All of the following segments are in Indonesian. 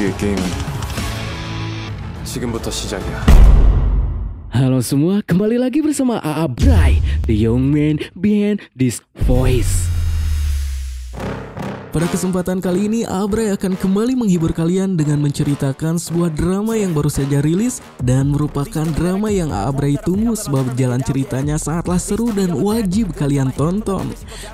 우리의 게임은 지금부터 시작이야. Halo semua, kembali lagi bersama AA Bray, the young man behind this voice. Pada kesempatan kali ini, Abra akan kembali menghibur kalian dengan menceritakan sebuah drama yang baru saja rilis dan merupakan drama yang Abra tunggu sebab jalan ceritanya sangatlah seru dan wajib kalian tonton.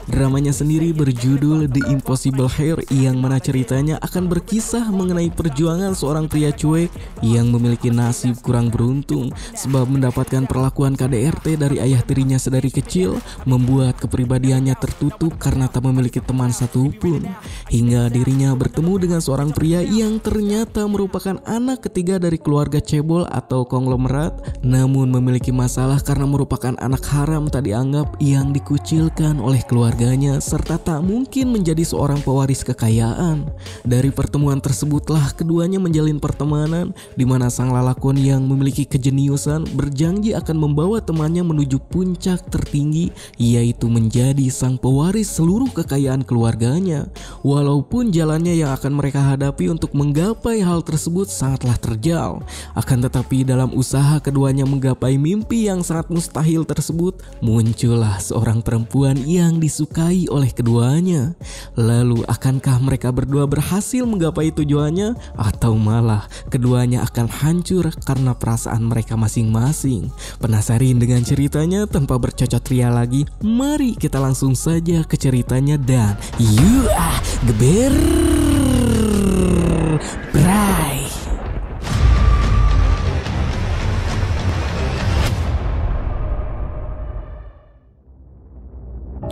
Dramanya sendiri berjudul The Impossible Hair yang mana ceritanya akan berkisah mengenai perjuangan seorang pria cuek yang memiliki nasib kurang beruntung sebab mendapatkan perlakuan KDRT dari ayah tirinya sedari kecil membuat kepribadiannya tertutup karena tak memiliki teman satupun hingga dirinya bertemu dengan seorang pria yang ternyata merupakan anak ketiga dari keluarga cebol atau konglomerat namun memiliki masalah karena merupakan anak haram tak dianggap yang dikucilkan oleh keluarganya serta tak mungkin menjadi seorang pewaris kekayaan. Dari pertemuan tersebutlah keduanya menjalin pertemanan di mana sang lalakon yang memiliki kejeniusan berjanji akan membawa temannya menuju puncak tertinggi yaitu menjadi sang pewaris seluruh kekayaan keluarganya. Walaupun jalannya yang akan mereka hadapi untuk menggapai hal tersebut sangatlah terjal, akan tetapi dalam usaha keduanya menggapai mimpi yang sangat mustahil tersebut, muncullah seorang perempuan yang disukai oleh keduanya. Lalu akankah mereka berdua berhasil menggapai tujuannya atau malah keduanya akan hancur karena perasaan mereka masing-masing? Penasarin dengan ceritanya tanpa bercocok ria lagi? Mari kita langsung saja ke ceritanya dan yuk Gebir.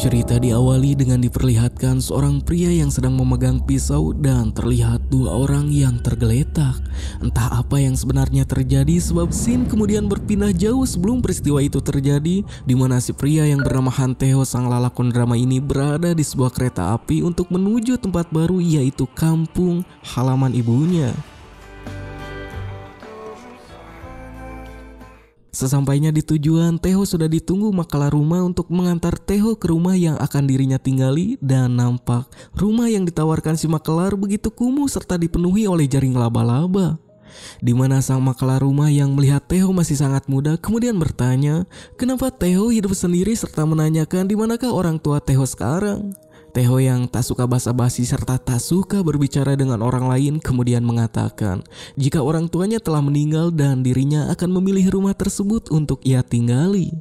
Cerita diawali dengan diperlihatkan seorang pria yang sedang memegang pisau dan terlihat dua orang yang tergeletak. Entah apa yang sebenarnya terjadi sebab Sin kemudian berpindah jauh sebelum peristiwa itu terjadi di mana si pria yang bernama Hanteo sang lalakon drama ini berada di sebuah kereta api untuk menuju tempat baru yaitu kampung halaman ibunya. Sesampainya di tujuan, Teho sudah ditunggu makalah rumah untuk mengantar Teho ke rumah yang akan dirinya tinggali dan nampak rumah yang ditawarkan si makelar begitu kumuh serta dipenuhi oleh jaring laba-laba. Di mana sang makelar rumah yang melihat Teho masih sangat muda kemudian bertanya, kenapa Teho hidup sendiri serta menanyakan di manakah orang tua Teho sekarang. Theo yang tak suka basa-basi serta tak suka berbicara dengan orang lain kemudian mengatakan jika orang tuanya telah meninggal dan dirinya akan memilih rumah tersebut untuk ia tinggali.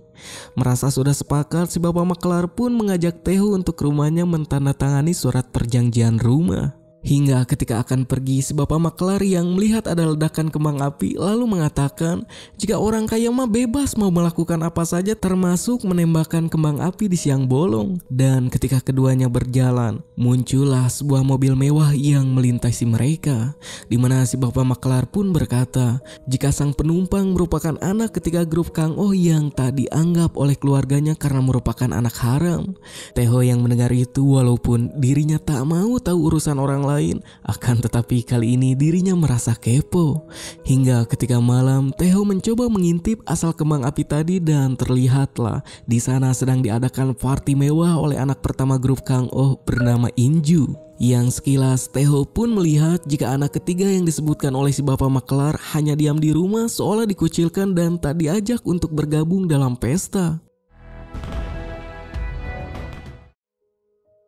Merasa sudah sepakat, si bapak maklar pun mengajak Theo untuk rumahnya mentandatangani surat perjanjian rumah. Hingga ketika akan pergi, si bapak maklar yang melihat ada ledakan kembang api lalu mengatakan, jika orang kaya mah bebas mau melakukan apa saja termasuk menembakkan kembang api di siang bolong. Dan ketika keduanya berjalan, muncullah sebuah mobil mewah yang melintasi mereka. Di mana si bapak maklar pun berkata, jika sang penumpang merupakan anak ketika grup Kang Oh yang tak dianggap oleh keluarganya karena merupakan anak haram. Teho yang mendengar itu walaupun dirinya tak mau tahu urusan orang lain lain, akan tetapi kali ini dirinya merasa kepo. Hingga ketika malam, Teho mencoba mengintip asal kembang api tadi dan terlihatlah di sana sedang diadakan party mewah oleh anak pertama grup Kang Oh bernama Inju. Yang sekilas Teho pun melihat jika anak ketiga yang disebutkan oleh si bapak maklar hanya diam di rumah seolah dikucilkan dan tak diajak untuk bergabung dalam pesta.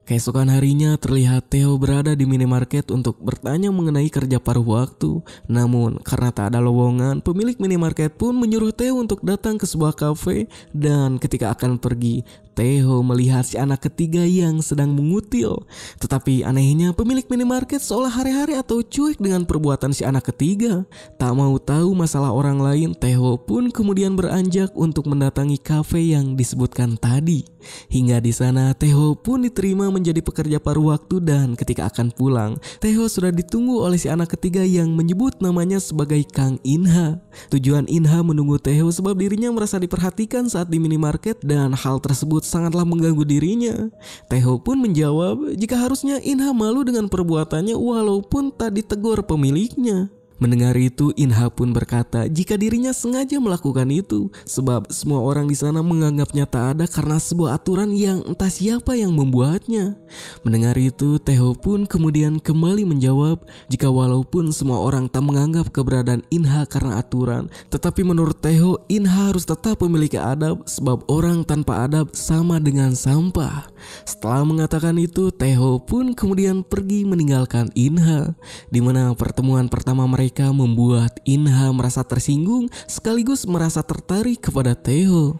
Keesokan harinya terlihat Theo berada di minimarket untuk bertanya mengenai kerja paruh waktu. Namun karena tak ada lowongan, pemilik minimarket pun menyuruh Theo untuk datang ke sebuah kafe dan ketika akan pergi, Theo melihat si anak ketiga yang sedang mengutil. Tetapi anehnya pemilik minimarket seolah hari-hari atau cuek dengan perbuatan si anak ketiga. Tak mau tahu masalah orang lain, Theo pun kemudian beranjak untuk mendatangi kafe yang disebutkan tadi. Hingga di sana Theo pun diterima menjadi pekerja paruh waktu dan ketika akan pulang, Teho sudah ditunggu oleh si anak ketiga yang menyebut namanya sebagai Kang Inha. Tujuan Inha menunggu Teho sebab dirinya merasa diperhatikan saat di minimarket dan hal tersebut sangatlah mengganggu dirinya. Teho pun menjawab jika harusnya Inha malu dengan perbuatannya walaupun tak ditegur pemiliknya. Mendengar itu, Inha pun berkata jika dirinya sengaja melakukan itu, sebab semua orang di sana menganggapnya tak ada karena sebuah aturan yang entah siapa yang membuatnya. Mendengar itu, Teho pun kemudian kembali menjawab jika walaupun semua orang tak menganggap keberadaan Inha karena aturan, tetapi menurut Teho, Inha harus tetap memiliki adab sebab orang tanpa adab sama dengan sampah. Setelah mengatakan itu, Teho pun kemudian pergi meninggalkan Inha, di mana pertemuan pertama mereka mereka membuat Inha merasa tersinggung sekaligus merasa tertarik kepada Theo.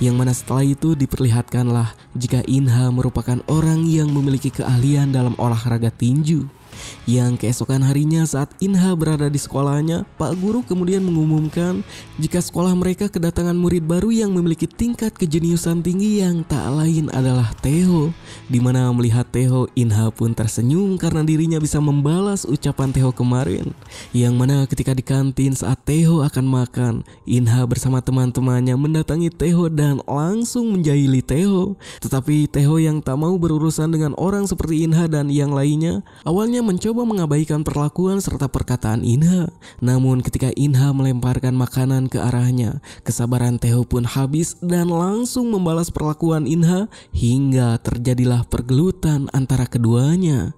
Yang mana setelah itu diperlihatkanlah jika Inha merupakan orang yang memiliki keahlian dalam olahraga tinju. Yang keesokan harinya saat Inha berada di sekolahnya, Pak Guru kemudian mengumumkan jika sekolah mereka kedatangan murid baru yang memiliki tingkat kejeniusan tinggi yang tak lain adalah Theo. Dimana melihat Theo, Inha pun tersenyum karena dirinya bisa membalas ucapan Theo kemarin. Yang mana ketika di kantin saat Theo akan makan, Inha bersama teman-temannya mendatangi Theo dan langsung menjahili Theo. Tetapi Theo yang tak mau berurusan dengan orang seperti Inha dan yang lainnya, awalnya mencoba mengabaikan perlakuan serta perkataan Inha. Namun ketika Inha melemparkan makanan ke arahnya, kesabaran Theo pun habis dan langsung membalas perlakuan Inha hingga terjadilah pergelutan antara keduanya.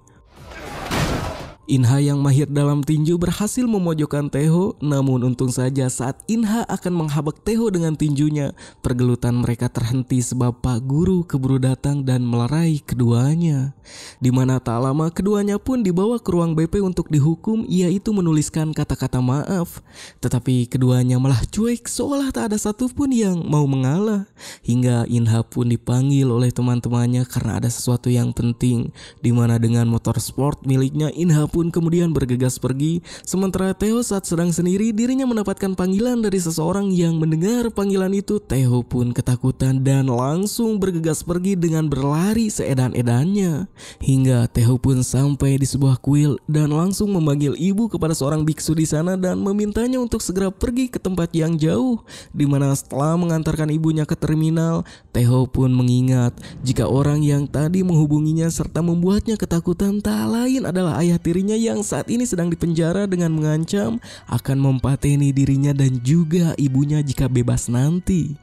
Inha yang mahir dalam tinju berhasil memojokkan Teho, namun untung saja saat Inha akan menghabek Teho dengan tinjunya, pergelutan mereka terhenti sebab Pak Guru keburu datang dan melerai keduanya. Di mana tak lama keduanya pun dibawa ke ruang BP untuk dihukum, yaitu menuliskan kata-kata maaf. Tetapi keduanya malah cuek seolah tak ada satupun yang mau mengalah. Hingga Inha pun dipanggil oleh teman-temannya karena ada sesuatu yang penting, di mana dengan motor sport miliknya Inha pun kemudian bergegas pergi, sementara Theo saat sedang sendiri dirinya mendapatkan panggilan dari seseorang yang mendengar panggilan itu Theo pun ketakutan dan langsung bergegas pergi dengan berlari seedan-edannya. Hingga Theo pun sampai di sebuah kuil dan langsung memanggil ibu kepada seorang biksu di sana dan memintanya untuk segera pergi ke tempat yang jauh, dimana setelah mengantarkan ibunya ke terminal, Theo pun mengingat jika orang yang tadi menghubunginya serta membuatnya ketakutan tak lain adalah ayah tirinya dirinya yang saat ini sedang dipenjara dengan mengancam akan mempateni dirinya dan juga ibunya jika bebas nanti.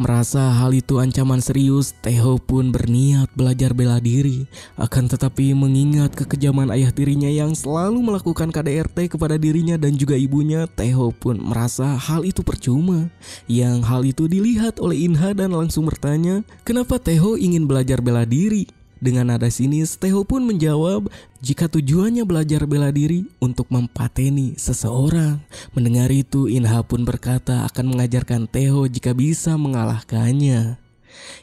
Merasa hal itu ancaman serius, Theo pun berniat belajar bela diri. Akan tetapi mengingat kekejaman ayah tirinya yang selalu melakukan KDRT kepada dirinya dan juga ibunya, Theo pun merasa hal itu percuma. Yang hal itu dilihat oleh Inha dan langsung bertanya, kenapa Theo ingin belajar bela diri? Dengan nada sinis, Teo pun menjawab jika tujuannya belajar bela diri untuk mempateni seseorang. Mendengar itu, Inha pun berkata akan mengajarkan Teo jika bisa mengalahkannya.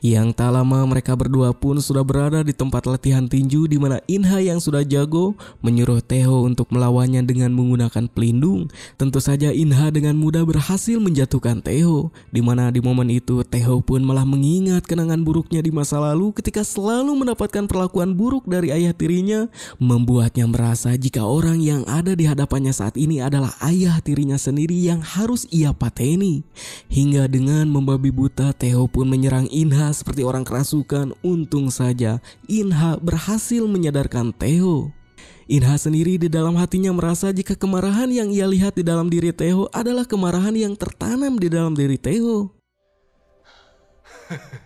Yang tak lama mereka berdua pun sudah berada di tempat latihan tinju di mana Inha yang sudah jago menyuruh Teho untuk melawannya dengan menggunakan pelindung. Tentu saja Inha dengan mudah berhasil menjatuhkan Teho, di mana di momen itu Teho pun malah mengingat kenangan buruknya di masa lalu ketika selalu mendapatkan perlakuan buruk dari ayah tirinya, membuatnya merasa jika orang yang ada di hadapannya saat ini adalah ayah tirinya sendiri yang harus ia pateni. Hingga dengan membabi buta Teho pun menyerang Inha Inha seperti orang kerasukan, untung saja Inha berhasil menyadarkan Theo. Inha sendiri di dalam hatinya merasa jika kemarahan yang ia lihat di dalam diri Theo adalah kemarahan yang tertanam di dalam diri Theo.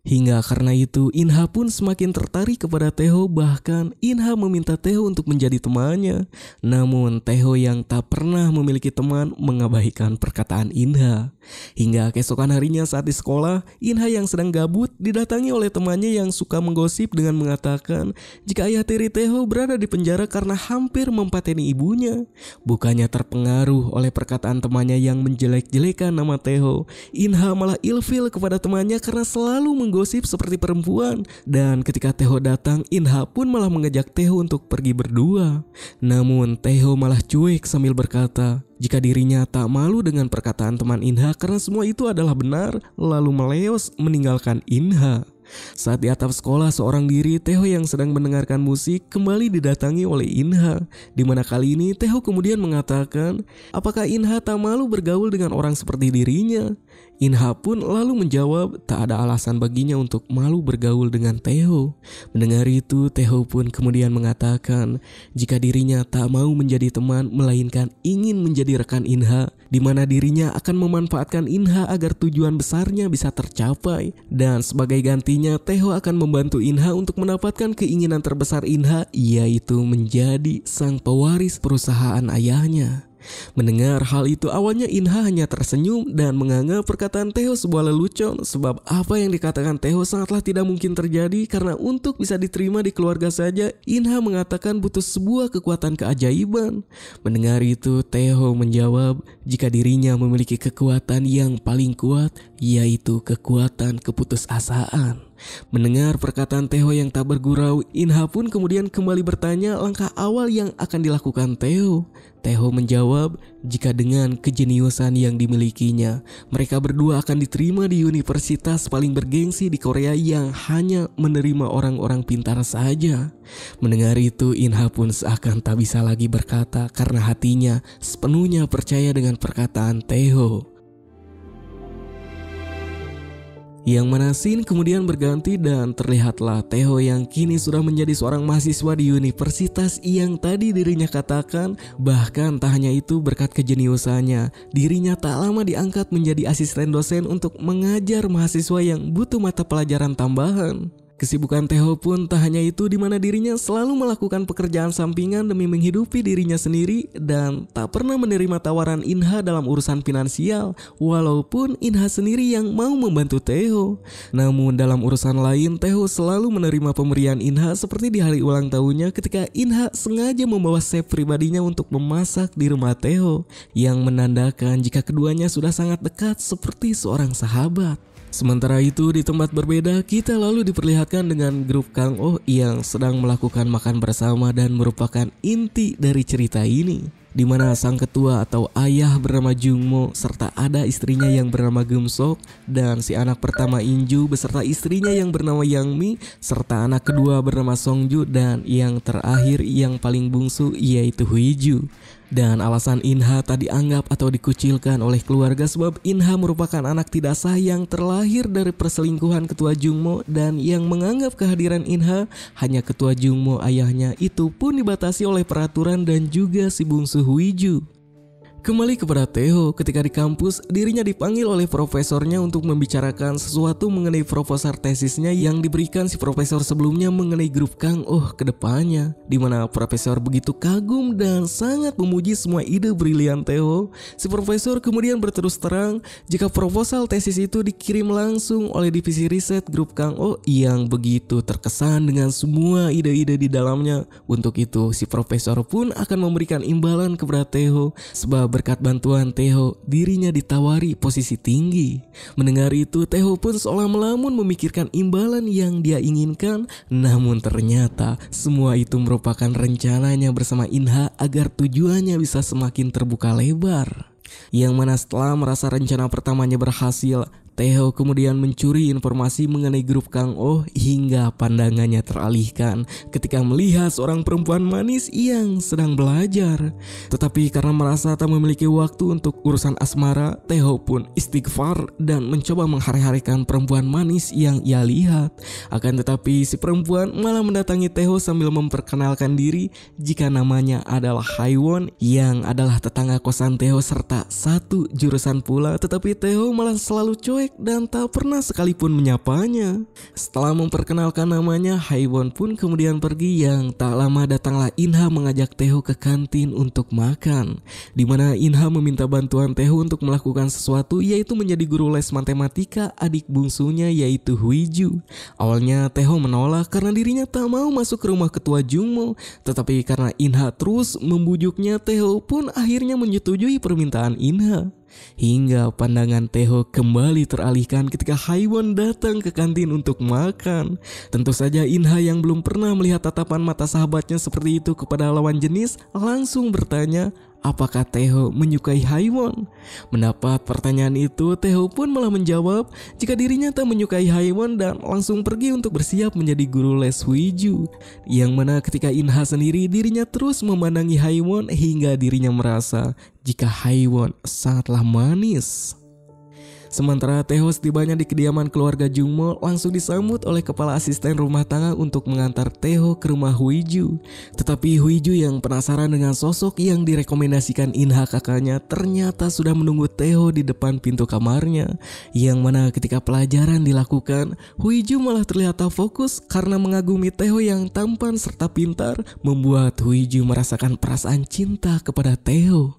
Hingga karena itu, Inha pun semakin tertarik kepada Teho bahkan Inha meminta Teho untuk menjadi temannya. Namun Teho yang tak pernah memiliki teman mengabaikan perkataan Inha. Hingga keesokan harinya saat di sekolah, Inha yang sedang gabut didatangi oleh temannya yang suka menggosip dengan mengatakan jika ayah tiri Teho berada di penjara karena hampir mempateni ibunya. Bukannya terpengaruh oleh perkataan temannya yang menjelek-jelekan nama Teho, Inha malah ilfil kepada temannya karena selalu menggosip bergosip seperti perempuan. Dan ketika Teho datang, Inha pun malah mengejak Teho untuk pergi berdua. Namun Teho malah cuek sambil berkata, jika dirinya tak malu dengan perkataan teman Inha karena semua itu adalah benar, lalu meleos meninggalkan Inha. Saat di atap sekolah seorang diri, Teho yang sedang mendengarkan musik kembali didatangi oleh Inha. Di mana kali ini Teho kemudian mengatakan, apakah Inha tak malu bergaul dengan orang seperti dirinya? Inha pun lalu menjawab tak ada alasan baginya untuk malu bergaul dengan Theo. Mendengar itu, Theo pun kemudian mengatakan jika dirinya tak mau menjadi teman melainkan ingin menjadi rekan Inha di mana dirinya akan memanfaatkan Inha agar tujuan besarnya bisa tercapai dan sebagai gantinya Theo akan membantu Inha untuk mendapatkan keinginan terbesar Inha yaitu menjadi sang pewaris perusahaan ayahnya. Mendengar hal itu awalnya Inha hanya tersenyum dan menganggap perkataan Theo sebuah lelucon sebab apa yang dikatakan Theo sangatlah tidak mungkin terjadi karena untuk bisa diterima di keluarga saja Inha mengatakan butuh sebuah kekuatan keajaiban. Mendengar itu Theo menjawab jika dirinya memiliki kekuatan yang paling kuat yaitu kekuatan keputusasaan. Mendengar perkataan Theo yang tak bergurau, Inha pun kemudian kembali bertanya langkah awal yang akan dilakukan Theo. Teho menjawab, jika dengan kejeniusan yang dimilikinya, mereka berdua akan diterima di universitas paling bergengsi di Korea yang hanya menerima orang-orang pintar saja. Mendengar itu, Inha pun seakan tak bisa lagi berkata karena hatinya sepenuhnya percaya dengan perkataan Theo. yang mana manasin kemudian berganti dan terlihatlah Theo yang kini sudah menjadi seorang mahasiswa di universitas yang tadi dirinya katakan bahkan tak hanya itu berkat kejeniusannya dirinya tak lama diangkat menjadi asisten dosen untuk mengajar mahasiswa yang butuh mata pelajaran tambahan. Kesibukan Theo pun tak hanya itu di mana dirinya selalu melakukan pekerjaan sampingan demi menghidupi dirinya sendiri dan tak pernah menerima tawaran Inha dalam urusan finansial walaupun Inha sendiri yang mau membantu Theo. Namun dalam urusan lain Theo selalu menerima pemberian Inha seperti di hari ulang tahunnya ketika Inha sengaja membawa chef pribadinya untuk memasak di rumah Theo yang menandakan jika keduanya sudah sangat dekat seperti seorang sahabat. Sementara itu di tempat berbeda kita lalu diperlihatkan dengan grup Kang Oh yang sedang melakukan makan bersama dan merupakan inti dari cerita ini. Di mana sang ketua atau ayah bernama Jungmo serta ada istrinya yang bernama Gumsok dan si anak pertama Inju beserta istrinya yang bernama Yangmi serta anak kedua bernama Songju dan yang terakhir yang paling bungsu yaitu Huiju. Dan alasan Inha tak dianggap atau dikucilkan oleh keluarga sebab Inha merupakan anak tidak sah yang terlahir dari perselingkuhan ketua Jungmo dan yang menganggap kehadiran Inha hanya ketua Jungmo ayahnya itu pun dibatasi oleh peraturan dan juga si bungsu Huiju. Kembali kepada Theo, ketika di kampus, dirinya dipanggil oleh profesornya untuk membicarakan sesuatu mengenai proposal tesisnya yang diberikan si profesor sebelumnya mengenai grup Kang Oh kedepannya Dimana profesor begitu kagum dan sangat memuji semua ide brilian Theo. Si profesor kemudian berterus terang jika proposal tesis itu dikirim langsung oleh divisi riset grup Kang Oh yang begitu terkesan dengan semua ide-ide di dalamnya. Untuk itu, si profesor pun akan memberikan imbalan kepada Theo sebab berkat bantuan Theo, dirinya ditawari posisi tinggi. Mendengar itu, Theo pun seolah melamun memikirkan imbalan yang dia inginkan, namun ternyata semua itu merupakan rencananya bersama Inha agar tujuannya bisa semakin terbuka lebar. Yang mana setelah merasa rencana pertamanya berhasil, Theo kemudian mencuri informasi mengenai grup Kang Oh hingga pandangannya teralihkan ketika melihat seorang perempuan manis yang sedang belajar. Tetapi karena merasa tak memiliki waktu untuk urusan asmara, Theo pun istighfar dan mencoba menghari-harikan perempuan manis yang ia lihat. Akan tetapi si perempuan malah mendatangi Theo sambil memperkenalkan diri jika namanya adalah Haiwon yang adalah tetangga kosan Theo serta satu jurusan pula. Tetapi Theo malah selalu cuek cuek dan tak pernah sekalipun menyapanya. Setelah memperkenalkan namanya, Haiwon pun kemudian pergi yang tak lama datanglah Inha mengajak Teho ke kantin untuk makan. Di mana Inha meminta bantuan Teho untuk melakukan sesuatu yaitu menjadi guru les matematika adik bungsunya yaitu Huiju. Awalnya Teho menolak karena dirinya tak mau masuk ke rumah ketua Jungmo, tetapi karena Inha terus membujuknya Teho pun akhirnya menyetujui permintaan Inha. Hingga pandangan Teho kembali teralihkan ketika Haiwon datang ke kantin untuk makan. Tentu saja Inha yang belum pernah melihat tatapan mata sahabatnya seperti itu kepada lawan jenis langsung bertanya, apakah Theo menyukai Haiwon? Mendapat pertanyaan itu, Theo pun malah menjawab jika dirinya tak menyukai Haiwon dan langsung pergi untuk bersiap menjadi guru les Wiju. Yang mana ketika Inha sendiri dirinya terus memandangi Haiwon hingga dirinya merasa jika Haiwon sangatlah manis. Sementara Teho setibanya di kediaman keluarga Jungmo langsung disambut oleh kepala asisten rumah tangga untuk mengantar Teho ke rumah Huiju. Tetapi Huiju yang penasaran dengan sosok yang direkomendasikan Inha kakaknya ternyata sudah menunggu Teho di depan pintu kamarnya. Yang mana ketika pelajaran dilakukan, Huiju malah terlihat fokus karena mengagumi Teho yang tampan serta pintar membuat Huiju merasakan perasaan cinta kepada Teho.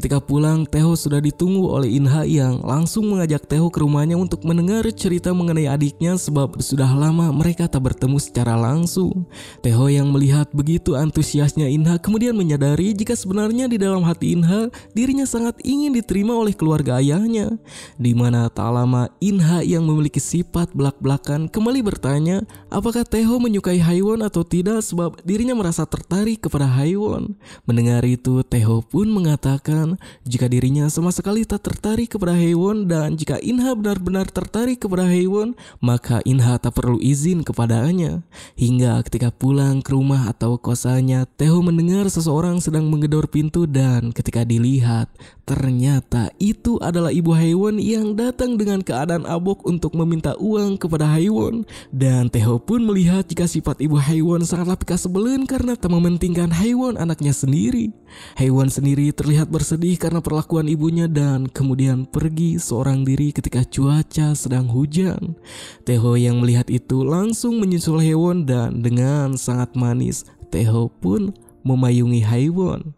Ketika pulang, Teho sudah ditunggu oleh Inha yang langsung mengajak Teho ke rumahnya untuk mendengar cerita mengenai adiknya sebab sudah lama mereka tak bertemu secara langsung. Teho yang melihat begitu antusiasnya Inha kemudian menyadari jika sebenarnya di dalam hati Inha dirinya sangat ingin diterima oleh keluarga ayahnya. Di mana tak lama Inha yang memiliki sifat belak-belakan kembali bertanya apakah Teho menyukai Haiwan atau tidak sebab dirinya merasa tertarik kepada Haiwan. Mendengar itu Teho pun mengatakan hewan, jika dirinya sama sekali tak tertarik kepada hewan dan jika Inha benar-benar tertarik kepada hewan, maka Inha tak perlu izin kepadanya. Hingga ketika pulang ke rumah atau kosanya, Teho mendengar seseorang sedang menggedor pintu dan ketika dilihat, ternyata itu adalah ibu hewan yang datang dengan keadaan abok untuk meminta uang kepada hewan. Dan Teho pun melihat jika sifat ibu hewan sangatlah pika sebelin karena tak mementingkan hewan anaknya sendiri. Hewan sendiri terlihat bersedih sedih karena perlakuan ibunya dan kemudian pergi seorang diri ketika cuaca sedang hujan. Teho yang melihat itu langsung menyusul Hewon dan dengan sangat manis Teho pun memayungi Haiwon.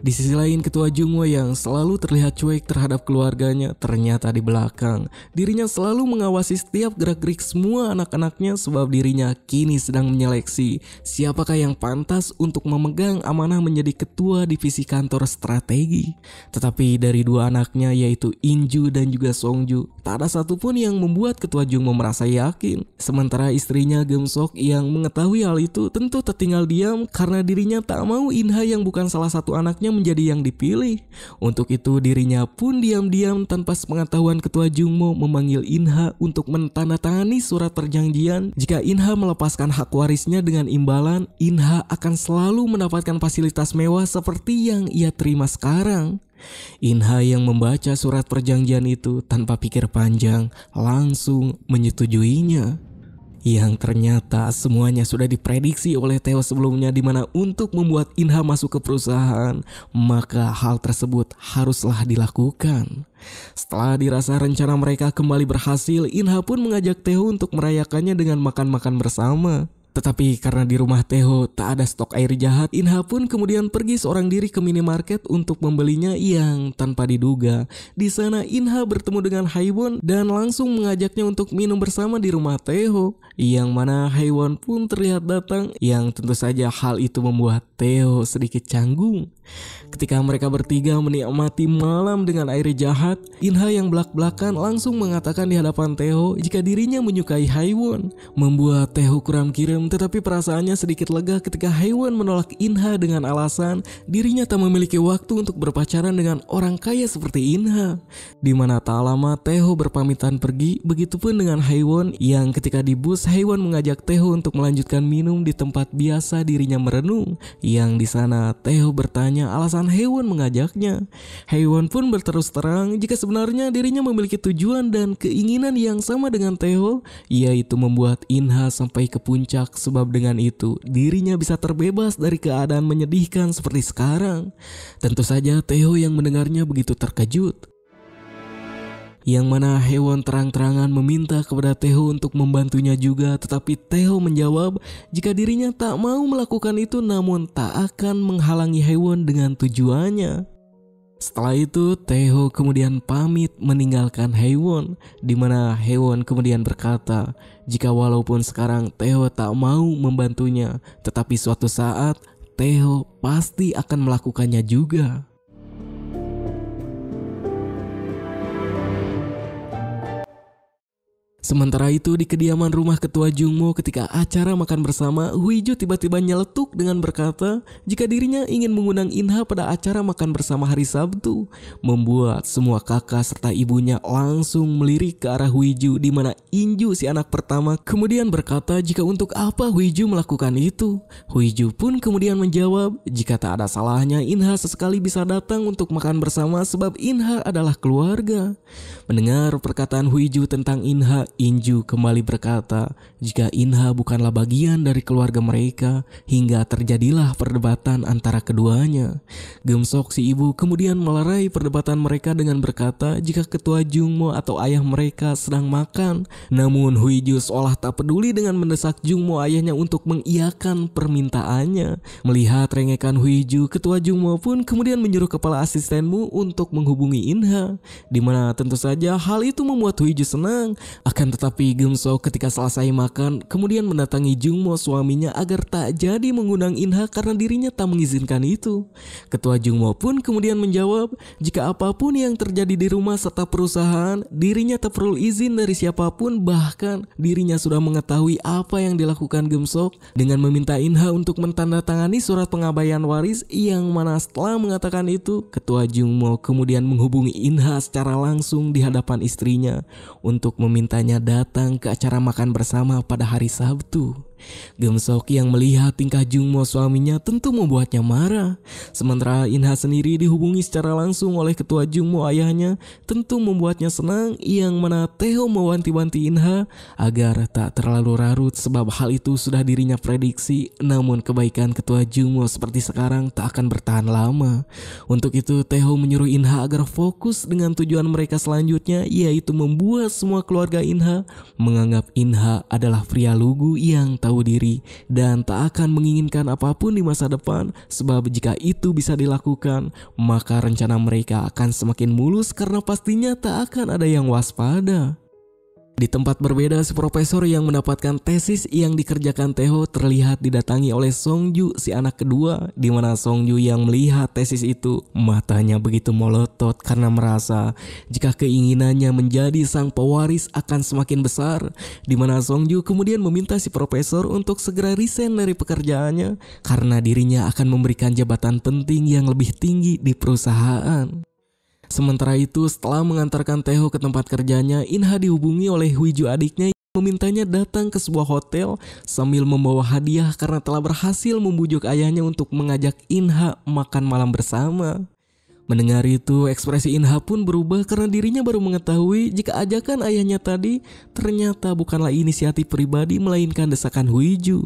Di sisi lain, ketua Jungwo yang selalu terlihat cuek terhadap keluarganya ternyata di belakang. Dirinya selalu mengawasi setiap gerak-gerik semua anak-anaknya sebab dirinya kini sedang menyeleksi siapakah yang pantas untuk memegang amanah menjadi ketua divisi kantor strategi. Tetapi dari dua anaknya yaitu Inju dan juga Songju, tak ada satupun yang membuat ketua Jungwo merasa yakin. Sementara istrinya Gemsok yang mengetahui hal itu tentu tertinggal diam karena dirinya tak mau Inha yang bukan salah satu anaknya akhirnya menjadi yang dipilih. Untuk itu dirinya pun diam-diam tanpa sepengetahuan ketua Jungmo memanggil Inha untuk mentandatangani surat perjanjian. Jika Inha melepaskan hak warisnya dengan imbalan, Inha akan selalu mendapatkan fasilitas mewah seperti yang ia terima sekarang. Inha yang membaca surat perjanjian itu tanpa pikir panjang langsung menyetujuinya yang ternyata semuanya sudah diprediksi oleh Theo sebelumnya di mana untuk membuat Inha masuk ke perusahaan, maka hal tersebut haruslah dilakukan. Setelah dirasa rencana mereka kembali berhasil, Inha pun mengajak Theo untuk merayakannya dengan makan-makan bersama. Tetapi karena di rumah Teho tak ada stok air jahat, Inha pun kemudian pergi seorang diri ke minimarket untuk membelinya yang tanpa diduga. Di sana Inha bertemu dengan Haiwon dan langsung mengajaknya untuk minum bersama di rumah Teho. Yang mana Haiwon pun terlihat datang yang tentu saja hal itu membuat Teho sedikit canggung. Ketika mereka bertiga menikmati malam dengan air jahat, Inha yang belak-belakan langsung mengatakan di hadapan Teo jika dirinya menyukai Haiwon. Membuat Teo kuram kirim tetapi perasaannya sedikit lega ketika Haiwon menolak Inha dengan alasan dirinya tak memiliki waktu untuk berpacaran dengan orang kaya seperti Inha. Dimana tak lama Teo berpamitan pergi, begitupun dengan Haiwon yang ketika di bus Haiwon mengajak Teo untuk melanjutkan minum di tempat biasa dirinya merenung. Yang di sana Teo bertanya hanya alasan hewan mengajaknya. hewan pun berterus terang jika sebenarnya dirinya memiliki tujuan dan keinginan yang sama dengan Theo, yaitu membuat Inha sampai ke puncak sebab dengan itu dirinya bisa terbebas dari keadaan menyedihkan seperti sekarang. Tentu saja Theo yang mendengarnya begitu terkejut yang mana hewan terang-terangan meminta kepada Theo untuk membantunya juga tetapi Theo menjawab jika dirinya tak mau melakukan itu namun tak akan menghalangi hewan dengan tujuannya. Setelah itu Theo kemudian pamit meninggalkan Hewon di mana Hewon kemudian berkata jika walaupun sekarang Theo tak mau membantunya tetapi suatu saat Theo pasti akan melakukannya juga. Sementara itu di kediaman rumah ketua Jungmo ketika acara makan bersama, Huiju tiba-tiba nyeletuk dengan berkata jika dirinya ingin mengundang Inha pada acara makan bersama hari Sabtu. Membuat semua kakak serta ibunya langsung melirik ke arah Huiju di mana Inju si anak pertama kemudian berkata jika untuk apa Huiju melakukan itu. Huiju pun kemudian menjawab jika tak ada salahnya Inha sesekali bisa datang untuk makan bersama sebab Inha adalah keluarga. Mendengar perkataan Huiju tentang Inha, Inju kembali berkata jika Inha bukanlah bagian dari keluarga mereka hingga terjadilah perdebatan antara keduanya. Gemsok si ibu kemudian melerai perdebatan mereka dengan berkata jika ketua Jungmo atau ayah mereka sedang makan. Namun Huiju seolah tak peduli dengan mendesak Jungmo ayahnya untuk mengiakan permintaannya. Melihat rengekan Huiju, ketua Jungmo pun kemudian menyuruh kepala asistenmu untuk menghubungi Inha. Di mana tentu saja hal itu membuat Huiju senang. Akan tetapi Geumso ketika selesai makan, kemudian mendatangi Jungmo suaminya agar tak jadi mengundang Inha karena dirinya tak mengizinkan itu. Ketua Jungmo pun kemudian menjawab, jika apapun yang terjadi di rumah serta perusahaan, dirinya tak perlu izin dari siapapun bahkan dirinya sudah mengetahui apa yang dilakukan Geumso dengan meminta Inha untuk mentandatangani surat pengabaian waris yang mana setelah mengatakan itu, Ketua Jungmo kemudian menghubungi Inha secara langsung di hadapan istrinya untuk memintanya akhirnya datang ke acara makan bersama pada hari Sabtu. Gemsoki yang melihat tingkah Jungmo suaminya tentu membuatnya marah. Sementara Inha sendiri dihubungi secara langsung oleh ketua Jungmo ayahnya tentu membuatnya senang yang mana Teo mewanti-wanti Inha agar tak terlalu rarut sebab hal itu sudah dirinya prediksi namun kebaikan ketua Jungmo seperti sekarang tak akan bertahan lama. Untuk itu Teo menyuruh Inha agar fokus dengan tujuan mereka selanjutnya yaitu membuat semua keluarga Inha menganggap Inha adalah pria lugu yang tak tahu diri dan tak akan menginginkan apapun di masa depan sebab jika itu bisa dilakukan maka rencana mereka akan semakin mulus karena pastinya tak akan ada yang waspada. Di tempat berbeda, si profesor yang mendapatkan tesis yang dikerjakan Teho terlihat didatangi oleh Song Ju, si anak kedua, di mana Song Ju yang melihat tesis itu matanya begitu melotot karena merasa jika keinginannya menjadi sang pewaris akan semakin besar, di mana Song Ju kemudian meminta si profesor untuk segera resign dari pekerjaannya karena dirinya akan memberikan jabatan penting yang lebih tinggi di perusahaan. Sementara itu, setelah mengantarkan Teho ke tempat kerjanya, Inha dihubungi oleh Huiju adiknya memintanya datang ke sebuah hotel sambil membawa hadiah karena telah berhasil membujuk ayahnya untuk mengajak Inha makan malam bersama. Mendengar itu, ekspresi Inha pun berubah karena dirinya baru mengetahui jika ajakan ayahnya tadi ternyata bukanlah inisiatif pribadi melainkan desakan Huiju.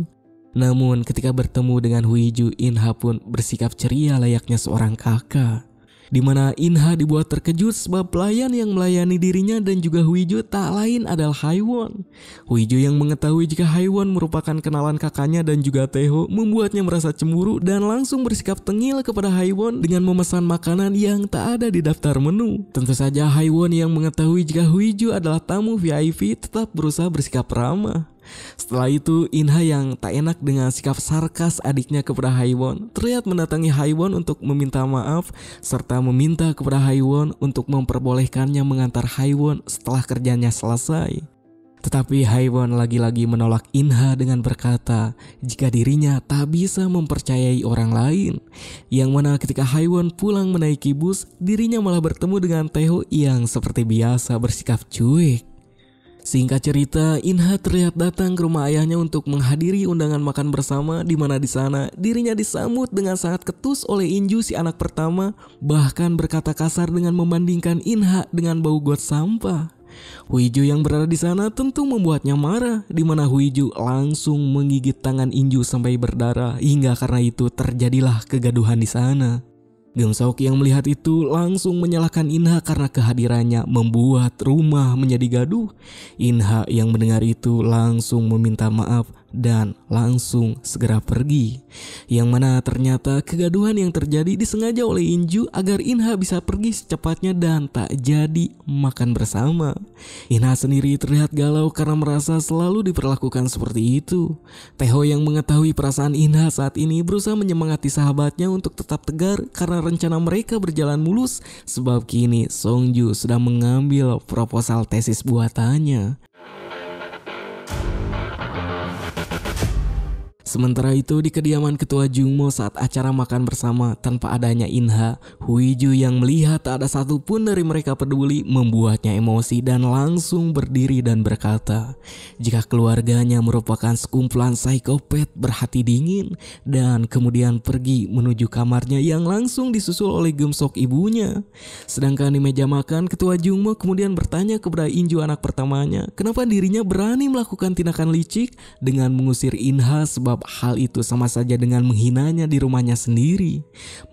Namun ketika bertemu dengan Huiju, Inha pun bersikap ceria layaknya seorang kakak di mana Inha dibuat terkejut sebab pelayan yang melayani dirinya dan juga Huiju tak lain adalah Haiwon. Huiju yang mengetahui jika Haiwon merupakan kenalan kakaknya dan juga Teho membuatnya merasa cemburu dan langsung bersikap tengil kepada Haiwon dengan memesan makanan yang tak ada di daftar menu. Tentu saja Haiwon yang mengetahui jika Huiju adalah tamu VIP tetap berusaha bersikap ramah. Setelah itu, Inha yang tak enak dengan sikap sarkas adiknya kepada Haiwon, terlihat mendatangi Haiwon untuk meminta maaf serta meminta kepada Haiwon untuk memperbolehkannya mengantar Haiwon setelah kerjanya selesai. Tetapi Haiwon lagi-lagi menolak Inha dengan berkata jika dirinya tak bisa mempercayai orang lain. Yang mana ketika Haiwon pulang menaiki bus, dirinya malah bertemu dengan Teho yang seperti biasa bersikap cuek. Singkat cerita, Inha terlihat datang ke rumah ayahnya untuk menghadiri undangan makan bersama di mana di sana dirinya disambut dengan sangat ketus oleh Inju si anak pertama, bahkan berkata kasar dengan membandingkan Inha dengan bau got sampah. Huiju yang berada di sana tentu membuatnya marah di mana Huiju langsung menggigit tangan Inju sampai berdarah hingga karena itu terjadilah kegaduhan di sana. Geng Sauki yang melihat itu langsung menyalahkan Inha karena kehadirannya membuat rumah menjadi gaduh. Inha yang mendengar itu langsung meminta maaf dan langsung segera pergi. Yang mana ternyata kegaduhan yang terjadi disengaja oleh Inju agar Inha bisa pergi secepatnya dan tak jadi makan bersama. Inha sendiri terlihat galau karena merasa selalu diperlakukan seperti itu. Teho yang mengetahui perasaan Inha saat ini berusaha menyemangati sahabatnya untuk tetap tegar karena rencana mereka berjalan mulus sebab kini Songju sudah mengambil proposal tesis buatannya. Sementara itu di kediaman Ketua Jungmo saat acara makan bersama tanpa adanya Inha, Huiju yang melihat tak ada satupun dari mereka peduli membuatnya emosi dan langsung berdiri dan berkata, jika keluarganya merupakan sekumpulan psikopat berhati dingin dan kemudian pergi menuju kamarnya yang langsung disusul oleh gemsok ibunya. Sedangkan di meja makan, Ketua Jungmo kemudian bertanya kepada Inju anak pertamanya, kenapa dirinya berani melakukan tindakan licik dengan mengusir Inha sebab hal itu sama saja dengan menghinanya di rumahnya sendiri.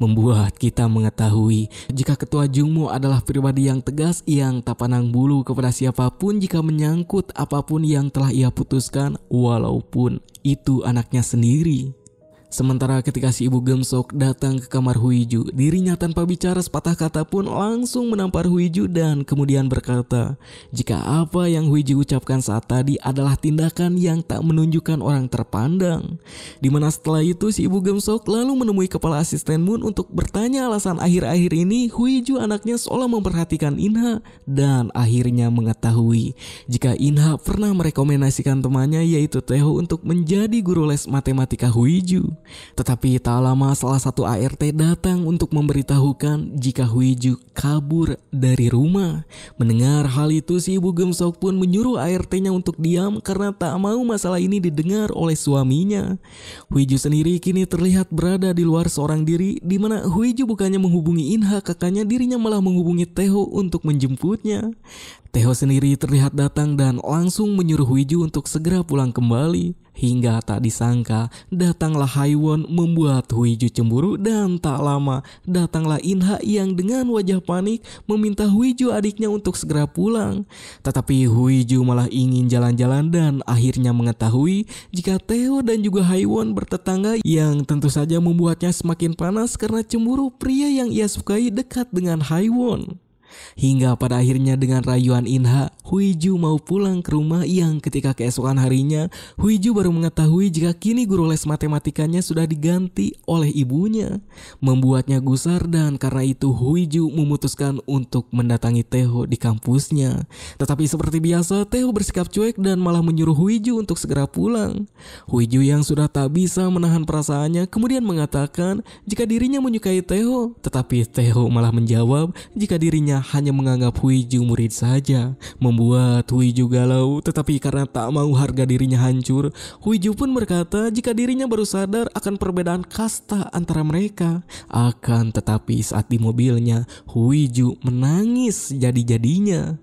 Membuat kita mengetahui jika ketua Jungmo adalah pribadi yang tegas yang tak pandang bulu kepada siapapun jika menyangkut apapun yang telah ia putuskan walaupun itu anaknya sendiri. Sementara ketika si ibu gemsok datang ke kamar Huiju, dirinya tanpa bicara sepatah kata pun langsung menampar Huiju dan kemudian berkata, jika apa yang Huiju ucapkan saat tadi adalah tindakan yang tak menunjukkan orang terpandang. Dimana setelah itu si ibu gemsok lalu menemui kepala asisten Moon untuk bertanya alasan akhir-akhir ini Huiju anaknya seolah memperhatikan Inha dan akhirnya mengetahui jika Inha pernah merekomendasikan temannya yaitu Teho untuk menjadi guru les matematika Huiju. Tetapi tak lama salah satu ART datang untuk memberitahukan jika Huiju kabur dari rumah. Mendengar hal itu si Ibu Gemsok pun menyuruh ART-nya untuk diam karena tak mau masalah ini didengar oleh suaminya. Huiju sendiri kini terlihat berada di luar seorang diri di mana Huiju bukannya menghubungi Inha kakaknya dirinya malah menghubungi Teho untuk menjemputnya. Theo sendiri terlihat datang dan langsung menyuruh Wiju untuk segera pulang kembali. Hingga tak disangka, datanglah Haiwon membuat Huiju cemburu dan tak lama datanglah Inha yang dengan wajah panik meminta Huiju adiknya untuk segera pulang. Tetapi Huiju malah ingin jalan-jalan dan akhirnya mengetahui jika Theo dan juga Haiwon bertetangga yang tentu saja membuatnya semakin panas karena cemburu pria yang ia sukai dekat dengan Haiwon. Hingga pada akhirnya dengan rayuan Inha, Huiju mau pulang ke rumah yang ketika keesokan harinya, Huiju baru mengetahui jika kini guru les matematikanya sudah diganti oleh ibunya. Membuatnya gusar dan karena itu Huiju memutuskan untuk mendatangi Teho di kampusnya. Tetapi seperti biasa, Teho bersikap cuek dan malah menyuruh Huiju untuk segera pulang. Huiju yang sudah tak bisa menahan perasaannya kemudian mengatakan jika dirinya menyukai Teho, tetapi Teho malah menjawab jika dirinya hanya menganggap Huiju murid saja, membuat Huiju galau tetapi karena tak mau harga dirinya hancur, Huiju pun berkata jika dirinya baru sadar akan perbedaan kasta antara mereka. Akan tetapi saat di mobilnya, Huiju menangis jadi-jadinya.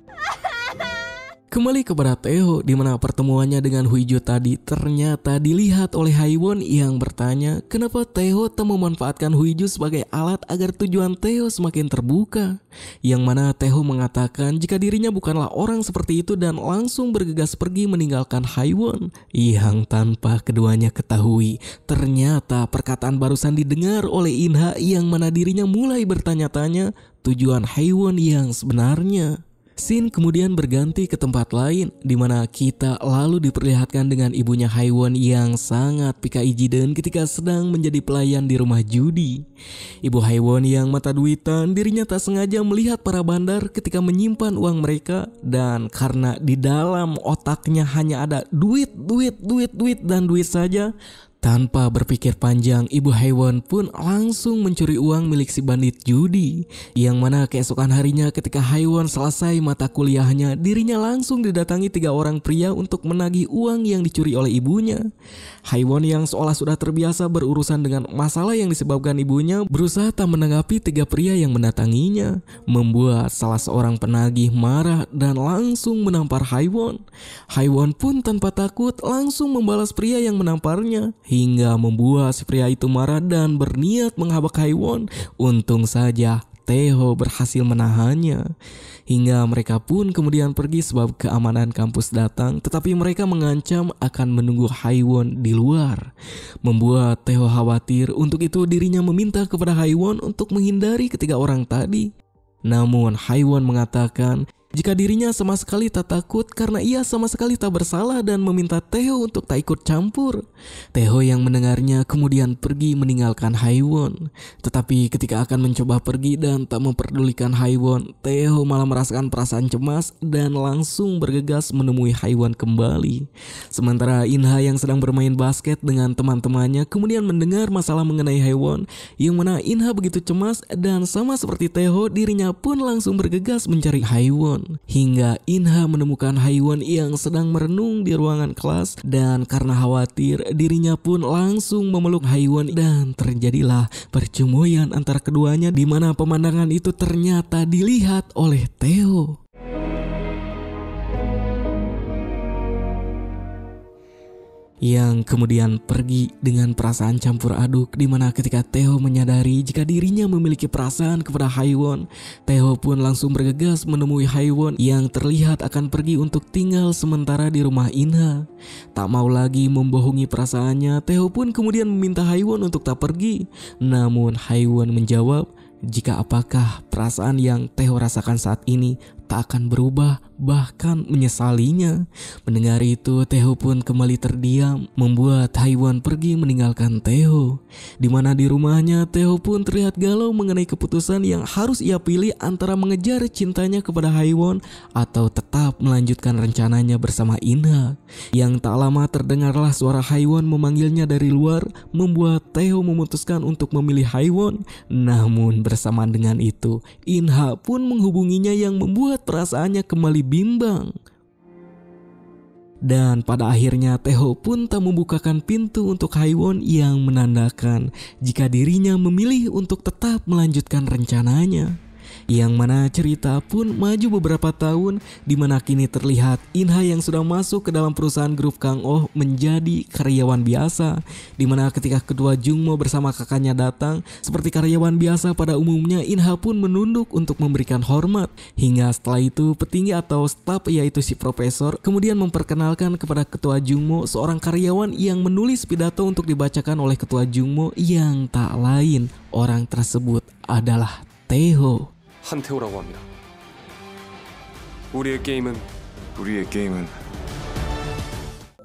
Kembali kepada Theo, di mana pertemuannya dengan Huijo tadi ternyata dilihat oleh Haiwon yang bertanya kenapa Theo tak memanfaatkan Huijo sebagai alat agar tujuan Theo semakin terbuka. Yang mana Theo mengatakan jika dirinya bukanlah orang seperti itu dan langsung bergegas pergi meninggalkan Haiwon. Yang tanpa keduanya ketahui, ternyata perkataan barusan didengar oleh Inha yang mana dirinya mulai bertanya-tanya tujuan Haiwon yang sebenarnya. Sin kemudian berganti ke tempat lain di mana kita lalu diperlihatkan dengan ibunya Haiwon yang sangat iji dan ketika sedang menjadi pelayan di rumah judi. Ibu Haiwon yang mata duitan dirinya tak sengaja melihat para bandar ketika menyimpan uang mereka dan karena di dalam otaknya hanya ada duit, duit, duit, duit dan duit saja, tanpa berpikir panjang, ibu Haiwan pun langsung mencuri uang milik si bandit judi. Yang mana keesokan harinya ketika Haiwan selesai mata kuliahnya, dirinya langsung didatangi tiga orang pria untuk menagih uang yang dicuri oleh ibunya. Haiwan yang seolah sudah terbiasa berurusan dengan masalah yang disebabkan ibunya, berusaha tak menanggapi tiga pria yang mendatanginya. Membuat salah seorang penagih marah dan langsung menampar Haiwan. Haiwan pun tanpa takut langsung membalas pria yang menamparnya hingga membuat si pria itu marah dan berniat menghabak Haiwon. Untung saja Teho berhasil menahannya. Hingga mereka pun kemudian pergi sebab keamanan kampus datang, tetapi mereka mengancam akan menunggu Haiwon di luar. Membuat Teho khawatir, untuk itu dirinya meminta kepada Haiwon untuk menghindari ketiga orang tadi. Namun Haiwon mengatakan jika dirinya sama sekali tak takut karena ia sama sekali tak bersalah dan meminta Theo untuk tak ikut campur. Theo yang mendengarnya kemudian pergi meninggalkan Haiwon. Tetapi ketika akan mencoba pergi dan tak memperdulikan Haiwon, Theo malah merasakan perasaan cemas dan langsung bergegas menemui Haiwon kembali. Sementara Inha yang sedang bermain basket dengan teman-temannya kemudian mendengar masalah mengenai Haiwon yang mana Inha begitu cemas dan sama seperti Theo dirinya pun langsung bergegas mencari Haiwon hingga Inha menemukan Haiwan yang sedang merenung di ruangan kelas dan karena khawatir dirinya pun langsung memeluk Haiwan dan terjadilah percumboyan antara keduanya di mana pemandangan itu ternyata dilihat oleh Theo. yang kemudian pergi dengan perasaan campur aduk di mana ketika Theo menyadari jika dirinya memiliki perasaan kepada Haiwon, Theo pun langsung bergegas menemui Haiwon yang terlihat akan pergi untuk tinggal sementara di rumah Inha. Tak mau lagi membohongi perasaannya, Theo pun kemudian meminta Haiwon untuk tak pergi. Namun Haiwon menjawab, jika apakah perasaan yang Theo rasakan saat ini tak akan berubah bahkan menyesalinya. Mendengar itu, Theo pun kembali terdiam, membuat Taiwan pergi meninggalkan Theo. Di mana di rumahnya, Theo pun terlihat galau mengenai keputusan yang harus ia pilih antara mengejar cintanya kepada Haiwan atau tetap melanjutkan rencananya bersama Inha. Yang tak lama terdengarlah suara Haiwan memanggilnya dari luar, membuat Theo memutuskan untuk memilih Haiwan. Namun bersamaan dengan itu, Inha pun menghubunginya yang membuat perasaannya kembali bimbang. Dan pada akhirnya Teho pun tak membukakan pintu untuk Haiwon yang menandakan jika dirinya memilih untuk tetap melanjutkan rencananya yang mana cerita pun maju beberapa tahun di mana kini terlihat Inha yang sudah masuk ke dalam perusahaan grup Kang Oh menjadi karyawan biasa di mana ketika kedua Jungmo bersama kakaknya datang seperti karyawan biasa pada umumnya Inha pun menunduk untuk memberikan hormat hingga setelah itu petinggi atau staf yaitu si profesor kemudian memperkenalkan kepada ketua Jungmo seorang karyawan yang menulis pidato untuk dibacakan oleh ketua Jungmo yang tak lain orang tersebut adalah Teho. 한태호라고 합니다. 우리의 게임은 우리의 게임은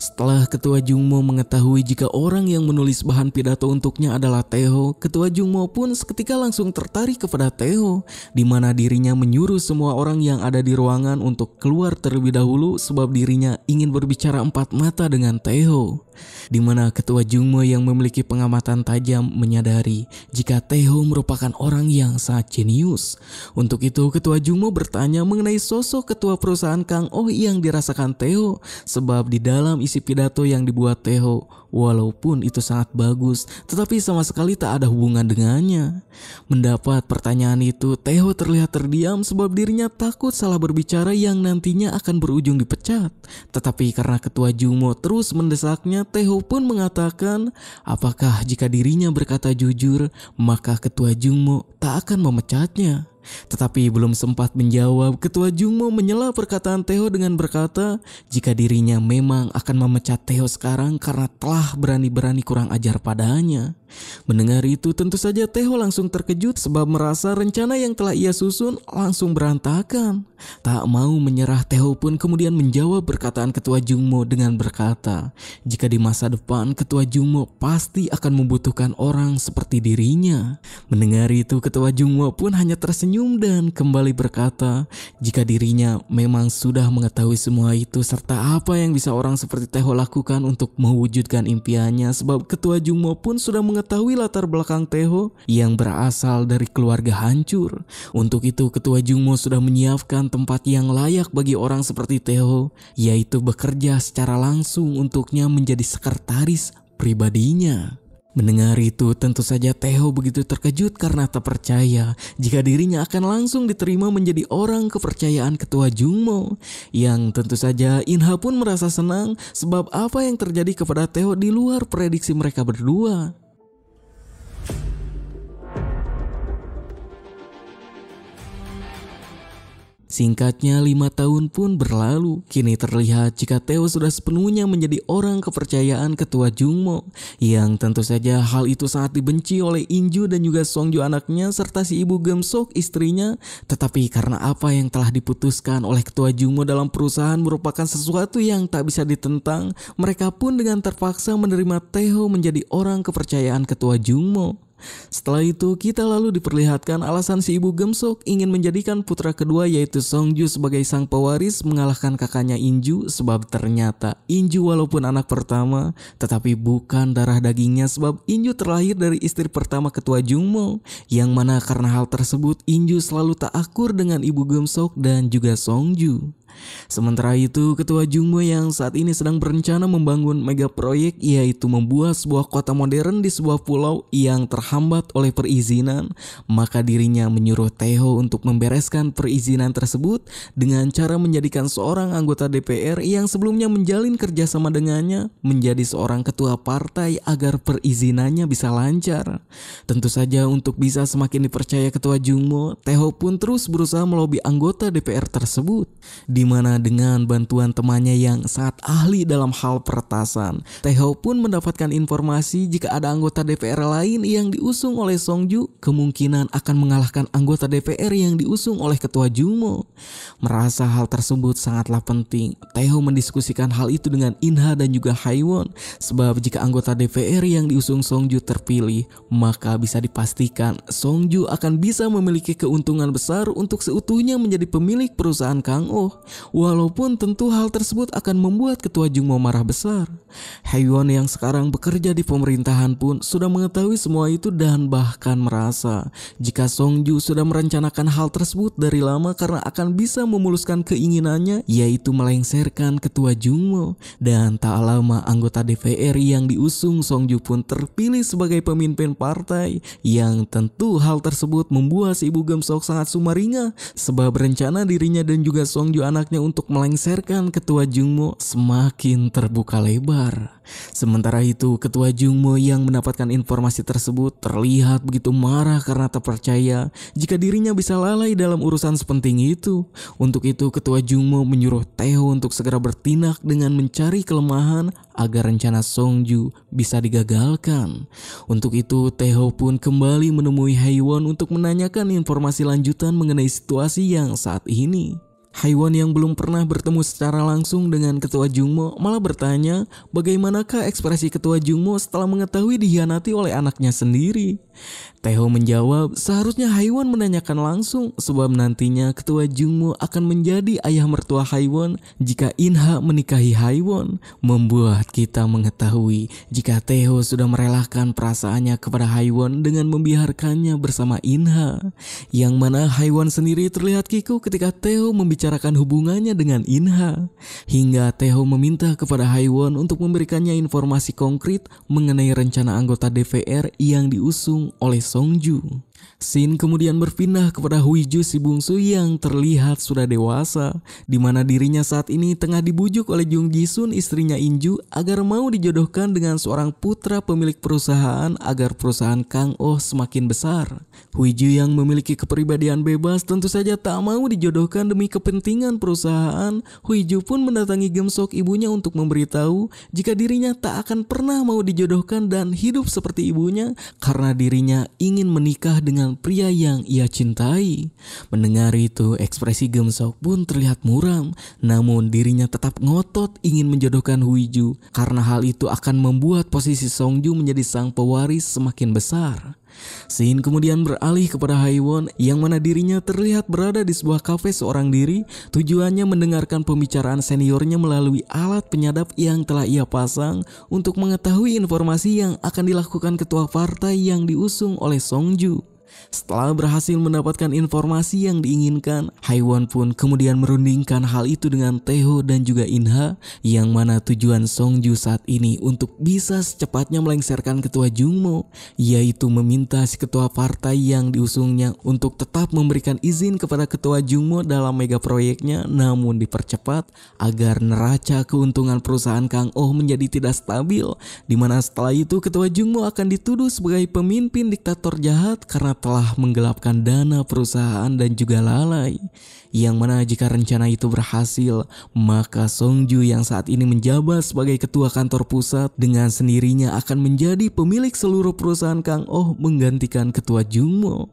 Setelah Ketua Jungmo mengetahui jika orang yang menulis bahan pidato untuknya adalah Teho, Ketua Jungmo pun seketika langsung tertarik kepada Teho, di mana dirinya menyuruh semua orang yang ada di ruangan untuk keluar terlebih dahulu sebab dirinya ingin berbicara empat mata dengan Teho. Di mana Ketua Jungmo yang memiliki pengamatan tajam menyadari jika Teho merupakan orang yang sangat jenius. Untuk itu Ketua Jungmo bertanya mengenai sosok Ketua Perusahaan Kang Oh yang dirasakan Teho sebab di dalam isi isi pidato yang dibuat Teho, walaupun itu sangat bagus, tetapi sama sekali tak ada hubungan dengannya. Mendapat pertanyaan itu, Teho terlihat terdiam sebab dirinya takut salah berbicara yang nantinya akan berujung dipecat. Tetapi karena ketua Jumo terus mendesaknya, Teho pun mengatakan, apakah jika dirinya berkata jujur, maka ketua Jumo tak akan memecatnya. Tetapi belum sempat menjawab, Ketua Jungmo menyela perkataan Theo dengan berkata jika dirinya memang akan memecat Theo sekarang karena telah berani-berani kurang ajar padanya. Mendengar itu tentu saja Theo langsung terkejut sebab merasa rencana yang telah ia susun langsung berantakan. Tak mau menyerah Theo pun kemudian menjawab perkataan Ketua Jungmo dengan berkata, jika di masa depan Ketua Jungmo pasti akan membutuhkan orang seperti dirinya. Mendengar itu Ketua Jungmo pun hanya tersenyum tersenyum dan kembali berkata jika dirinya memang sudah mengetahui semua itu serta apa yang bisa orang seperti Teho lakukan untuk mewujudkan impiannya sebab ketua Jungmo pun sudah mengetahui latar belakang Teho yang berasal dari keluarga hancur. Untuk itu ketua Jungmo sudah menyiapkan tempat yang layak bagi orang seperti Teho yaitu bekerja secara langsung untuknya menjadi sekretaris pribadinya. Mendengar itu, tentu saja Theo begitu terkejut karena tak percaya jika dirinya akan langsung diterima menjadi orang kepercayaan ketua Jungmo. Yang tentu saja Inha pun merasa senang sebab apa yang terjadi kepada Theo di luar prediksi mereka berdua. Singkatnya, lima tahun pun berlalu. Kini terlihat jika Theo sudah sepenuhnya menjadi orang kepercayaan ketua Jungmo. Yang tentu saja hal itu sangat dibenci oleh Inju dan juga Songju anaknya serta si ibu Gemsok istrinya. Tetapi karena apa yang telah diputuskan oleh ketua Jungmo dalam perusahaan merupakan sesuatu yang tak bisa ditentang, mereka pun dengan terpaksa menerima Theo menjadi orang kepercayaan ketua Jungmo. Setelah itu, kita lalu diperlihatkan alasan si ibu Gemsok ingin menjadikan putra kedua yaitu Songju sebagai sang pewaris mengalahkan kakaknya Inju sebab ternyata Inju walaupun anak pertama tetapi bukan darah dagingnya sebab Inju terlahir dari istri pertama ketua Jungmo yang mana karena hal tersebut Inju selalu tak akur dengan ibu Gemsok dan juga Songju. Sementara itu, ketua Jumbo yang saat ini sedang berencana membangun mega proyek yaitu membuat sebuah kota modern di sebuah pulau yang terhambat oleh perizinan, maka dirinya menyuruh Teho untuk membereskan perizinan tersebut dengan cara menjadikan seorang anggota DPR yang sebelumnya menjalin kerjasama dengannya menjadi seorang ketua partai agar perizinannya bisa lancar. Tentu saja untuk bisa semakin dipercaya ketua Jumbo, Teho pun terus berusaha melobi anggota DPR tersebut. Di Dimana dengan bantuan temannya yang saat ahli dalam hal peretasan, Taeho pun mendapatkan informasi jika ada anggota DPR lain yang diusung oleh Songju kemungkinan akan mengalahkan anggota DPR yang diusung oleh ketua Jumo. Merasa hal tersebut sangatlah penting, Taeho mendiskusikan hal itu dengan Inha dan juga Haiwon sebab jika anggota DPR yang diusung Songju terpilih, maka bisa dipastikan Songju akan bisa memiliki keuntungan besar untuk seutuhnya menjadi pemilik perusahaan Kang Oh. Walaupun tentu hal tersebut akan membuat ketua Jungmo marah besar. Haiwan yang sekarang bekerja di pemerintahan pun sudah mengetahui semua itu dan bahkan merasa jika Songju sudah merencanakan hal tersebut dari lama karena akan bisa memuluskan keinginannya yaitu melengserkan ketua Jungmo. Dan tak lama anggota DPR yang diusung Songju pun terpilih sebagai pemimpin partai yang tentu hal tersebut membuat si Ibu Gemsok sangat sumaringa sebab rencana dirinya dan juga Songju anak otaknya untuk melengsarkan ketua Jungmo semakin terbuka lebar. Sementara itu, ketua Jungmo yang mendapatkan informasi tersebut terlihat begitu marah karena terpercaya jika dirinya bisa lalai dalam urusan sepenting itu. Untuk itu, ketua Jungmo menyuruh Teo untuk segera bertindak dengan mencari kelemahan agar rencana Songju bisa digagalkan. Untuk itu, Teo pun kembali menemui Haiwan untuk menanyakan informasi lanjutan mengenai situasi yang saat ini. Haiwan yang belum pernah bertemu secara langsung dengan ketua Jungmo malah bertanya bagaimanakah ekspresi ketua Jungmo setelah mengetahui dihianati oleh anaknya sendiri. Teho menjawab seharusnya Haiwan menanyakan langsung sebab nantinya ketua Jungmo akan menjadi ayah mertua Haiwan jika Inha menikahi Haiwan. Membuat kita mengetahui jika Teho sudah merelakan perasaannya kepada Haiwan dengan membiarkannya bersama Inha. Yang mana Haiwan sendiri terlihat kiku ketika Teho membicarakan membicarakan hubungannya dengan Inha, hingga Teho meminta kepada Haiwon untuk memberikannya informasi konkret mengenai rencana anggota DVR yang diusung oleh Songju. Sin kemudian berpindah kepada Huiju si bungsu yang terlihat sudah dewasa, di mana dirinya saat ini tengah dibujuk oleh Jung Ji Sun istrinya Inju agar mau dijodohkan dengan seorang putra pemilik perusahaan agar perusahaan Kang Oh semakin besar. Huiju yang memiliki kepribadian bebas tentu saja tak mau dijodohkan demi kepentingan perusahaan. Huiju pun mendatangi Gemsok ibunya untuk memberitahu jika dirinya tak akan pernah mau dijodohkan dan hidup seperti ibunya karena dirinya ingin menikah dengan dengan pria yang ia cintai. Mendengar itu, ekspresi Gemsok pun terlihat muram, namun dirinya tetap ngotot ingin menjodohkan Huiju karena hal itu akan membuat posisi Songju menjadi sang pewaris semakin besar. Sin kemudian beralih kepada Haiwon yang mana dirinya terlihat berada di sebuah kafe seorang diri tujuannya mendengarkan pembicaraan seniornya melalui alat penyadap yang telah ia pasang untuk mengetahui informasi yang akan dilakukan ketua partai yang diusung oleh Songju. Setelah berhasil mendapatkan informasi yang diinginkan, Haiwan pun kemudian merundingkan hal itu dengan Teho dan juga Inha yang mana tujuan Songju saat ini untuk bisa secepatnya melengsarkan ketua Jungmo yaitu meminta si ketua partai yang diusungnya untuk tetap memberikan izin kepada ketua Jungmo dalam mega proyeknya namun dipercepat agar neraca keuntungan perusahaan Kang Oh menjadi tidak stabil di mana setelah itu ketua Jungmo akan dituduh sebagai pemimpin diktator jahat karena telah telah menggelapkan dana perusahaan dan juga lalai. Yang mana jika rencana itu berhasil, maka Songju yang saat ini menjabat sebagai ketua kantor pusat dengan sendirinya akan menjadi pemilik seluruh perusahaan Kang Oh menggantikan ketua Jungmo.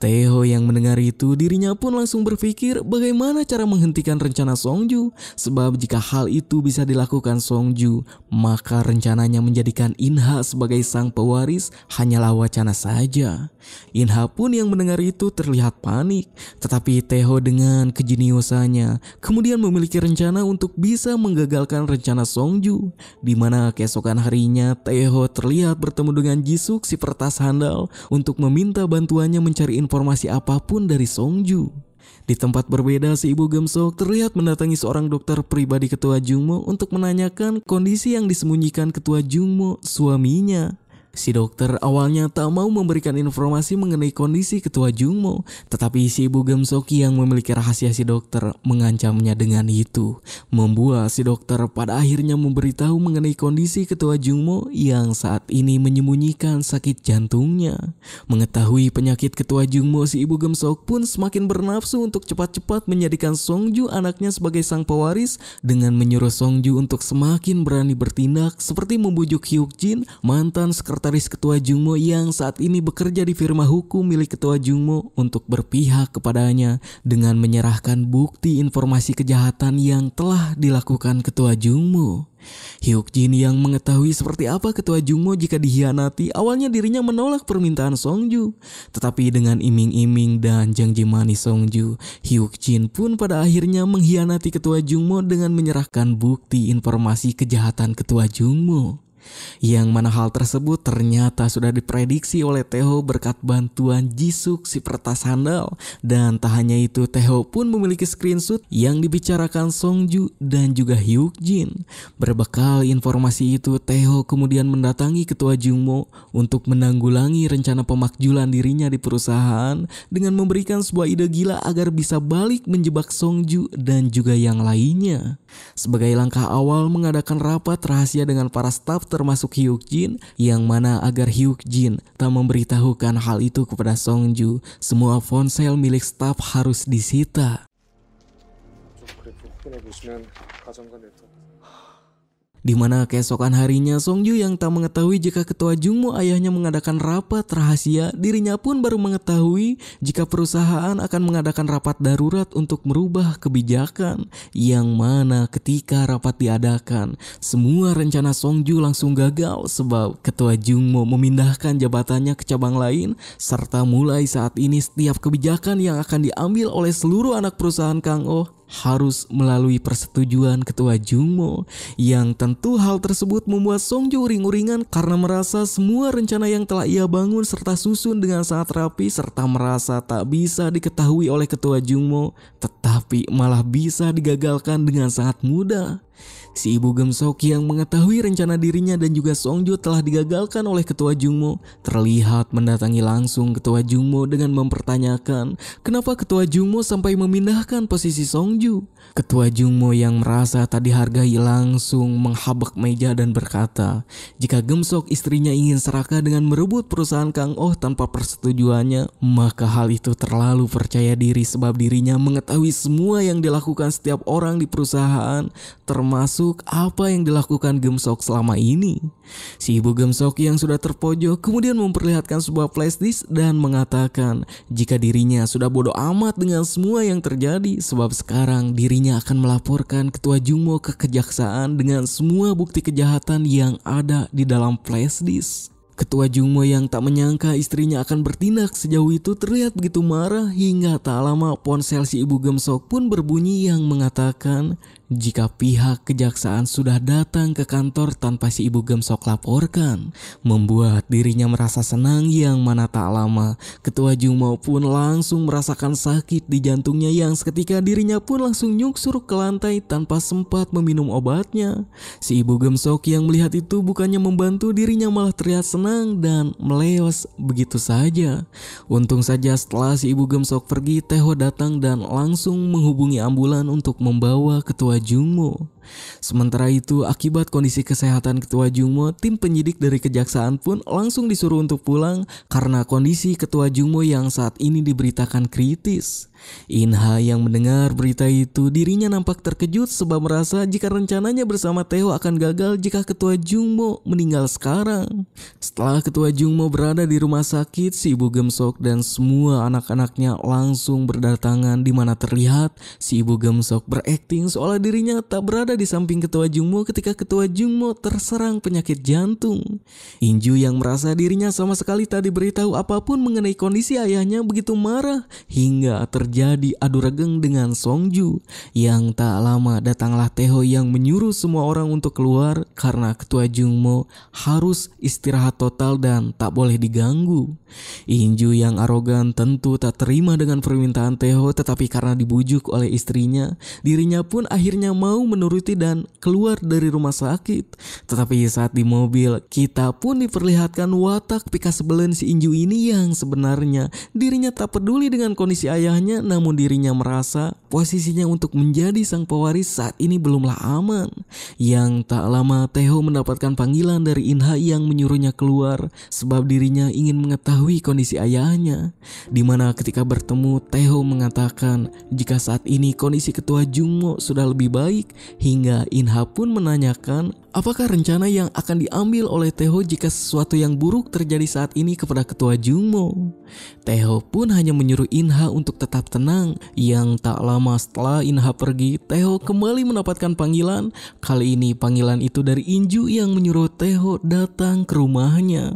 Theo yang mendengar itu dirinya pun langsung berpikir bagaimana cara menghentikan rencana Songju sebab jika hal itu bisa dilakukan Songju maka rencananya menjadikan Inha sebagai sang pewaris hanyalah wacana saja. Inha pun yang mendengar itu terlihat panik tetapi Theo dengan kejeniusannya kemudian memiliki rencana untuk bisa menggagalkan rencana Songju di mana keesokan harinya Theo terlihat bertemu dengan Jisuk si pertas handal untuk meminta bantuannya mencari informasi apapun dari Songju. Di tempat berbeda, si ibu Gemsok terlihat mendatangi seorang dokter pribadi ketua Jungmo untuk menanyakan kondisi yang disembunyikan ketua Jungmo, suaminya. Si dokter awalnya tak mau memberikan informasi mengenai kondisi ketua Jungmo, tetapi si ibu Gemsoki yang memiliki rahasia si dokter mengancamnya dengan itu, membuat si dokter pada akhirnya memberitahu mengenai kondisi ketua Jungmo yang saat ini menyembunyikan sakit jantungnya. Mengetahui penyakit ketua Jungmo, si ibu Gemsok pun semakin bernafsu untuk cepat-cepat menjadikan Songju anaknya sebagai sang pewaris dengan menyuruh Songju untuk semakin berani bertindak seperti membujuk Hyuk Jin, mantan sekretaris sekretaris ketua Jungmo yang saat ini bekerja di firma hukum milik ketua Jungmo untuk berpihak kepadanya dengan menyerahkan bukti informasi kejahatan yang telah dilakukan ketua Jungmo. Hyuk Jin yang mengetahui seperti apa ketua Jungmo jika dihianati awalnya dirinya menolak permintaan Songju. Tetapi dengan iming-iming dan janji manis Songju, Hyuk Jin pun pada akhirnya menghianati ketua Jungmo dengan menyerahkan bukti informasi kejahatan ketua Jungmo. Yang mana hal tersebut ternyata sudah diprediksi oleh Theo berkat bantuan Jisuk si pertas handal. Dan tak hanya itu, Theo pun memiliki screenshot yang dibicarakan Songju dan juga Hyuk Jin. Berbekal informasi itu, Theo kemudian mendatangi ketua Jungmo untuk menanggulangi rencana pemakjulan dirinya di perusahaan dengan memberikan sebuah ide gila agar bisa balik menjebak Songju dan juga yang lainnya. Sebagai langkah awal mengadakan rapat rahasia dengan para staf termasuk Hyuk-jin yang mana agar Hyuk-jin tak memberitahukan hal itu kepada Song Ju, semua ponsel milik staf harus disita. Di mana keesokan harinya Songju yang tak mengetahui jika ketua Jungmo ayahnya mengadakan rapat rahasia, dirinya pun baru mengetahui jika perusahaan akan mengadakan rapat darurat untuk merubah kebijakan yang mana ketika rapat diadakan, semua rencana Songju langsung gagal sebab ketua Jungmo memindahkan jabatannya ke cabang lain serta mulai saat ini setiap kebijakan yang akan diambil oleh seluruh anak perusahaan Kang Oh harus melalui persetujuan ketua Jungmo yang tentu hal tersebut membuat Songju ring uringan karena merasa semua rencana yang telah ia bangun serta susun dengan sangat rapi serta merasa tak bisa diketahui oleh ketua Jungmo tetapi malah bisa digagalkan dengan sangat mudah. Si ibu Gemsok yang mengetahui rencana dirinya dan juga Songjo telah digagalkan oleh ketua Jungmo terlihat mendatangi langsung ketua Jungmo dengan mempertanyakan kenapa ketua Jungmo sampai memindahkan posisi Songju. Ketua Jungmo yang merasa tak dihargai langsung menghabak meja dan berkata jika Gemsok istrinya ingin serakah dengan merebut perusahaan Kang Oh tanpa persetujuannya maka hal itu terlalu percaya diri sebab dirinya mengetahui semua yang dilakukan setiap orang di perusahaan termasuk termasuk apa yang dilakukan Gemsok selama ini. Si ibu Gemsok yang sudah terpojok kemudian memperlihatkan sebuah flashdisk dan mengatakan jika dirinya sudah bodoh amat dengan semua yang terjadi sebab sekarang dirinya akan melaporkan ketua jumo ke kejaksaan dengan semua bukti kejahatan yang ada di dalam flashdisk. Ketua Jungmo yang tak menyangka istrinya akan bertindak sejauh itu terlihat begitu marah hingga tak lama ponsel si ibu Gemsok pun berbunyi yang mengatakan jika pihak kejaksaan sudah datang ke kantor tanpa si ibu Gemsok laporkan, membuat dirinya merasa senang yang mana tak lama, ketua Jumau pun langsung merasakan sakit di jantungnya yang seketika dirinya pun langsung nyuksur ke lantai tanpa sempat meminum obatnya. Si ibu Gemsok yang melihat itu bukannya membantu dirinya malah terlihat senang dan meleos begitu saja. Untung saja setelah si ibu Gemsok pergi, Teho datang dan langsung menghubungi ambulan untuk membawa ketua bajumu Sementara itu, akibat kondisi kesehatan Ketua Jungmo, tim penyidik dari kejaksaan pun langsung disuruh untuk pulang karena kondisi Ketua Jungmo yang saat ini diberitakan kritis. Inha yang mendengar berita itu dirinya nampak terkejut sebab merasa jika rencananya bersama Theo akan gagal jika Ketua Jungmo meninggal sekarang. Setelah Ketua Jungmo berada di rumah sakit, si Ibu Gemsok dan semua anak-anaknya langsung berdatangan di mana terlihat si Ibu Gemsok berakting seolah dirinya tak berada di samping ketua Jungmo ketika ketua Jungmo terserang penyakit jantung. Inju yang merasa dirinya sama sekali tak diberitahu apapun mengenai kondisi ayahnya begitu marah hingga terjadi adu regeng dengan Songju. Yang tak lama datanglah Teho yang menyuruh semua orang untuk keluar karena ketua Jungmo harus istirahat total dan tak boleh diganggu. Inju yang arogan tentu tak terima dengan permintaan Teho tetapi karena dibujuk oleh istrinya, dirinya pun akhirnya mau menurut security dan keluar dari rumah sakit. Tetapi saat di mobil, kita pun diperlihatkan watak pika sebelen si Inju ini yang sebenarnya dirinya tak peduli dengan kondisi ayahnya namun dirinya merasa posisinya untuk menjadi sang pewaris saat ini belumlah aman. Yang tak lama Teho mendapatkan panggilan dari Inha yang menyuruhnya keluar sebab dirinya ingin mengetahui kondisi ayahnya. Dimana ketika bertemu Teho mengatakan jika saat ini kondisi ketua Jungmo sudah lebih baik Hingga Inha pun menanyakan Apakah rencana yang akan diambil oleh Teho jika sesuatu yang buruk terjadi saat ini kepada ketua Jungmo? Teho pun hanya menyuruh Inha untuk tetap tenang. Yang tak lama setelah Inha pergi, Teho kembali mendapatkan panggilan. Kali ini panggilan itu dari Inju yang menyuruh Teho datang ke rumahnya.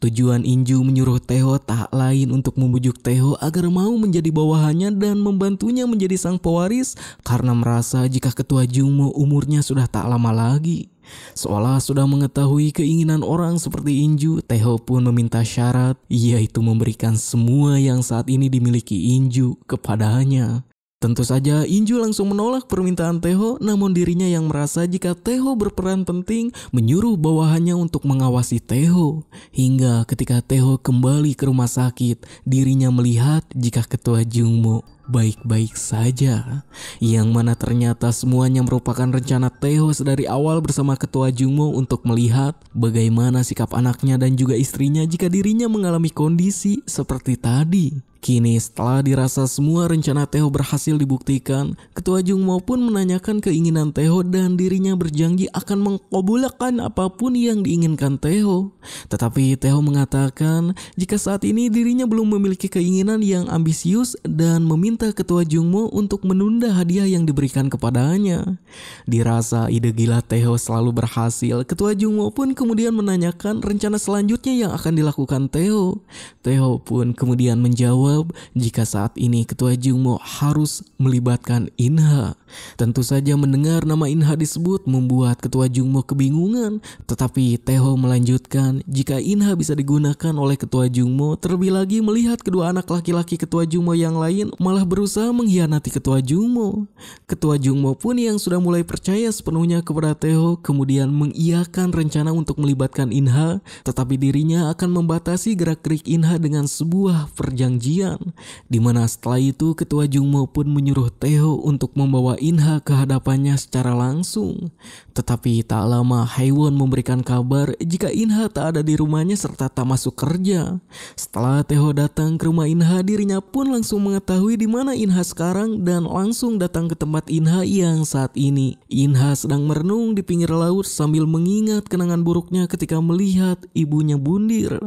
Tujuan Inju menyuruh Teho tak lain untuk membujuk Teho agar mau menjadi bawahannya dan membantunya menjadi sang pewaris karena merasa jika ketua Jungmo umurnya sudah tak lama lagi. Seolah sudah mengetahui keinginan orang seperti Inju, Teho pun meminta syarat, yaitu memberikan semua yang saat ini dimiliki Inju kepadanya. Tentu saja Inju langsung menolak permintaan Teho namun dirinya yang merasa jika Teho berperan penting menyuruh bawahannya untuk mengawasi Teho. Hingga ketika Teho kembali ke rumah sakit, dirinya melihat jika ketua Jungmo baik-baik saja. Yang mana ternyata semuanya merupakan rencana Tehos dari awal bersama ketua Jungmo untuk melihat bagaimana sikap anaknya dan juga istrinya jika dirinya mengalami kondisi seperti tadi. Kini setelah dirasa semua rencana Theo berhasil dibuktikan, Ketua Jungmo pun menanyakan keinginan Theo dan dirinya berjanji akan mengkobulakan apapun yang diinginkan Theo Tetapi Theo mengatakan jika saat ini dirinya belum memiliki keinginan yang ambisius dan meminta meminta ketua Jungmo untuk menunda hadiah yang diberikan kepadanya. Dirasa ide gila Theo selalu berhasil, ketua Jungmo pun kemudian menanyakan rencana selanjutnya yang akan dilakukan Theo. Theo pun kemudian menjawab jika saat ini ketua Jungmo harus melibatkan Inha. Tentu saja mendengar nama Inha disebut membuat ketua Jungmo kebingungan, tetapi Teho melanjutkan jika Inha bisa digunakan oleh ketua Jungmo, terlebih lagi melihat kedua anak laki-laki ketua Jungmo yang lain malah berusaha mengkhianati ketua Jungmo. Ketua Jungmo pun yang sudah mulai percaya sepenuhnya kepada Teho kemudian mengiakan rencana untuk melibatkan Inha, tetapi dirinya akan membatasi gerak-gerik Inha dengan sebuah perjanjian, Dimana setelah itu ketua Jungmo pun menyuruh Teho untuk membawa Inha ke hadapannya secara langsung. Tetapi tak lama Haiwon memberikan kabar jika Inha tak ada di rumahnya serta tak masuk kerja. Setelah Teho datang ke rumah Inha, dirinya pun langsung mengetahui di mana Inha sekarang dan langsung datang ke tempat Inha yang saat ini. Inha sedang merenung di pinggir laut sambil mengingat kenangan buruknya ketika melihat ibunya bundir.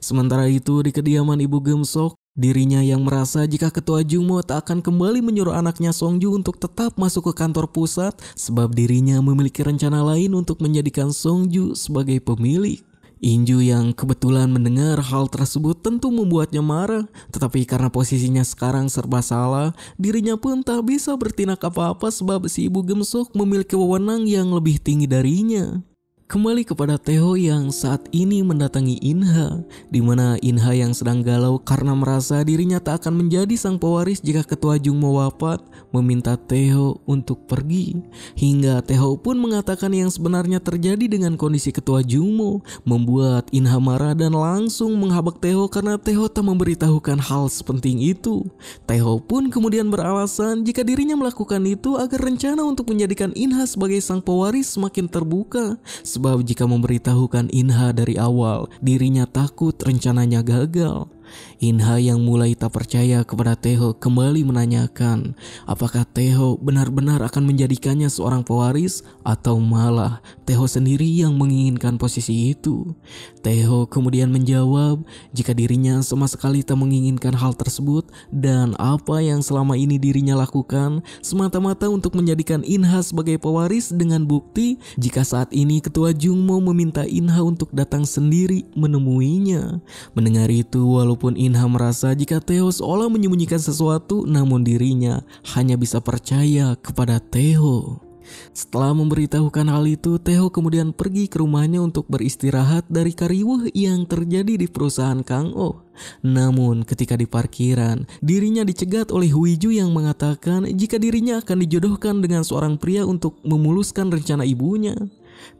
Sementara itu di kediaman ibu Gemsok, Dirinya yang merasa jika ketua Jungmo tak akan kembali menyuruh anaknya Songju untuk tetap masuk ke kantor pusat sebab dirinya memiliki rencana lain untuk menjadikan Songju sebagai pemilik. Inju yang kebetulan mendengar hal tersebut tentu membuatnya marah, tetapi karena posisinya sekarang serba salah, dirinya pun tak bisa bertindak apa-apa sebab si ibu gemsok memiliki wewenang yang lebih tinggi darinya. Kembali kepada Theo yang saat ini mendatangi Inha, di mana Inha yang sedang galau karena merasa dirinya tak akan menjadi sang pewaris jika ketua Jungmo wafat, meminta Theo untuk pergi. Hingga Theo pun mengatakan yang sebenarnya terjadi dengan kondisi ketua Jungmo, membuat Inha marah dan langsung menghabak Theo karena Theo tak memberitahukan hal sepenting itu. Theo pun kemudian beralasan jika dirinya melakukan itu agar rencana untuk menjadikan Inha sebagai sang pewaris semakin terbuka Sebab jika memberitahukan Inha dari awal, dirinya takut rencananya gagal. Inha yang mulai tak percaya kepada Teho kembali menanyakan apakah Teho benar-benar akan menjadikannya seorang pewaris atau malah Teho sendiri yang menginginkan posisi itu. Teho kemudian menjawab jika dirinya sama sekali tak menginginkan hal tersebut dan apa yang selama ini dirinya lakukan semata-mata untuk menjadikan Inha sebagai pewaris dengan bukti jika saat ini ketua Jungmo meminta Inha untuk datang sendiri menemuinya. Mendengar itu walaupun Minha merasa jika Theo seolah menyembunyikan sesuatu namun dirinya hanya bisa percaya kepada Theo. Setelah memberitahukan hal itu, Theo kemudian pergi ke rumahnya untuk beristirahat dari kariwuh yang terjadi di perusahaan Kang Oh. Namun ketika di parkiran, dirinya dicegat oleh Huiju yang mengatakan jika dirinya akan dijodohkan dengan seorang pria untuk memuluskan rencana ibunya.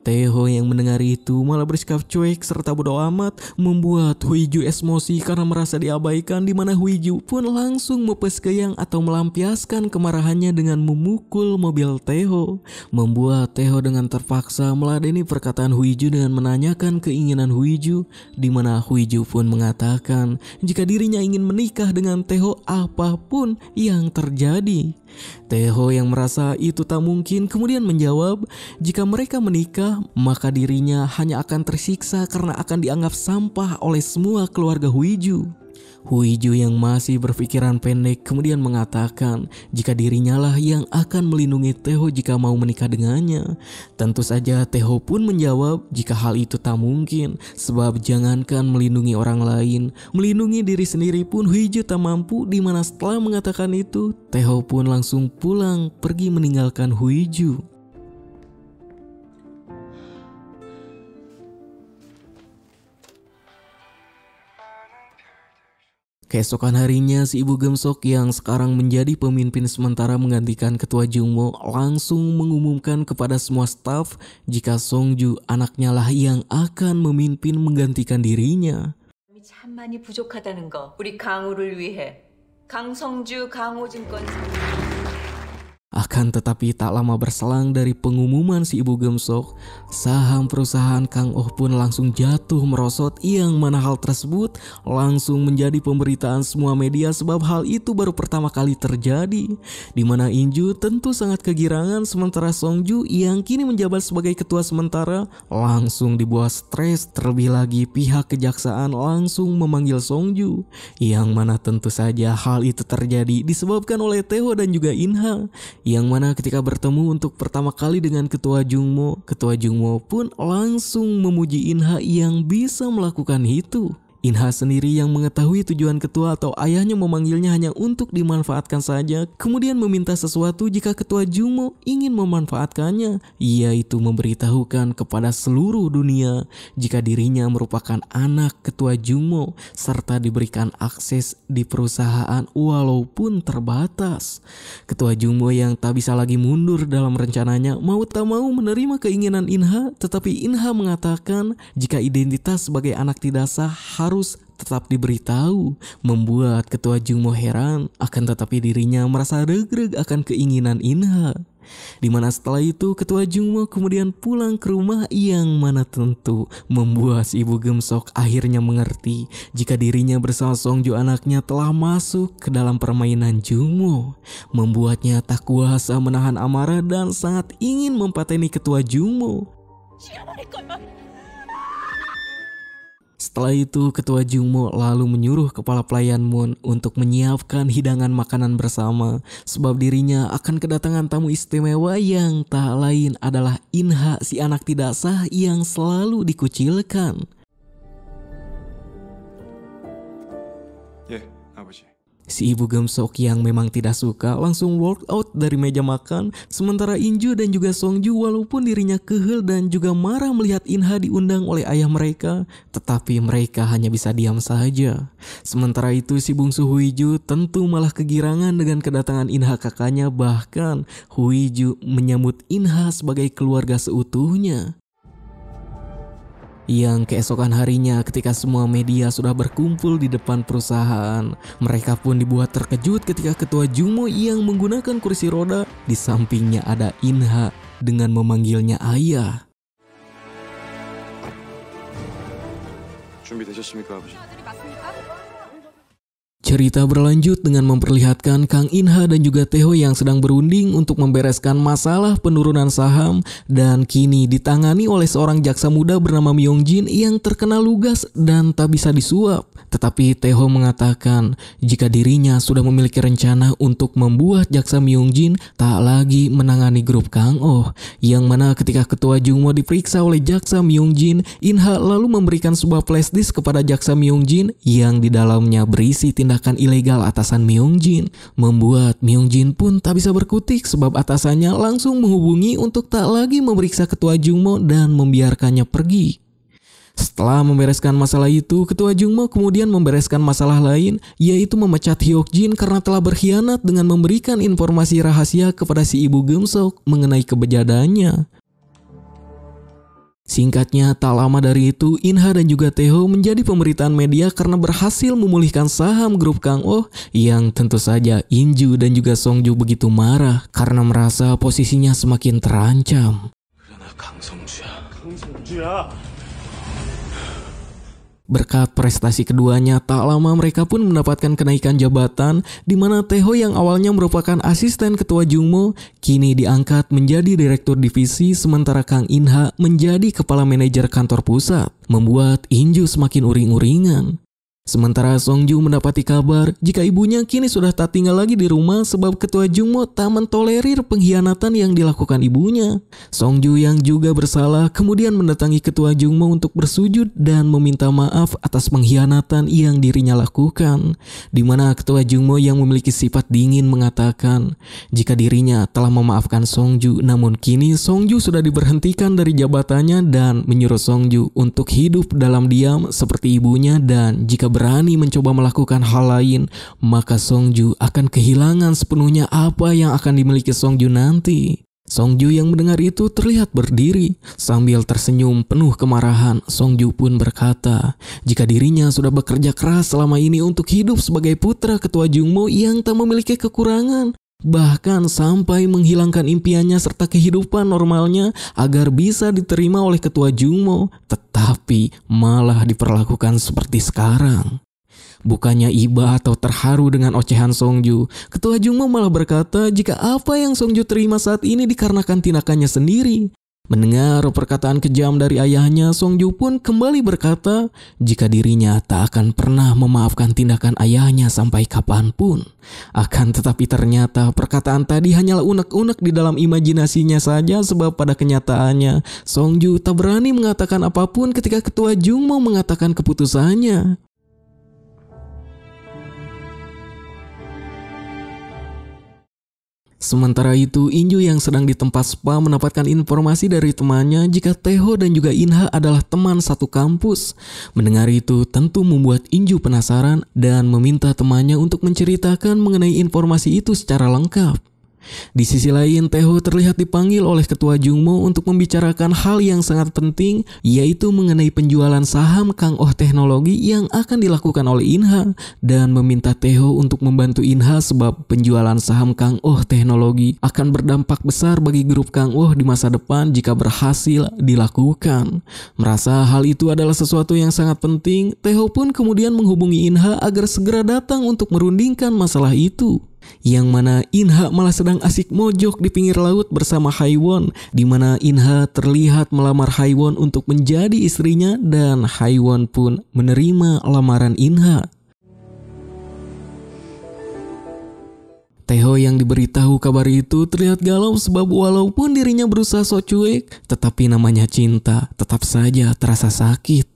Teho yang mendengar itu malah bersikap cuek serta bodo amat membuat Huiju emosi karena merasa diabaikan di mana Huiju pun langsung mepes ke yang atau melampiaskan kemarahannya dengan memukul mobil Teho. Membuat Teho dengan terpaksa meladeni perkataan Huiju dengan menanyakan keinginan Huiju di mana Huiju pun mengatakan jika dirinya ingin menikah dengan Theo apapun yang terjadi. Teho yang merasa itu tak mungkin kemudian menjawab, jika mereka menikah maka dirinya hanya akan tersiksa karena akan dianggap sampah oleh semua keluarga Huiju. Huiju yang masih berpikiran pendek kemudian mengatakan jika dirinya lah yang akan melindungi Teho jika mau menikah dengannya. Tentu saja Teho pun menjawab jika hal itu tak mungkin sebab jangankan melindungi orang lain, melindungi diri sendiri pun Huiju tak mampu di mana setelah mengatakan itu Teho pun langsung pulang pergi meninggalkan Huiju. Keesokan harinya, si ibu Gemsok yang sekarang menjadi pemimpin sementara menggantikan ketua Jungmo langsung mengumumkan kepada semua staf jika Songju anaknya lah yang akan memimpin menggantikan dirinya. 우리 강우를 위해 강성주 akan tetapi tak lama berselang dari pengumuman si ibu Gemsok, saham perusahaan Kang Oh pun langsung jatuh merosot yang mana hal tersebut langsung menjadi pemberitaan semua media sebab hal itu baru pertama kali terjadi. Di mana Inju tentu sangat kegirangan sementara Songju yang kini menjabat sebagai ketua sementara langsung dibuat stres terlebih lagi pihak kejaksaan langsung memanggil Songju yang mana tentu saja hal itu terjadi disebabkan oleh Teho dan juga Inha yang mana ketika bertemu untuk pertama kali dengan ketua Jungmo, ketua Jungmo pun langsung memuji Inha yang bisa melakukan itu. Inha sendiri yang mengetahui tujuan ketua atau ayahnya memanggilnya hanya untuk dimanfaatkan saja, kemudian meminta sesuatu jika ketua Jumo ingin memanfaatkannya, yaitu memberitahukan kepada seluruh dunia jika dirinya merupakan anak ketua Jumo serta diberikan akses di perusahaan walaupun terbatas. Ketua Jumo yang tak bisa lagi mundur dalam rencananya mau tak mau menerima keinginan Inha, tetapi Inha mengatakan jika identitas sebagai anak tidak sah harus harus tetap diberitahu, membuat ketua Jungmo heran, akan tetapi dirinya merasa reg-reg akan keinginan Inha. Dimana setelah itu ketua Jungmo kemudian pulang ke rumah yang mana tentu membuat si ibu gemsok akhirnya mengerti jika dirinya bersama Songjo anaknya telah masuk ke dalam permainan Jungmo. Membuatnya tak kuasa menahan amarah dan sangat ingin mempateni ketua Jungmo. Setelah itu, ketua Jungmo lalu menyuruh kepala pelayan Moon untuk menyiapkan hidangan makanan bersama sebab dirinya akan kedatangan tamu istimewa yang tak lain adalah Inha si anak tidak sah yang selalu dikucilkan. Si ibu Gemsok yang memang tidak suka langsung walk out dari meja makan, sementara Inju dan juga Songju walaupun dirinya kehel dan juga marah melihat Inha diundang oleh ayah mereka, tetapi mereka hanya bisa diam saja. Sementara itu si bungsu Huiju tentu malah kegirangan dengan kedatangan Inha kakaknya bahkan Huiju menyambut Inha sebagai keluarga seutuhnya yang keesokan harinya ketika semua media sudah berkumpul di depan perusahaan. Mereka pun dibuat terkejut ketika ketua Jumo yang menggunakan kursi roda di sampingnya ada Inha dengan memanggilnya ayah. 준비되셨습니까, 아버지? Cerita berlanjut dengan memperlihatkan Kang Inha dan juga Teho yang sedang berunding untuk membereskan masalah penurunan saham dan kini ditangani oleh seorang jaksa muda bernama Myung Jin yang terkena lugas dan tak bisa disuap. Tetapi Teho mengatakan jika dirinya sudah memiliki rencana untuk membuat jaksa Myung Jin tak lagi menangani grup Kang Oh. Yang mana ketika ketua Jungwo diperiksa oleh jaksa Myung Jin, Inha lalu memberikan sebuah flashdisk kepada jaksa Myung Jin yang di dalamnya berisi tindakan tindakan ilegal atasan Myung Jin membuat Myung Jin pun tak bisa berkutik sebab atasannya langsung menghubungi untuk tak lagi memeriksa ketua Jungmo dan membiarkannya pergi. Setelah membereskan masalah itu, ketua Jungmo kemudian membereskan masalah lain yaitu memecat Jin karena telah berkhianat dengan memberikan informasi rahasia kepada si ibu Gemsok mengenai kebejadannya. Singkatnya, tak lama dari itu, Inha dan juga Teho menjadi pemberitaan media karena berhasil memulihkan saham grup Kang Oh yang tentu saja Inju dan juga Songju begitu marah karena merasa posisinya semakin terancam. Karena Kang Songju. Kang Songju. Ya. Berkat prestasi keduanya, tak lama mereka pun mendapatkan kenaikan jabatan di mana Teho yang awalnya merupakan asisten ketua Jungmo kini diangkat menjadi direktur divisi sementara Kang Inha menjadi kepala manajer kantor pusat, membuat Inju semakin uring-uringan. Sementara Song Ju mendapati kabar jika ibunya kini sudah tak tinggal lagi di rumah sebab ketua Jungmo tak mentolerir pengkhianatan yang dilakukan ibunya. Song Ju yang juga bersalah kemudian mendatangi ketua Jungmo untuk bersujud dan meminta maaf atas pengkhianatan yang dirinya lakukan. Di mana ketua Jungmo yang memiliki sifat dingin mengatakan jika dirinya telah memaafkan Song Ju namun kini Song Ju sudah diberhentikan dari jabatannya dan menyuruh Song Ju untuk hidup dalam diam seperti ibunya dan jika berani mencoba melakukan hal lain, maka Songju akan kehilangan sepenuhnya apa yang akan dimiliki Songju nanti. Songju yang mendengar itu terlihat berdiri sambil tersenyum penuh kemarahan. Songju pun berkata, jika dirinya sudah bekerja keras selama ini untuk hidup sebagai putra ketua Jungmo yang tak memiliki kekurangan, bahkan sampai menghilangkan impiannya serta kehidupan normalnya agar bisa diterima oleh ketua Jungmo, tetapi malah diperlakukan seperti sekarang. Bukannya iba atau terharu dengan ocehan Songju, ketua Jungmo malah berkata jika apa yang Songju terima saat ini dikarenakan tindakannya sendiri, Mendengar perkataan kejam dari ayahnya, Song Ju pun kembali berkata jika dirinya tak akan pernah memaafkan tindakan ayahnya sampai kapanpun. Akan tetapi ternyata perkataan tadi hanyalah unek-unek di dalam imajinasinya saja sebab pada kenyataannya Song Ju tak berani mengatakan apapun ketika ketua Jung mau mengatakan keputusannya. Sementara itu, Inju yang sedang di tempat spa mendapatkan informasi dari temannya jika Teho dan juga Inha adalah teman satu kampus. Mendengar itu tentu membuat Inju penasaran dan meminta temannya untuk menceritakan mengenai informasi itu secara lengkap. Di sisi lain, Teho terlihat dipanggil oleh ketua Jungmo untuk membicarakan hal yang sangat penting, yaitu mengenai penjualan saham Kang Oh Teknologi yang akan dilakukan oleh Inha dan meminta Teho untuk membantu Inha sebab penjualan saham Kang Oh Teknologi akan berdampak besar bagi grup Kang Oh di masa depan jika berhasil dilakukan. Merasa hal itu adalah sesuatu yang sangat penting, Teho pun kemudian menghubungi Inha agar segera datang untuk merundingkan masalah itu yang mana Inha malah sedang asik mojok di pinggir laut bersama Haiwon, di mana Inha terlihat melamar Haiwon untuk menjadi istrinya dan Haiwon pun menerima lamaran Inha. Teho yang diberitahu kabar itu terlihat galau sebab walaupun dirinya berusaha sok cuek, tetapi namanya cinta tetap saja terasa sakit.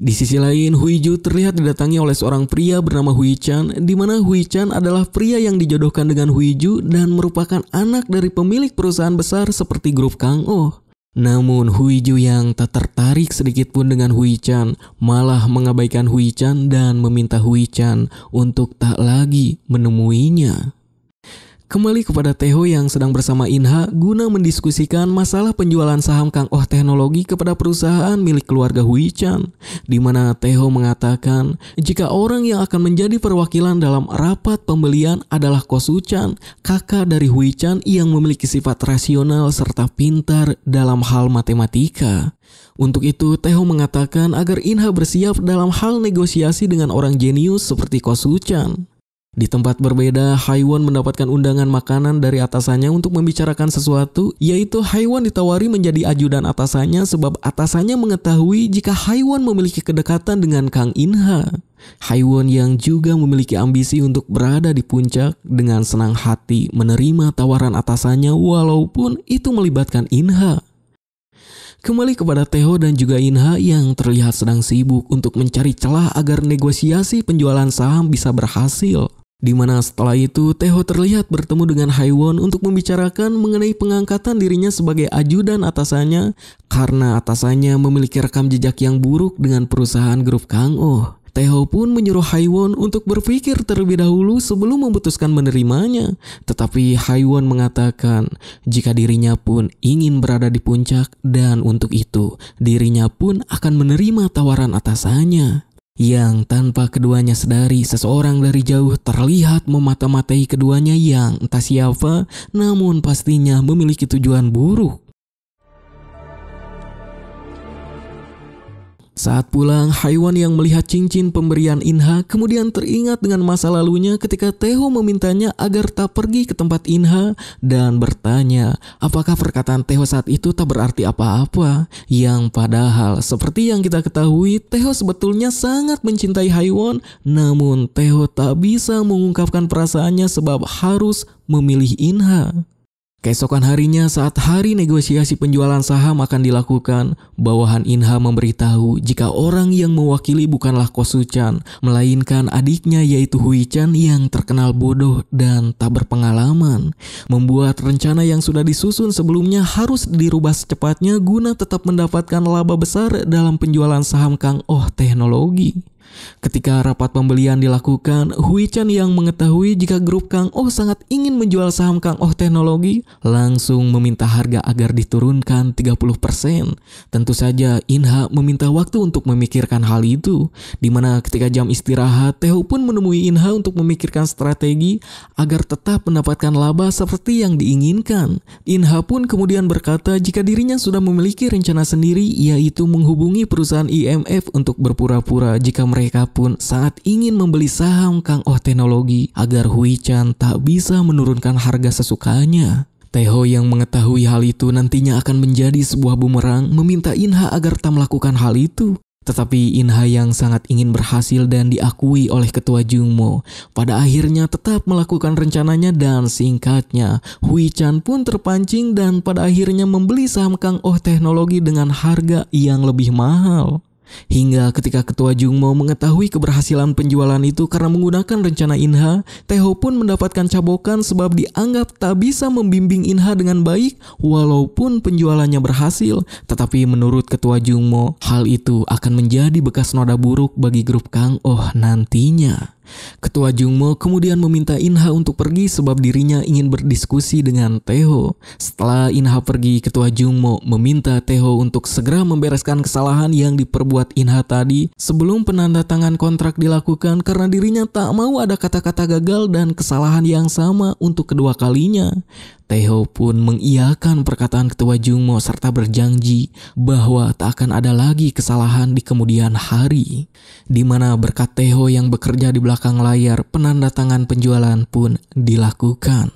Di sisi lain, Huiju terlihat didatangi oleh seorang pria bernama Hui Chan, di mana Hui Chan adalah pria yang dijodohkan dengan Hui Ju dan merupakan anak dari pemilik perusahaan besar seperti grup Kang Oh. Namun Ju yang tak tertarik sedikit pun dengan Hui Chan, malah mengabaikan Hui Chan dan meminta Hui Chan untuk tak lagi menemuinya kembali kepada Teho yang sedang bersama Inha guna mendiskusikan masalah penjualan saham Kang Oh Teknologi kepada perusahaan milik keluarga Hui Chan, di mana Teho mengatakan jika orang yang akan menjadi perwakilan dalam rapat pembelian adalah Su Chan, kakak dari Hui Chan yang memiliki sifat rasional serta pintar dalam hal matematika. Untuk itu, Teho mengatakan agar Inha bersiap dalam hal negosiasi dengan orang jenius seperti Su Chan. Di tempat berbeda, Haiwan mendapatkan undangan makanan dari atasannya untuk membicarakan sesuatu, yaitu Haiwan ditawari menjadi ajudan atasannya sebab atasannya mengetahui jika Haiwan memiliki kedekatan dengan Kang Inha. Haiwan yang juga memiliki ambisi untuk berada di puncak dengan senang hati menerima tawaran atasannya walaupun itu melibatkan Inha. Kembali kepada Theo dan juga Inha yang terlihat sedang sibuk untuk mencari celah agar negosiasi penjualan saham bisa berhasil di mana setelah itu Teho terlihat bertemu dengan Haiwon untuk membicarakan mengenai pengangkatan dirinya sebagai ajudan atasannya karena atasannya memiliki rekam jejak yang buruk dengan perusahaan grup Kang Oh. Teho pun menyuruh Haiwon untuk berpikir terlebih dahulu sebelum memutuskan menerimanya. Tetapi Haiwon mengatakan jika dirinya pun ingin berada di puncak dan untuk itu dirinya pun akan menerima tawaran atasannya yang tanpa keduanya sedari seseorang dari jauh terlihat memata-matai keduanya yang entah siapa namun pastinya memiliki tujuan buruk. Saat pulang, Haiwan yang melihat cincin pemberian Inha kemudian teringat dengan masa lalunya ketika Teho memintanya agar tak pergi ke tempat Inha dan bertanya apakah perkataan Teho saat itu tak berarti apa-apa. Yang padahal seperti yang kita ketahui, Teho sebetulnya sangat mencintai Haiwan namun Teho tak bisa mengungkapkan perasaannya sebab harus memilih Inha. Keesokan harinya saat hari negosiasi penjualan saham akan dilakukan, bawahan Inha memberitahu jika orang yang mewakili bukanlah Kosuchan, melainkan adiknya yaitu Huichan yang terkenal bodoh dan tak berpengalaman. Membuat rencana yang sudah disusun sebelumnya harus dirubah secepatnya guna tetap mendapatkan laba besar dalam penjualan saham Kang Oh Teknologi. Ketika rapat pembelian dilakukan, Hui Chan yang mengetahui jika grup Kang Oh sangat ingin menjual saham Kang Oh Teknologi, langsung meminta harga agar diturunkan 30%. Tentu saja Inha meminta waktu untuk memikirkan hal itu, di mana ketika jam istirahat, Teho pun menemui Inha untuk memikirkan strategi agar tetap mendapatkan laba seperti yang diinginkan. Inha pun kemudian berkata jika dirinya sudah memiliki rencana sendiri, yaitu menghubungi perusahaan IMF untuk berpura-pura jika mereka mereka pun sangat ingin membeli saham Kang Oh Teknologi agar Hui Chan tak bisa menurunkan harga sesukanya. Teho yang mengetahui hal itu nantinya akan menjadi sebuah bumerang meminta Inha agar tak melakukan hal itu. Tetapi Inha yang sangat ingin berhasil dan diakui oleh ketua Jungmo, pada akhirnya tetap melakukan rencananya dan singkatnya, Hui Chan pun terpancing dan pada akhirnya membeli saham Kang Oh Teknologi dengan harga yang lebih mahal. Hingga ketika Ketua Jung mengetahui keberhasilan penjualan itu karena menggunakan rencana Inha, Teho pun mendapatkan cabokan sebab dianggap tak bisa membimbing Inha dengan baik walaupun penjualannya berhasil. Tetapi menurut Ketua Jungmo, hal itu akan menjadi bekas noda buruk bagi grup Kang Oh nantinya. Ketua Jungmo kemudian meminta Inha untuk pergi sebab dirinya ingin berdiskusi dengan Teho. Setelah Inha pergi, Ketua Jungmo meminta Teho untuk segera membereskan kesalahan yang diperbuat Inha tadi sebelum penanda tangan kontrak dilakukan karena dirinya tak mau ada kata-kata gagal dan kesalahan yang sama untuk kedua kalinya. Teho pun mengiyakan perkataan ketua Jungmo serta berjanji bahwa tak akan ada lagi kesalahan di kemudian hari, di mana berkat Teho yang bekerja di belakang layar penanda tangan penjualan pun dilakukan.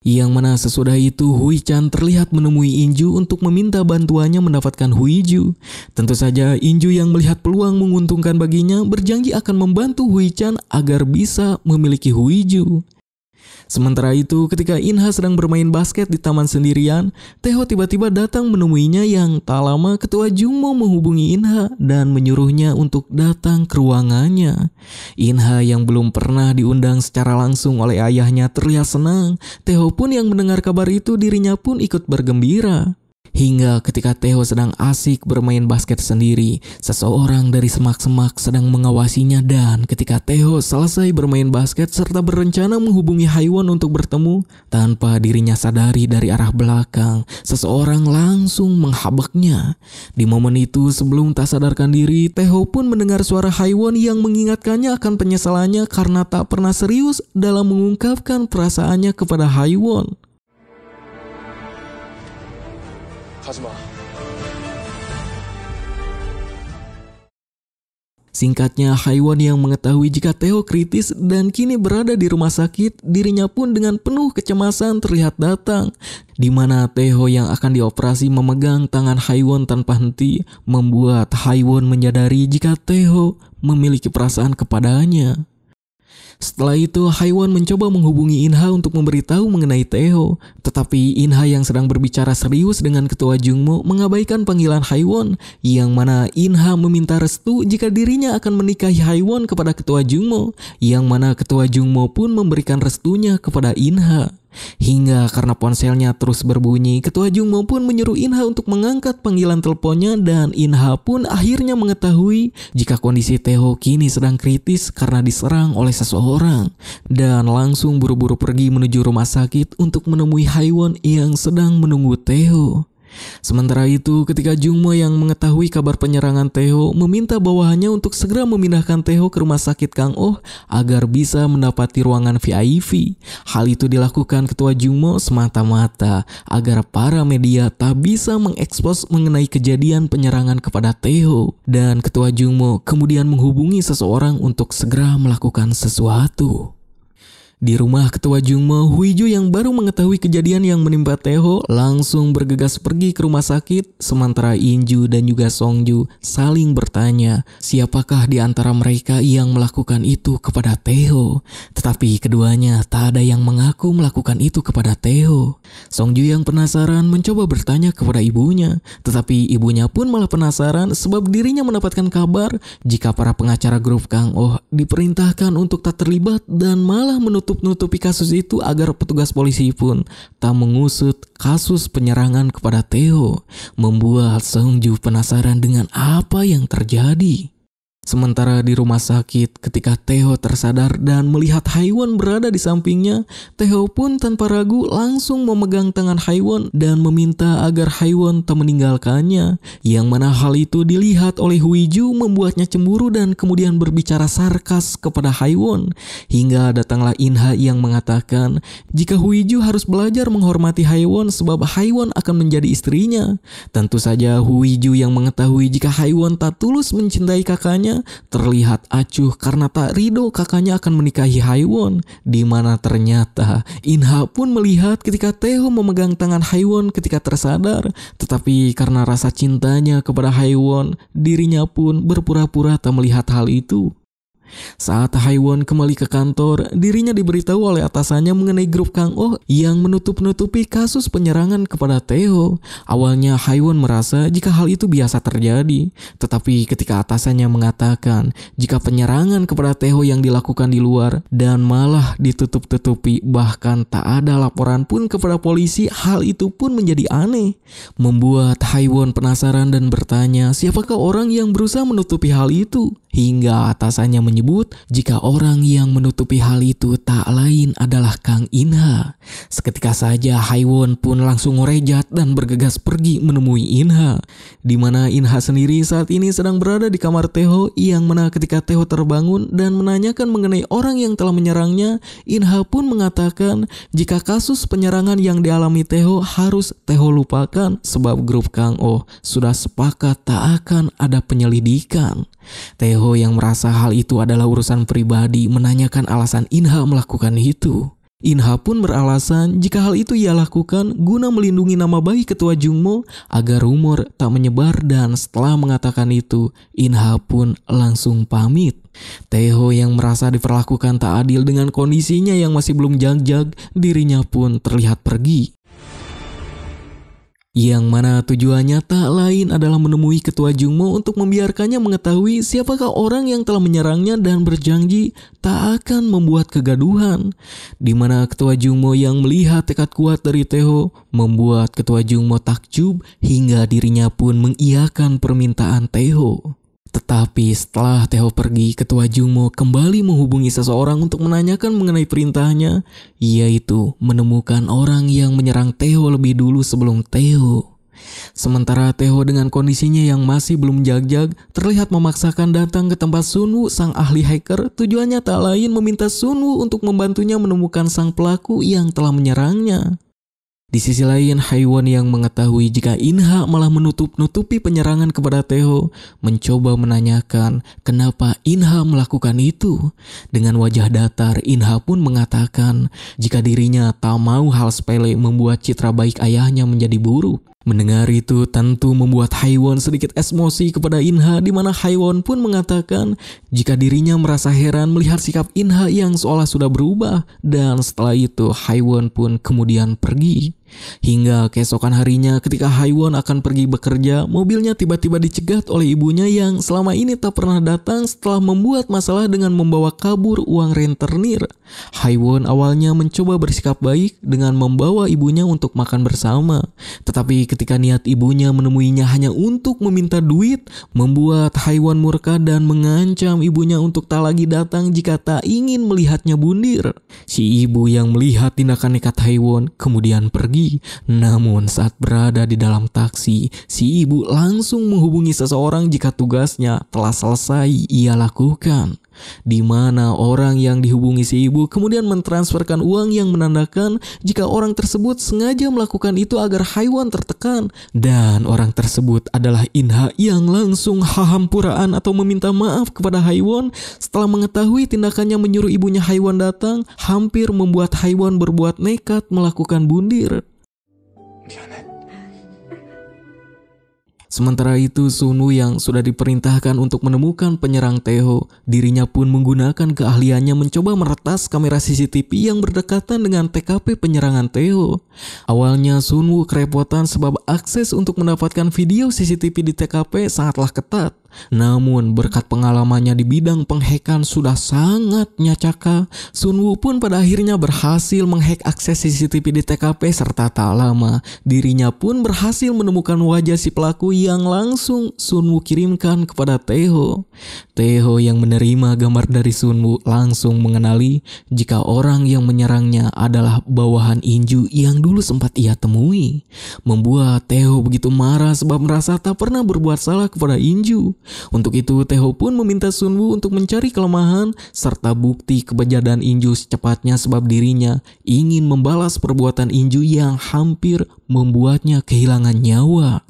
Yang mana sesudah itu Hui Chan terlihat menemui Inju untuk meminta bantuannya mendapatkan Hui Ju. Tentu saja Inju yang melihat peluang menguntungkan baginya berjanji akan membantu Hui Chan agar bisa memiliki Hui Ju. Sementara itu, ketika Inha sedang bermain basket di taman sendirian, Teho tiba-tiba datang menemuinya yang tak lama ketua Jungmo menghubungi Inha dan menyuruhnya untuk datang ke ruangannya. Inha yang belum pernah diundang secara langsung oleh ayahnya terlihat senang. Teho pun yang mendengar kabar itu dirinya pun ikut bergembira. Hingga ketika Theo sedang asik bermain basket sendiri, seseorang dari semak-semak sedang mengawasinya dan ketika Theo selesai bermain basket serta berencana menghubungi Haiwan untuk bertemu, tanpa dirinya sadari dari arah belakang, seseorang langsung menghabaknya. Di momen itu sebelum tak sadarkan diri, Theo pun mendengar suara Haiwan yang mengingatkannya akan penyesalannya karena tak pernah serius dalam mengungkapkan perasaannya kepada haiwan. 가지마. Singkatnya, Haiwan yang mengetahui jika Theo kritis dan kini berada di rumah sakit, dirinya pun dengan penuh kecemasan terlihat datang. Di mana Theo yang akan dioperasi memegang tangan Haiwan tanpa henti, membuat Haiwan menyadari jika Theo memiliki perasaan kepadanya. Setelah itu, Haiwan mencoba menghubungi Inha untuk memberitahu mengenai Teo. Tetapi Inha yang sedang berbicara serius dengan ketua Jungmo mengabaikan panggilan Haiwan, yang mana Inha meminta restu jika dirinya akan menikahi Haiwan kepada ketua Jungmo, yang mana ketua Jungmo pun memberikan restunya kepada Inha. Hingga karena ponselnya terus berbunyi, Ketua Jungmo pun menyuruh Inha untuk mengangkat panggilan teleponnya dan Inha pun akhirnya mengetahui jika kondisi Theo kini sedang kritis karena diserang oleh seseorang dan langsung buru-buru pergi menuju rumah sakit untuk menemui Haiwon yang sedang menunggu Theo. Sementara itu, ketika Jungmo yang mengetahui kabar penyerangan Theo meminta bawahannya untuk segera memindahkan Theo ke rumah sakit Kang Oh agar bisa mendapati ruangan VIP. Hal itu dilakukan ketua Jungmo semata-mata agar para media tak bisa mengekspos mengenai kejadian penyerangan kepada Theo. Dan ketua Jungmo kemudian menghubungi seseorang untuk segera melakukan sesuatu. Di rumah ketua Jungmo, huiju yang baru mengetahui kejadian yang menimpa Teho langsung bergegas pergi ke rumah sakit sementara Inju dan juga Songju saling bertanya siapakah di antara mereka yang melakukan itu kepada Teho. Tetapi keduanya tak ada yang mengaku melakukan itu kepada Teho. Songju yang penasaran mencoba bertanya kepada ibunya, tetapi ibunya pun malah penasaran sebab dirinya mendapatkan kabar jika para pengacara grup Kang Oh diperintahkan untuk tak terlibat dan malah menutup menutup-nutupi kasus itu agar petugas polisi pun tak mengusut kasus penyerangan kepada Theo, membuat Seungju penasaran dengan apa yang terjadi. Sementara di rumah sakit, ketika Theo tersadar dan melihat Haiwon berada di sampingnya, Theo pun tanpa ragu langsung memegang tangan Haiwon dan meminta agar Haiwon tak meninggalkannya. Yang mana hal itu dilihat oleh Huiju membuatnya cemburu dan kemudian berbicara sarkas kepada Haiwon. Hingga datanglah Inha yang mengatakan jika Huiju harus belajar menghormati Haiwon sebab Haiwon akan menjadi istrinya. Tentu saja Huiju yang mengetahui jika Haiwon tak tulus mencintai kakaknya terlihat acuh karena tak ridho kakaknya akan menikahi Haiwon. Di mana ternyata Inha pun melihat ketika Teo memegang tangan Haiwon ketika tersadar. Tetapi karena rasa cintanya kepada Haiwon, dirinya pun berpura-pura tak melihat hal itu. Saat Haiwon kembali ke kantor, dirinya diberitahu oleh atasannya mengenai grup Kang Oh yang menutup-nutupi kasus penyerangan kepada Theo. Awalnya Haiwon merasa jika hal itu biasa terjadi, tetapi ketika atasannya mengatakan jika penyerangan kepada Theo yang dilakukan di luar dan malah ditutup-tutupi bahkan tak ada laporan pun kepada polisi, hal itu pun menjadi aneh. Membuat Haiwon penasaran dan bertanya siapakah orang yang berusaha menutupi hal itu hingga atasannya menyebut jika orang yang menutupi hal itu tak lain adalah Kang Inha. Seketika saja Haiwon pun langsung ngorejat dan bergegas pergi menemui Inha. Di mana Inha sendiri saat ini sedang berada di kamar Teho yang mana ketika Teho terbangun dan menanyakan mengenai orang yang telah menyerangnya, Inha pun mengatakan jika kasus penyerangan yang dialami Teho harus Teho lupakan sebab grup Kang Oh sudah sepakat tak akan ada penyelidikan. Teho yang merasa hal itu adalah urusan pribadi menanyakan alasan Inha melakukan itu. Inha pun beralasan jika hal itu ia lakukan guna melindungi nama baik ketua Jungmo agar rumor tak menyebar dan setelah mengatakan itu, Inha pun langsung pamit. Teho yang merasa diperlakukan tak adil dengan kondisinya yang masih belum jag dirinya pun terlihat pergi yang mana tujuannya tak lain adalah menemui ketua Jungmo untuk membiarkannya mengetahui siapakah orang yang telah menyerangnya dan berjanji tak akan membuat kegaduhan. Di mana ketua Jungmo yang melihat tekad kuat dari Teho membuat ketua Jungmo takjub hingga dirinya pun mengiakan permintaan Teho. Tetapi setelah Theo pergi, Ketua Jungmo kembali menghubungi seseorang untuk menanyakan mengenai perintahnya, yaitu menemukan orang yang menyerang Theo lebih dulu sebelum Theo. Sementara Theo dengan kondisinya yang masih belum jag-jag, terlihat memaksakan datang ke tempat Sunwu sang ahli hacker, tujuannya tak lain meminta Sunwu untuk membantunya menemukan sang pelaku yang telah menyerangnya. Di sisi lain, Haiwan yang mengetahui jika Inha malah menutup-nutupi penyerangan kepada Teho, mencoba menanyakan kenapa Inha melakukan itu. Dengan wajah datar, Inha pun mengatakan jika dirinya tak mau hal sepele membuat citra baik ayahnya menjadi buruk. Mendengar itu tentu membuat Haiwon sedikit emosi kepada Inha di mana Haiwon pun mengatakan jika dirinya merasa heran melihat sikap Inha yang seolah sudah berubah dan setelah itu Haiwon pun kemudian pergi. Hingga keesokan harinya ketika Haiwon akan pergi bekerja, mobilnya tiba-tiba dicegat oleh ibunya yang selama ini tak pernah datang setelah membuat masalah dengan membawa kabur uang rentenir. Haiwon awalnya mencoba bersikap baik dengan membawa ibunya untuk makan bersama. Tetapi ketika niat ibunya menemuinya hanya untuk meminta duit, membuat Haiwon murka dan mengancam ibunya untuk tak lagi datang jika tak ingin melihatnya bundir. Si ibu yang melihat tindakan nekat Haiwon kemudian pergi namun saat berada di dalam taksi, si ibu langsung menghubungi seseorang jika tugasnya telah selesai ia lakukan. Di mana orang yang dihubungi si ibu kemudian mentransferkan uang yang menandakan jika orang tersebut sengaja melakukan itu agar Haiwan tertekan dan orang tersebut adalah Inha yang langsung hahampuraan atau meminta maaf kepada Haiwan setelah mengetahui tindakannya menyuruh ibunya Haiwan datang hampir membuat Haiwan berbuat nekat melakukan bundir. 别来。Sementara itu, Sunu yang sudah diperintahkan untuk menemukan penyerang Teho, dirinya pun menggunakan keahliannya mencoba meretas kamera CCTV yang berdekatan dengan TKP penyerangan Teho. Awalnya Sunu kerepotan sebab akses untuk mendapatkan video CCTV di TKP sangatlah ketat. Namun berkat pengalamannya di bidang penghekan sudah sangat nyacaka, Sunwoo pun pada akhirnya berhasil menghack akses CCTV di TKP serta tak lama dirinya pun berhasil menemukan wajah si pelaku yang langsung Sunwu kirimkan kepada Teho. Teho yang menerima gambar dari Sunwu langsung mengenali jika orang yang menyerangnya adalah bawahan Inju yang dulu sempat ia temui. Membuat Teho begitu marah sebab merasa tak pernah berbuat salah kepada Inju. Untuk itu Teho pun meminta Sunwu untuk mencari kelemahan serta bukti kebejadan Inju secepatnya sebab dirinya ingin membalas perbuatan Inju yang hampir membuatnya kehilangan nyawa.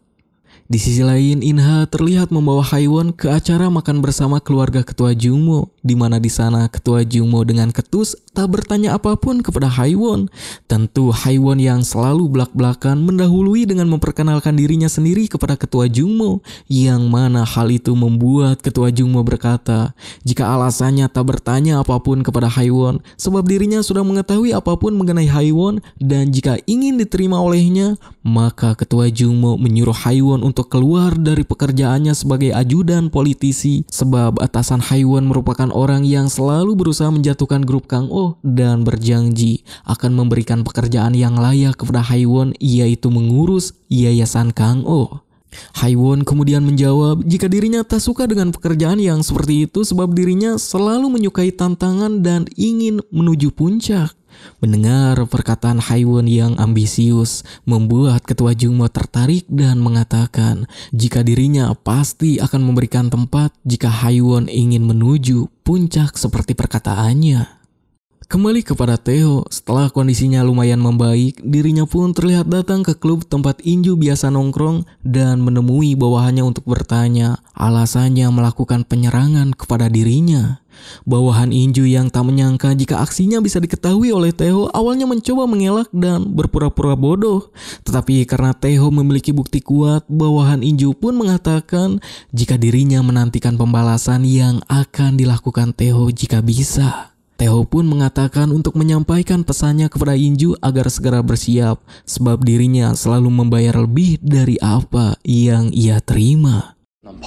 Di sisi lain, Inha terlihat membawa Haiwan ke acara makan bersama keluarga ketua Jungmo di mana di sana ketua Jungmo dengan ketus tak bertanya apapun kepada Haiwon. Tentu Haiwon yang selalu belak-belakan mendahului dengan memperkenalkan dirinya sendiri kepada ketua Jungmo, yang mana hal itu membuat ketua Jungmo berkata, jika alasannya tak bertanya apapun kepada Haiwon, sebab dirinya sudah mengetahui apapun mengenai Haiwon, dan jika ingin diterima olehnya, maka ketua Jungmo menyuruh Haiwon untuk keluar dari pekerjaannya sebagai ajudan politisi, sebab atasan Haiwon merupakan orang yang selalu berusaha menjatuhkan grup Kang Oh dan berjanji akan memberikan pekerjaan yang layak kepada Haiwon yaitu mengurus yayasan Kang Oh. Haiwon kemudian menjawab jika dirinya tak suka dengan pekerjaan yang seperti itu sebab dirinya selalu menyukai tantangan dan ingin menuju puncak. Mendengar perkataan Haiwan yang ambisius membuat ketua Jungmo tertarik dan mengatakan jika dirinya pasti akan memberikan tempat jika Haiwan ingin menuju puncak seperti perkataannya. Kembali kepada Theo, setelah kondisinya lumayan membaik, dirinya pun terlihat datang ke klub tempat Inju biasa nongkrong dan menemui bawahannya untuk bertanya alasannya melakukan penyerangan kepada dirinya. Bawahan Inju yang tak menyangka jika aksinya bisa diketahui oleh Theo awalnya mencoba mengelak dan berpura-pura bodoh. Tetapi karena Theo memiliki bukti kuat, bawahan Inju pun mengatakan jika dirinya menantikan pembalasan yang akan dilakukan Theo jika bisa. Theo pun mengatakan untuk menyampaikan pesannya kepada Inju agar segera bersiap, sebab dirinya selalu membayar lebih dari apa yang ia terima. 난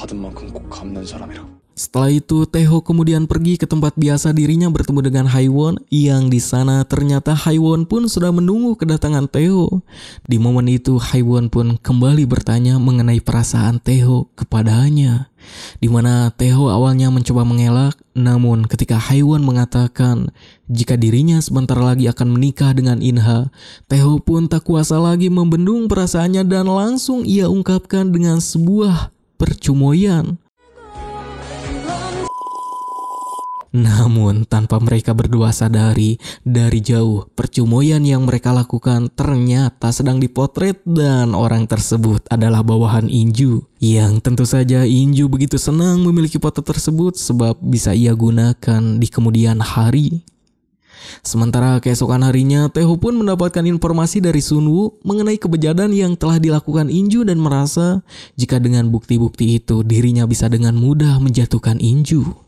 setelah itu, Teho kemudian pergi ke tempat biasa dirinya bertemu dengan Haiwon yang di sana ternyata Haiwon pun sudah menunggu kedatangan Teho. Di momen itu, Haiwon pun kembali bertanya mengenai perasaan Teho kepadanya. Di mana Teho awalnya mencoba mengelak, namun ketika Haiwon mengatakan jika dirinya sebentar lagi akan menikah dengan Inha, Teho pun tak kuasa lagi membendung perasaannya dan langsung ia ungkapkan dengan sebuah percumoyan. Namun, tanpa mereka berdua sadari, dari jauh percumoyan yang mereka lakukan ternyata sedang dipotret dan orang tersebut adalah bawahan Inju. Yang tentu saja Inju begitu senang memiliki foto tersebut sebab bisa ia gunakan di kemudian hari. Sementara keesokan harinya, Teho pun mendapatkan informasi dari Sunwoo mengenai kebejadan yang telah dilakukan Inju dan merasa jika dengan bukti-bukti itu dirinya bisa dengan mudah menjatuhkan Inju.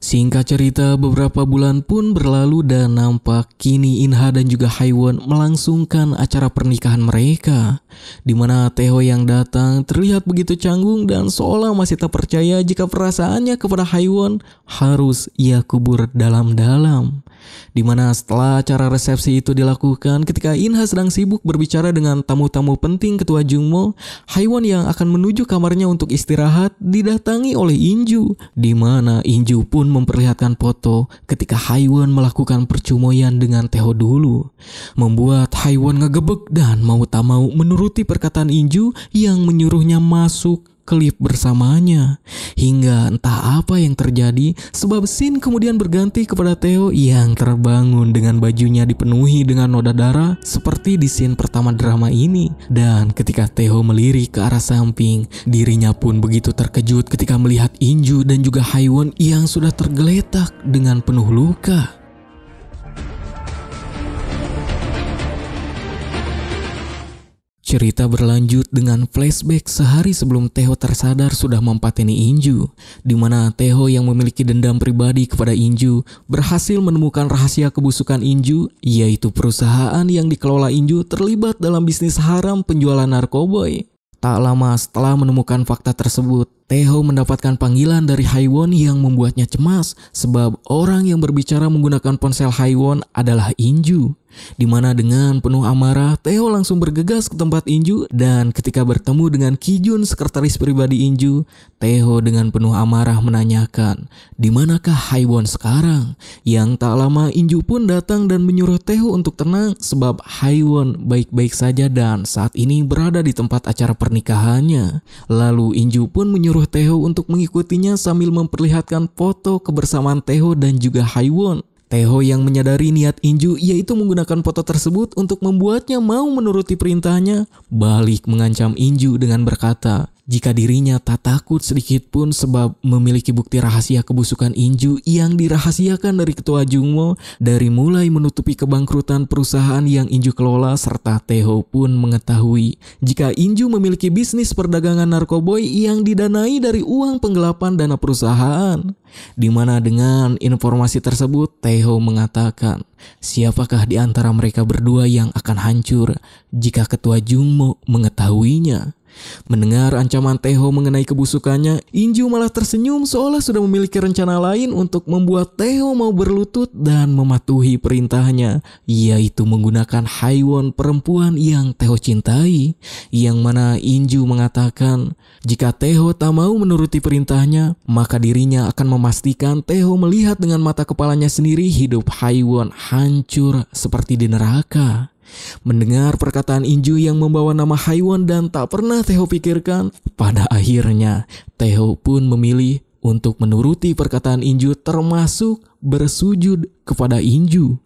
Singkat cerita, beberapa bulan pun berlalu dan nampak kini Inha dan juga Haiwon melangsungkan acara pernikahan mereka. Di mana Theo yang datang terlihat begitu canggung dan seolah masih tak percaya jika perasaannya kepada Haiwon harus ia kubur dalam-dalam. Di mana setelah acara resepsi itu dilakukan ketika Inha sedang sibuk berbicara dengan tamu-tamu penting ketua Jungmo, Haiwon yang akan menuju kamarnya untuk istirahat didatangi oleh Inju. Di mana Inju pun memperlihatkan foto ketika Haiwan melakukan percumoyan dengan Teho dulu. Membuat Haiwan ngegebek dan mau tak mau menuruti perkataan Inju yang menyuruhnya masuk klip bersamanya. Hingga entah apa yang terjadi, sebab Sin kemudian berganti kepada Theo yang terbangun dengan bajunya dipenuhi dengan noda darah seperti di scene pertama drama ini. Dan ketika Theo melirik ke arah samping, dirinya pun begitu terkejut ketika melihat Inju dan juga Haiwon yang sudah tergeletak dengan penuh luka. Cerita berlanjut dengan flashback sehari sebelum Teho tersadar sudah mempateni Inju, di mana Teho yang memiliki dendam pribadi kepada Inju berhasil menemukan rahasia kebusukan Inju, yaitu perusahaan yang dikelola Inju terlibat dalam bisnis haram penjualan narkoba. Tak lama setelah menemukan fakta tersebut, Teho mendapatkan panggilan dari Haiwon yang membuatnya cemas sebab orang yang berbicara menggunakan ponsel Haiwon adalah Inju di mana dengan penuh amarah, Theo langsung bergegas ke tempat Inju dan ketika bertemu dengan Kijun, sekretaris pribadi Inju, Theo dengan penuh amarah menanyakan, di manakah Haiwon sekarang? Yang tak lama Inju pun datang dan menyuruh Theo untuk tenang sebab Haiwon baik-baik saja dan saat ini berada di tempat acara pernikahannya. Lalu Inju pun menyuruh Theo untuk mengikutinya sambil memperlihatkan foto kebersamaan Theo dan juga Haiwon Teho yang menyadari niat Inju yaitu menggunakan foto tersebut untuk membuatnya mau menuruti perintahnya, balik mengancam Inju dengan berkata, jika dirinya tak takut sedikit pun sebab memiliki bukti rahasia kebusukan Inju yang dirahasiakan dari ketua Jungmo dari mulai menutupi kebangkrutan perusahaan yang Inju kelola serta Teho pun mengetahui jika Inju memiliki bisnis perdagangan narkoboy yang didanai dari uang penggelapan dana perusahaan. Di mana dengan informasi tersebut Teho mengatakan siapakah di antara mereka berdua yang akan hancur jika ketua Jungmo mengetahuinya. Mendengar ancaman Teho mengenai kebusukannya, Inju malah tersenyum seolah sudah memiliki rencana lain untuk membuat Teho mau berlutut dan mematuhi perintahnya, yaitu menggunakan Haiwon perempuan yang Teho cintai, yang mana Inju mengatakan jika Teho tak mau menuruti perintahnya, maka dirinya akan memastikan Teho melihat dengan mata kepalanya sendiri hidup Haiwon hancur seperti di neraka. Mendengar perkataan Inju yang membawa nama Haiwan dan tak pernah Theo pikirkan, pada akhirnya Theo pun memilih untuk menuruti perkataan Inju termasuk bersujud kepada Inju.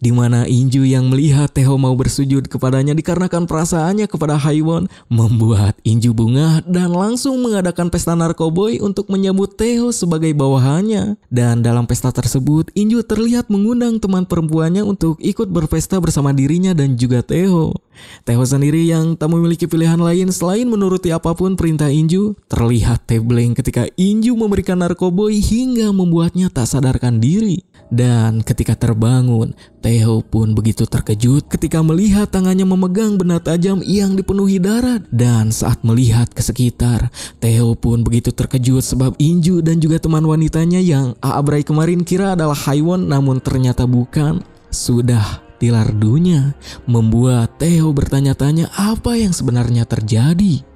di mana Inju yang melihat Teho mau bersujud kepadanya dikarenakan perasaannya kepada Haiwon membuat Inju bunga dan langsung mengadakan pesta narkoboy untuk menyambut Teho sebagai bawahannya. Dan dalam pesta tersebut, Inju terlihat mengundang teman perempuannya untuk ikut berpesta bersama dirinya dan juga Teho. Teho sendiri yang tak memiliki pilihan lain selain menuruti apapun perintah Inju, terlihat tebleng ketika Inju memberikan narkoboy hingga membuatnya tak sadarkan diri. Dan ketika terbangun, Theo pun begitu terkejut ketika melihat tangannya memegang benda tajam yang dipenuhi darah Dan saat melihat ke sekitar, Theo pun begitu terkejut sebab Inju dan juga teman wanitanya yang Aabrai kemarin kira adalah haiwan namun ternyata bukan, sudah tilar dunia membuat Theo bertanya-tanya apa yang sebenarnya terjadi.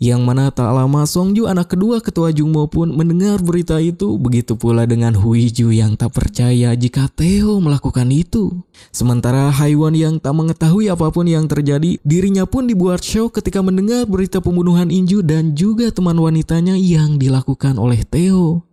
Yang mana tak lama Song Ju anak kedua ketua Jungmo pun mendengar berita itu, begitu pula dengan Huiju yang tak percaya jika Theo melakukan itu. Sementara Haiwan yang tak mengetahui apapun yang terjadi, dirinya pun dibuat show ketika mendengar berita pembunuhan Inju dan juga teman wanitanya yang dilakukan oleh Theo.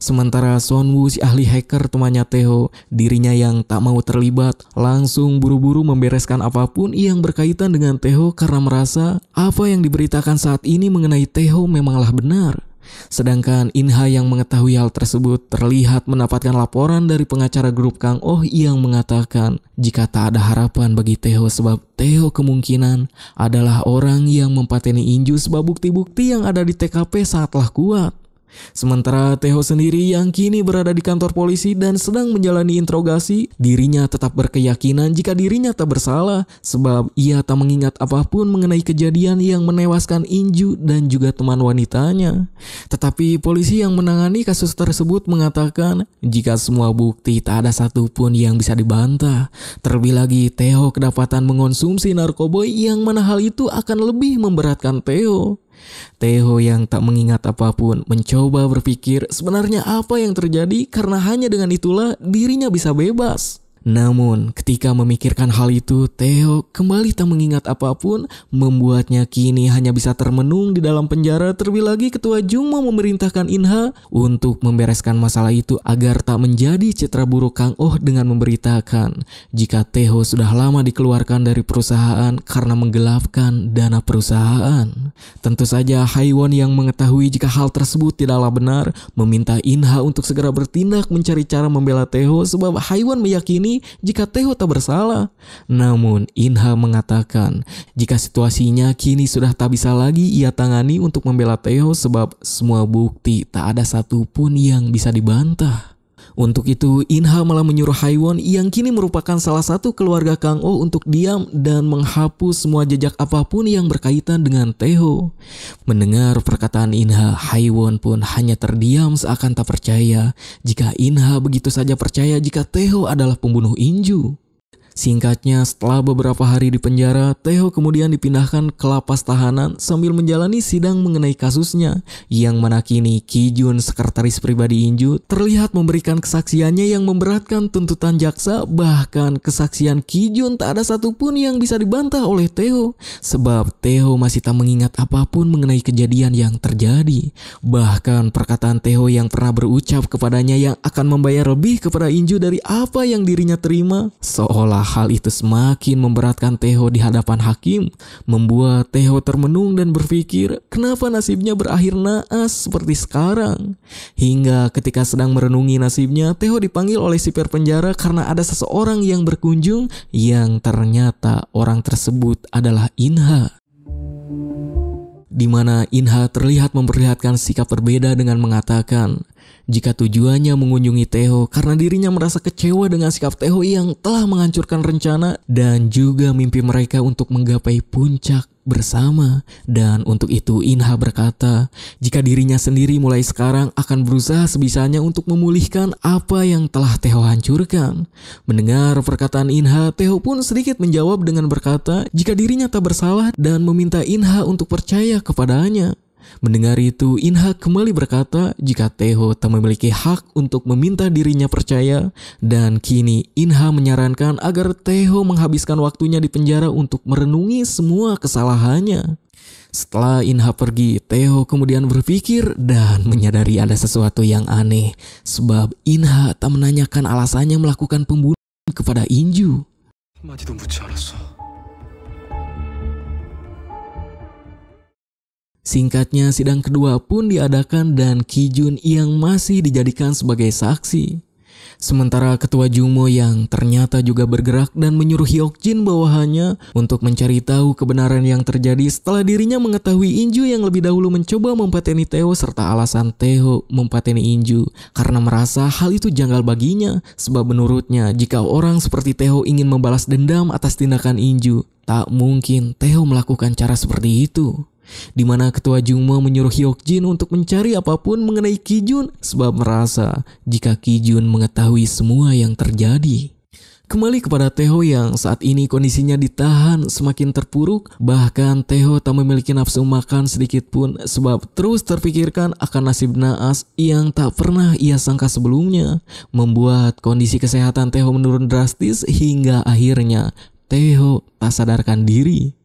Sementara Son Woo, si ahli hacker temannya Teho, dirinya yang tak mau terlibat, langsung buru-buru membereskan apapun yang berkaitan dengan Teho karena merasa apa yang diberitakan saat ini mengenai Teho memanglah benar. Sedangkan Inha yang mengetahui hal tersebut terlihat mendapatkan laporan dari pengacara grup Kang Oh yang mengatakan jika tak ada harapan bagi Teo sebab Teo kemungkinan adalah orang yang mempateni Inju sebab bukti-bukti yang ada di TKP sangatlah kuat. Sementara Theo sendiri yang kini berada di kantor polisi dan sedang menjalani interogasi, dirinya tetap berkeyakinan jika dirinya tak bersalah sebab ia tak mengingat apapun mengenai kejadian yang menewaskan Inju dan juga teman wanitanya. Tetapi polisi yang menangani kasus tersebut mengatakan jika semua bukti tak ada satupun yang bisa dibantah. Terlebih lagi Theo kedapatan mengonsumsi narkoba yang mana hal itu akan lebih memberatkan Theo. Theo yang tak mengingat apapun mencoba berpikir sebenarnya apa yang terjadi karena hanya dengan itulah dirinya bisa bebas. Namun, ketika memikirkan hal itu, Theo kembali tak mengingat apapun, membuatnya kini hanya bisa termenung di dalam penjara terlebih lagi ketua Jungmo memerintahkan Inha untuk membereskan masalah itu agar tak menjadi citra buruk Kang Oh dengan memberitakan jika Theo sudah lama dikeluarkan dari perusahaan karena menggelapkan dana perusahaan. Tentu saja Haiwon yang mengetahui jika hal tersebut tidaklah benar meminta Inha untuk segera bertindak mencari cara membela Theo sebab Haiwon meyakini jika Theo tak bersalah. Namun Inha mengatakan jika situasinya kini sudah tak bisa lagi ia tangani untuk membela Theo sebab semua bukti tak ada satupun yang bisa dibantah. Untuk itu, Inha malah menyuruh Haiwon yang kini merupakan salah satu keluarga Kang Oh untuk diam dan menghapus semua jejak apapun yang berkaitan dengan Teho. Mendengar perkataan Inha, Haiwon pun hanya terdiam seakan tak percaya jika Inha begitu saja percaya jika Teho adalah pembunuh Inju. Singkatnya, setelah beberapa hari di penjara, Theo kemudian dipindahkan ke lapas tahanan sambil menjalani sidang mengenai kasusnya, yang mana kini Kijun, sekretaris pribadi Inju, terlihat memberikan kesaksiannya yang memberatkan tuntutan jaksa, bahkan kesaksian Kijun tak ada satupun yang bisa dibantah oleh Theo, sebab Theo masih tak mengingat apapun mengenai kejadian yang terjadi. Bahkan perkataan Theo yang pernah berucap kepadanya yang akan membayar lebih kepada Inju dari apa yang dirinya terima, seolah hal itu semakin memberatkan Theo di hadapan hakim, membuat Theo termenung dan berpikir kenapa nasibnya berakhir naas seperti sekarang. Hingga ketika sedang merenungi nasibnya, Theo dipanggil oleh sipir penjara karena ada seseorang yang berkunjung yang ternyata orang tersebut adalah Inha di mana Inha terlihat memperlihatkan sikap berbeda dengan mengatakan, jika tujuannya mengunjungi Theo karena dirinya merasa kecewa dengan sikap Theo yang telah menghancurkan rencana dan juga mimpi mereka untuk menggapai puncak bersama. Dan untuk itu Inha berkata, jika dirinya sendiri mulai sekarang akan berusaha sebisanya untuk memulihkan apa yang telah Theo hancurkan. Mendengar perkataan Inha, Theo pun sedikit menjawab dengan berkata jika dirinya tak bersalah dan meminta Inha untuk percaya kepadanya. Mendengar itu, Inha kembali berkata jika Teho tak memiliki hak untuk meminta dirinya percaya dan kini Inha menyarankan agar Teho menghabiskan waktunya di penjara untuk merenungi semua kesalahannya. Setelah Inha pergi, Theo kemudian berpikir dan menyadari ada sesuatu yang aneh sebab Inha tak menanyakan alasannya melakukan pembunuhan kepada Inju. Singkatnya, sidang kedua pun diadakan dan Kijun yang masih dijadikan sebagai saksi. Sementara ketua Jumo yang ternyata juga bergerak dan menyuruh Hyokjin bawahannya untuk mencari tahu kebenaran yang terjadi setelah dirinya mengetahui Inju yang lebih dahulu mencoba mempateni Teo serta alasan Teo mempateni Inju karena merasa hal itu janggal baginya sebab menurutnya jika orang seperti Teo ingin membalas dendam atas tindakan Inju tak mungkin Teo melakukan cara seperti itu di mana ketua Jungmo menyuruh Hyokjin untuk mencari apapun mengenai Kijun sebab merasa jika Kijun mengetahui semua yang terjadi. Kembali kepada Teho yang saat ini kondisinya ditahan semakin terpuruk, bahkan Teho tak memiliki nafsu makan sedikit pun sebab terus terpikirkan akan nasib naas yang tak pernah ia sangka sebelumnya, membuat kondisi kesehatan Teho menurun drastis hingga akhirnya Teho tak sadarkan diri.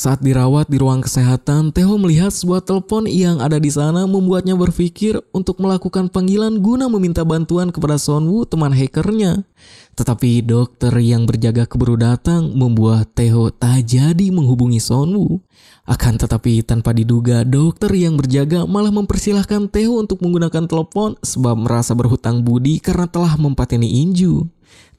Saat dirawat di ruang kesehatan, Theo melihat sebuah telepon yang ada di sana membuatnya berpikir untuk melakukan panggilan guna meminta bantuan kepada Sonwu teman hackernya. Tetapi dokter yang berjaga keburu datang membuat Theo tak jadi menghubungi Sonwu. Akan tetapi tanpa diduga, dokter yang berjaga malah mempersilahkan Theo untuk menggunakan telepon sebab merasa berhutang budi karena telah mempateni Inju.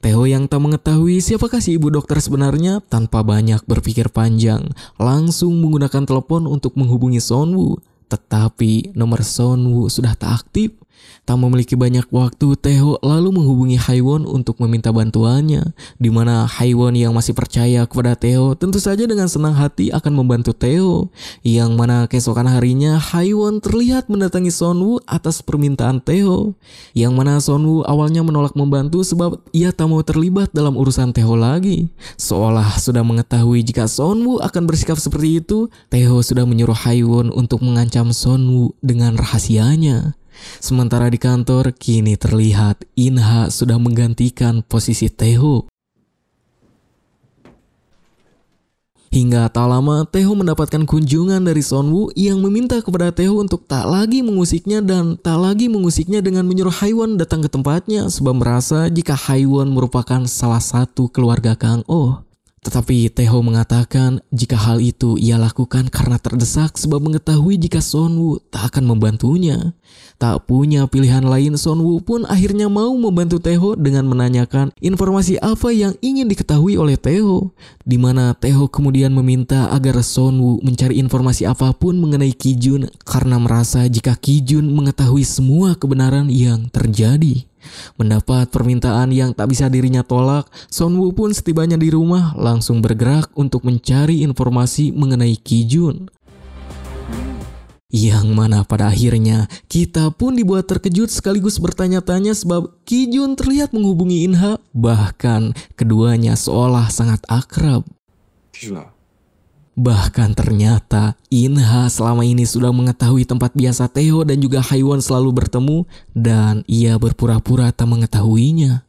Theo yang tak mengetahui siapakah si ibu dokter sebenarnya tanpa banyak berpikir panjang, langsung menggunakan telepon untuk menghubungi Sonwu. Tetapi nomor Sonwu sudah tak aktif. Tak memiliki banyak waktu, Theo lalu menghubungi Haiwon untuk meminta bantuannya, di mana Haiwon yang masih percaya kepada Theo tentu saja dengan senang hati akan membantu Theo, yang mana keesokan harinya Haiwon terlihat mendatangi Sonwu atas permintaan Theo, yang mana Sonwu awalnya menolak membantu sebab ia tak mau terlibat dalam urusan Theo lagi. Seolah sudah mengetahui jika Sonwu akan bersikap seperti itu, Theo sudah menyuruh Haiwon untuk mengancam Sonwu dengan rahasianya. Sementara di kantor, kini terlihat Inha sudah menggantikan posisi Teho. Hingga tak lama, Teho mendapatkan kunjungan dari Sonwu yang meminta kepada Teho untuk tak lagi mengusiknya dan tak lagi mengusiknya dengan menyuruh Haiwan datang ke tempatnya sebab merasa jika Haiwan merupakan salah satu keluarga Kang Oh. Tetapi Teho mengatakan jika hal itu ia lakukan karena terdesak sebab mengetahui jika Sonwu tak akan membantunya. Tak punya pilihan lain Sonwu pun akhirnya mau membantu Teho dengan menanyakan informasi apa yang ingin diketahui oleh Teho. Di mana Teho kemudian meminta agar Sonwu mencari informasi apapun mengenai Kijun karena merasa jika Kijun mengetahui semua kebenaran yang terjadi. Mendapat permintaan yang tak bisa dirinya tolak, Sonwoo pun setibanya di rumah langsung bergerak untuk mencari informasi mengenai Ki Jun. Yang mana pada akhirnya kita pun dibuat terkejut sekaligus bertanya-tanya sebab Ki Jun terlihat menghubungi Inha bahkan keduanya seolah sangat akrab. Bahkan ternyata Inha selama ini sudah mengetahui tempat biasa Theo dan juga Haiwan selalu bertemu dan ia berpura-pura tak mengetahuinya.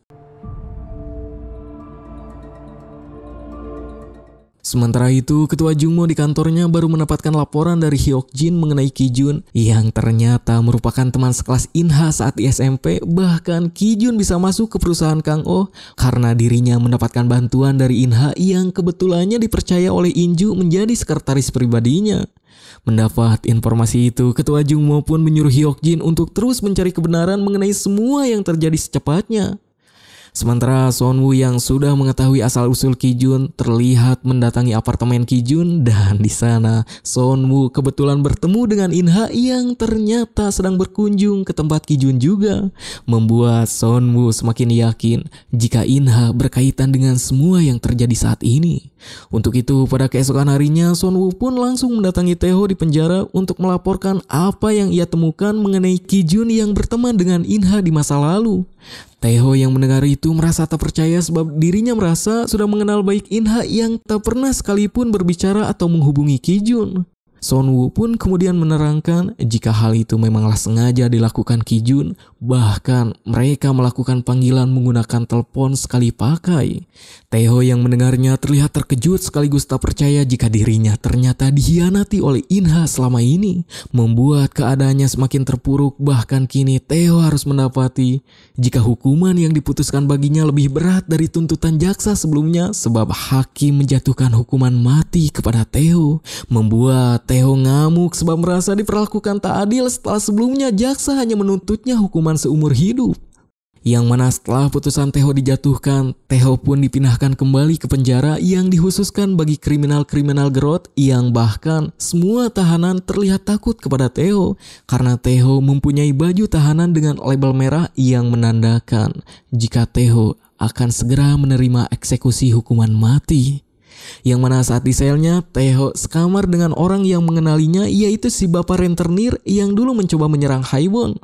Sementara itu, ketua Jungmo di kantornya baru mendapatkan laporan dari Hyokjin mengenai Kijun yang ternyata merupakan teman sekelas Inha saat di SMP. Bahkan Kijun bisa masuk ke perusahaan Kang Oh karena dirinya mendapatkan bantuan dari Inha yang kebetulannya dipercaya oleh Inju menjadi sekretaris pribadinya. Mendapat informasi itu, Ketua Jungmo pun menyuruh Hyokjin untuk terus mencari kebenaran mengenai semua yang terjadi secepatnya. Sementara Son Woo yang sudah mengetahui asal-usul Kijun terlihat mendatangi apartemen Kijun dan di sana Son Woo kebetulan bertemu dengan In Ha yang ternyata sedang berkunjung ke tempat Kijun juga. Membuat Son Woo semakin yakin jika In Ha berkaitan dengan semua yang terjadi saat ini. Untuk itu pada keesokan harinya Son Woo pun langsung mendatangi Teho di penjara untuk melaporkan apa yang ia temukan mengenai Kijun yang berteman dengan In Ha di masa lalu. Teho yang mendengar itu merasa tak percaya sebab dirinya merasa sudah mengenal baik Inha yang tak pernah sekalipun berbicara atau menghubungi Kijun. Son Woo pun kemudian menerangkan jika hal itu memanglah sengaja dilakukan Ki Jun, bahkan mereka melakukan panggilan menggunakan telepon sekali pakai. Teho yang mendengarnya terlihat terkejut sekaligus tak percaya jika dirinya ternyata dihianati oleh Inha selama ini, membuat keadaannya semakin terpuruk bahkan kini Teho harus mendapati jika hukuman yang diputuskan baginya lebih berat dari tuntutan jaksa sebelumnya sebab hakim menjatuhkan hukuman mati kepada Teho, membuat Theo ngamuk sebab merasa diperlakukan tak adil setelah sebelumnya jaksa hanya menuntutnya hukuman seumur hidup. Yang mana setelah putusan Theo dijatuhkan, Theo pun dipindahkan kembali ke penjara yang dihususkan bagi kriminal-kriminal gerot yang bahkan semua tahanan terlihat takut kepada Theo karena Theo mempunyai baju tahanan dengan label merah yang menandakan jika Theo akan segera menerima eksekusi hukuman mati. Yang mana saat di selnya Teho sekamar dengan orang yang mengenalinya yaitu si bapak renternir yang dulu mencoba menyerang Haiwon.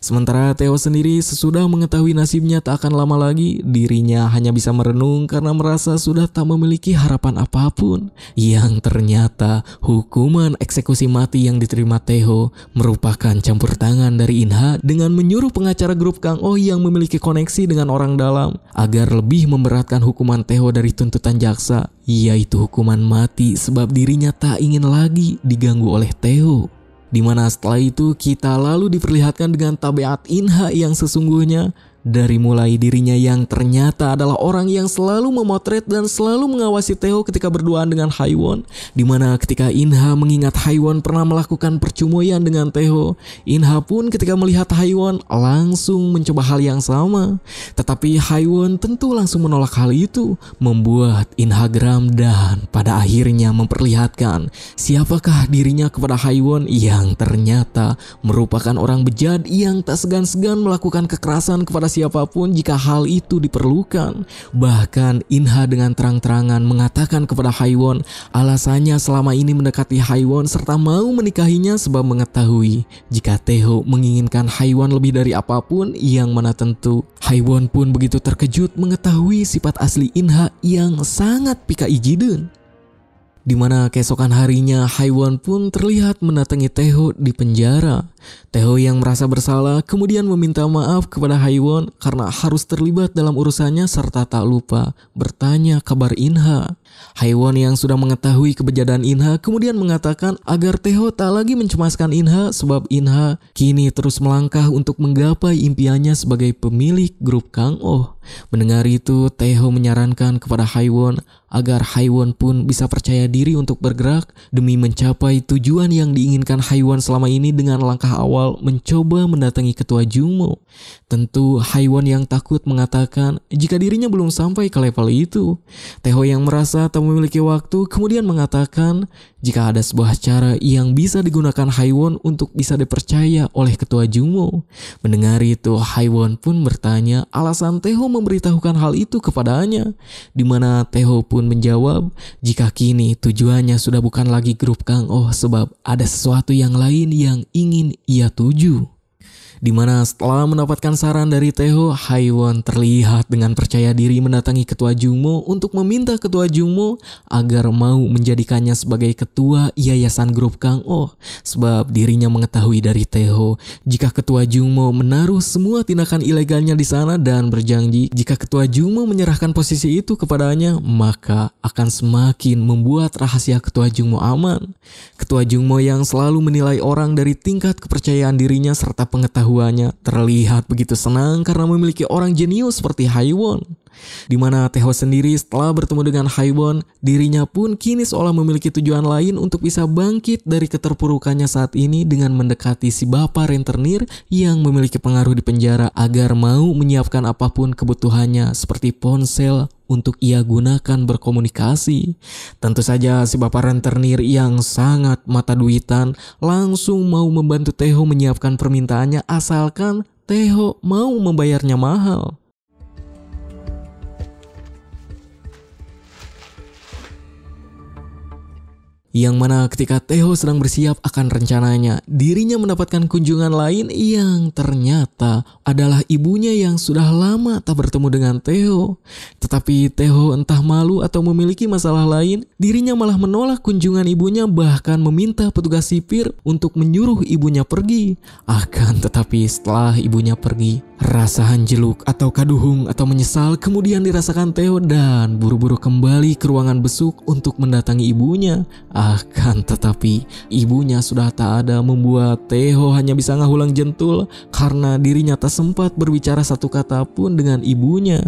Sementara Theo sendiri sesudah mengetahui nasibnya tak akan lama lagi, dirinya hanya bisa merenung karena merasa sudah tak memiliki harapan apapun. Yang ternyata hukuman eksekusi mati yang diterima Theo merupakan campur tangan dari Inha dengan menyuruh pengacara grup Kang Oh yang memiliki koneksi dengan orang dalam agar lebih memberatkan hukuman Theo dari tuntutan jaksa, yaitu hukuman mati sebab dirinya tak ingin lagi diganggu oleh Theo. Dimana setelah itu kita lalu diperlihatkan dengan tabiat inha yang sesungguhnya dari mulai dirinya yang ternyata adalah orang yang selalu memotret dan selalu mengawasi Theo ketika berduaan dengan Haiwon, mana ketika Inha mengingat Haiwon pernah melakukan percumoyan dengan Theo, Inha pun ketika melihat Haiwon langsung mencoba hal yang sama. Tetapi Haiwon tentu langsung menolak hal itu, membuat Inha geram dan pada akhirnya memperlihatkan siapakah dirinya kepada Haiwon yang ternyata merupakan orang bejat yang tak segan-segan melakukan kekerasan kepada siapapun jika hal itu diperlukan. Bahkan Inha dengan terang-terangan mengatakan kepada Haiwon alasannya selama ini mendekati Haiwon serta mau menikahinya sebab mengetahui jika Teho menginginkan Haiwon lebih dari apapun yang mana tentu Haiwon pun begitu terkejut mengetahui sifat asli Inha yang sangat pika Ijidun di mana keesokan harinya Haiwan pun terlihat mendatangi Teho di penjara. Teho yang merasa bersalah kemudian meminta maaf kepada Haiwan karena harus terlibat dalam urusannya serta tak lupa bertanya kabar Inha. Haiwan yang sudah mengetahui kebejadan Inha kemudian mengatakan agar Teho tak lagi mencemaskan Inha sebab Inha kini terus melangkah untuk menggapai impiannya sebagai pemilik grup Kang Oh. Mendengar itu, Teho menyarankan kepada Haiwan agar Haiwan pun bisa percaya diri untuk bergerak demi mencapai tujuan yang diinginkan Haiwan selama ini dengan langkah awal mencoba mendatangi ketua Jumo. Tentu Haiwan yang takut mengatakan jika dirinya belum sampai ke level itu. Teho yang merasa atau memiliki waktu, kemudian mengatakan jika ada sebuah cara yang bisa digunakan Haiwon untuk bisa dipercaya oleh ketua Jumbo Mendengar itu, Haiwon pun bertanya alasan Teho memberitahukan hal itu kepadanya, di mana Teho pun menjawab jika kini tujuannya sudah bukan lagi grup Kang Oh sebab ada sesuatu yang lain yang ingin ia tuju di mana setelah mendapatkan saran dari Teho, Haiwan terlihat dengan percaya diri mendatangi ketua Jungmo untuk meminta ketua Jungmo agar mau menjadikannya sebagai ketua yayasan grup Kang Oh. Sebab dirinya mengetahui dari Teho, jika ketua Jungmo menaruh semua tindakan ilegalnya di sana dan berjanji jika ketua Jungmo menyerahkan posisi itu kepadanya, maka akan semakin membuat rahasia ketua Jungmo aman. Ketua Jungmo yang selalu menilai orang dari tingkat kepercayaan dirinya serta pengetahuan bahwanya terlihat begitu senang karena memiliki orang jenius seperti Haiwon. Di mana Teho sendiri setelah bertemu dengan Haibon, dirinya pun kini seolah memiliki tujuan lain untuk bisa bangkit dari keterpurukannya saat ini dengan mendekati si bapak rentenir yang memiliki pengaruh di penjara agar mau menyiapkan apapun kebutuhannya seperti ponsel, untuk ia gunakan berkomunikasi. Tentu saja si bapak rentenir yang sangat mata duitan langsung mau membantu Teho menyiapkan permintaannya asalkan Teho mau membayarnya mahal. yang mana ketika Theo sedang bersiap akan rencananya, dirinya mendapatkan kunjungan lain yang ternyata adalah ibunya yang sudah lama tak bertemu dengan Theo. Tetapi Theo entah malu atau memiliki masalah lain, dirinya malah menolak kunjungan ibunya bahkan meminta petugas sipir untuk menyuruh ibunya pergi. Akan tetapi setelah ibunya pergi, Rasa hanjeluk atau kaduhung atau menyesal kemudian dirasakan Theo dan buru-buru kembali ke ruangan besuk untuk mendatangi ibunya. Akan tetapi ibunya sudah tak ada membuat Theo hanya bisa ngahulang jentul karena dirinya tak sempat berbicara satu kata pun dengan ibunya.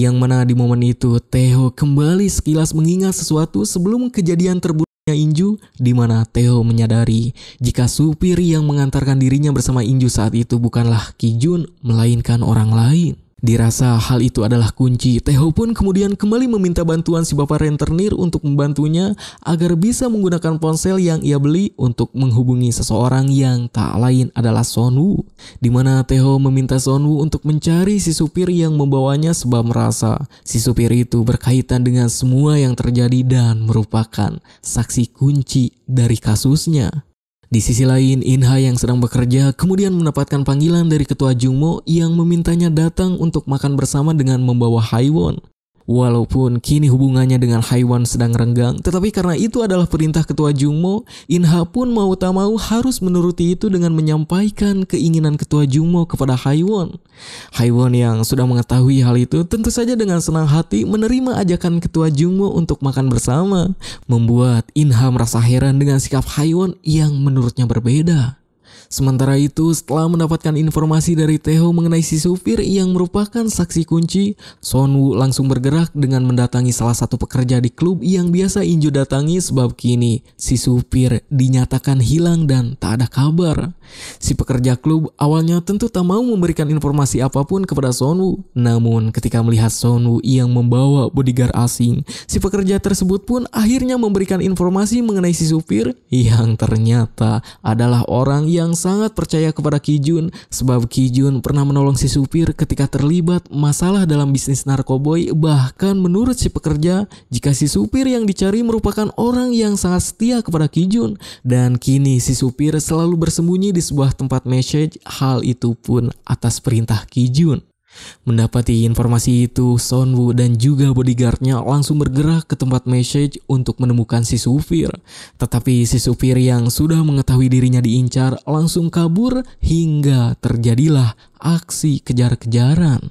Yang mana di momen itu, Theo kembali sekilas mengingat sesuatu sebelum kejadian terburuk Inju di mana Theo menyadari jika supir yang mengantarkan dirinya bersama Inju saat itu bukanlah Kijun melainkan orang lain. Dirasa hal itu adalah kunci, Theo pun kemudian kembali meminta bantuan si bapak rentenir untuk membantunya agar bisa menggunakan ponsel yang ia beli untuk menghubungi seseorang yang tak lain adalah Sonu. Di mana Theo meminta Sonu untuk mencari si supir yang membawanya sebab merasa si supir itu berkaitan dengan semua yang terjadi dan merupakan saksi kunci dari kasusnya. Di sisi lain, Inha yang sedang bekerja kemudian mendapatkan panggilan dari ketua Jungmo yang memintanya datang untuk makan bersama dengan membawa Haiwon. Walaupun kini hubungannya dengan Haiwan sedang renggang, tetapi karena itu adalah perintah ketua Jungmo, Inha pun mau tak mau harus menuruti itu dengan menyampaikan keinginan ketua Jungmo kepada Haiwan. Haiwan yang sudah mengetahui hal itu tentu saja dengan senang hati menerima ajakan ketua Jungmo untuk makan bersama, membuat Inha merasa heran dengan sikap Haiwan yang menurutnya berbeda. Sementara itu, setelah mendapatkan informasi dari Teho mengenai si supir yang merupakan saksi kunci, Sonu langsung bergerak dengan mendatangi salah satu pekerja di klub yang biasa Inju datangi sebab kini si supir dinyatakan hilang dan tak ada kabar. Si pekerja klub awalnya tentu tak mau memberikan informasi apapun kepada Sonu. namun ketika melihat Sonu yang membawa bodyguard asing, si pekerja tersebut pun akhirnya memberikan informasi mengenai si supir yang ternyata adalah orang yang sangat percaya kepada Kijun sebab Kijun pernah menolong si supir ketika terlibat masalah dalam bisnis narkoboy bahkan menurut si pekerja jika si supir yang dicari merupakan orang yang sangat setia kepada Kijun dan kini si supir selalu bersembunyi di sebuah tempat message hal itu pun atas perintah Kijun. Mendapati informasi itu, Sonwu dan juga bodyguardnya langsung bergerak ke tempat message untuk menemukan si supir. Tetapi si supir yang sudah mengetahui dirinya diincar langsung kabur hingga terjadilah aksi kejar-kejaran.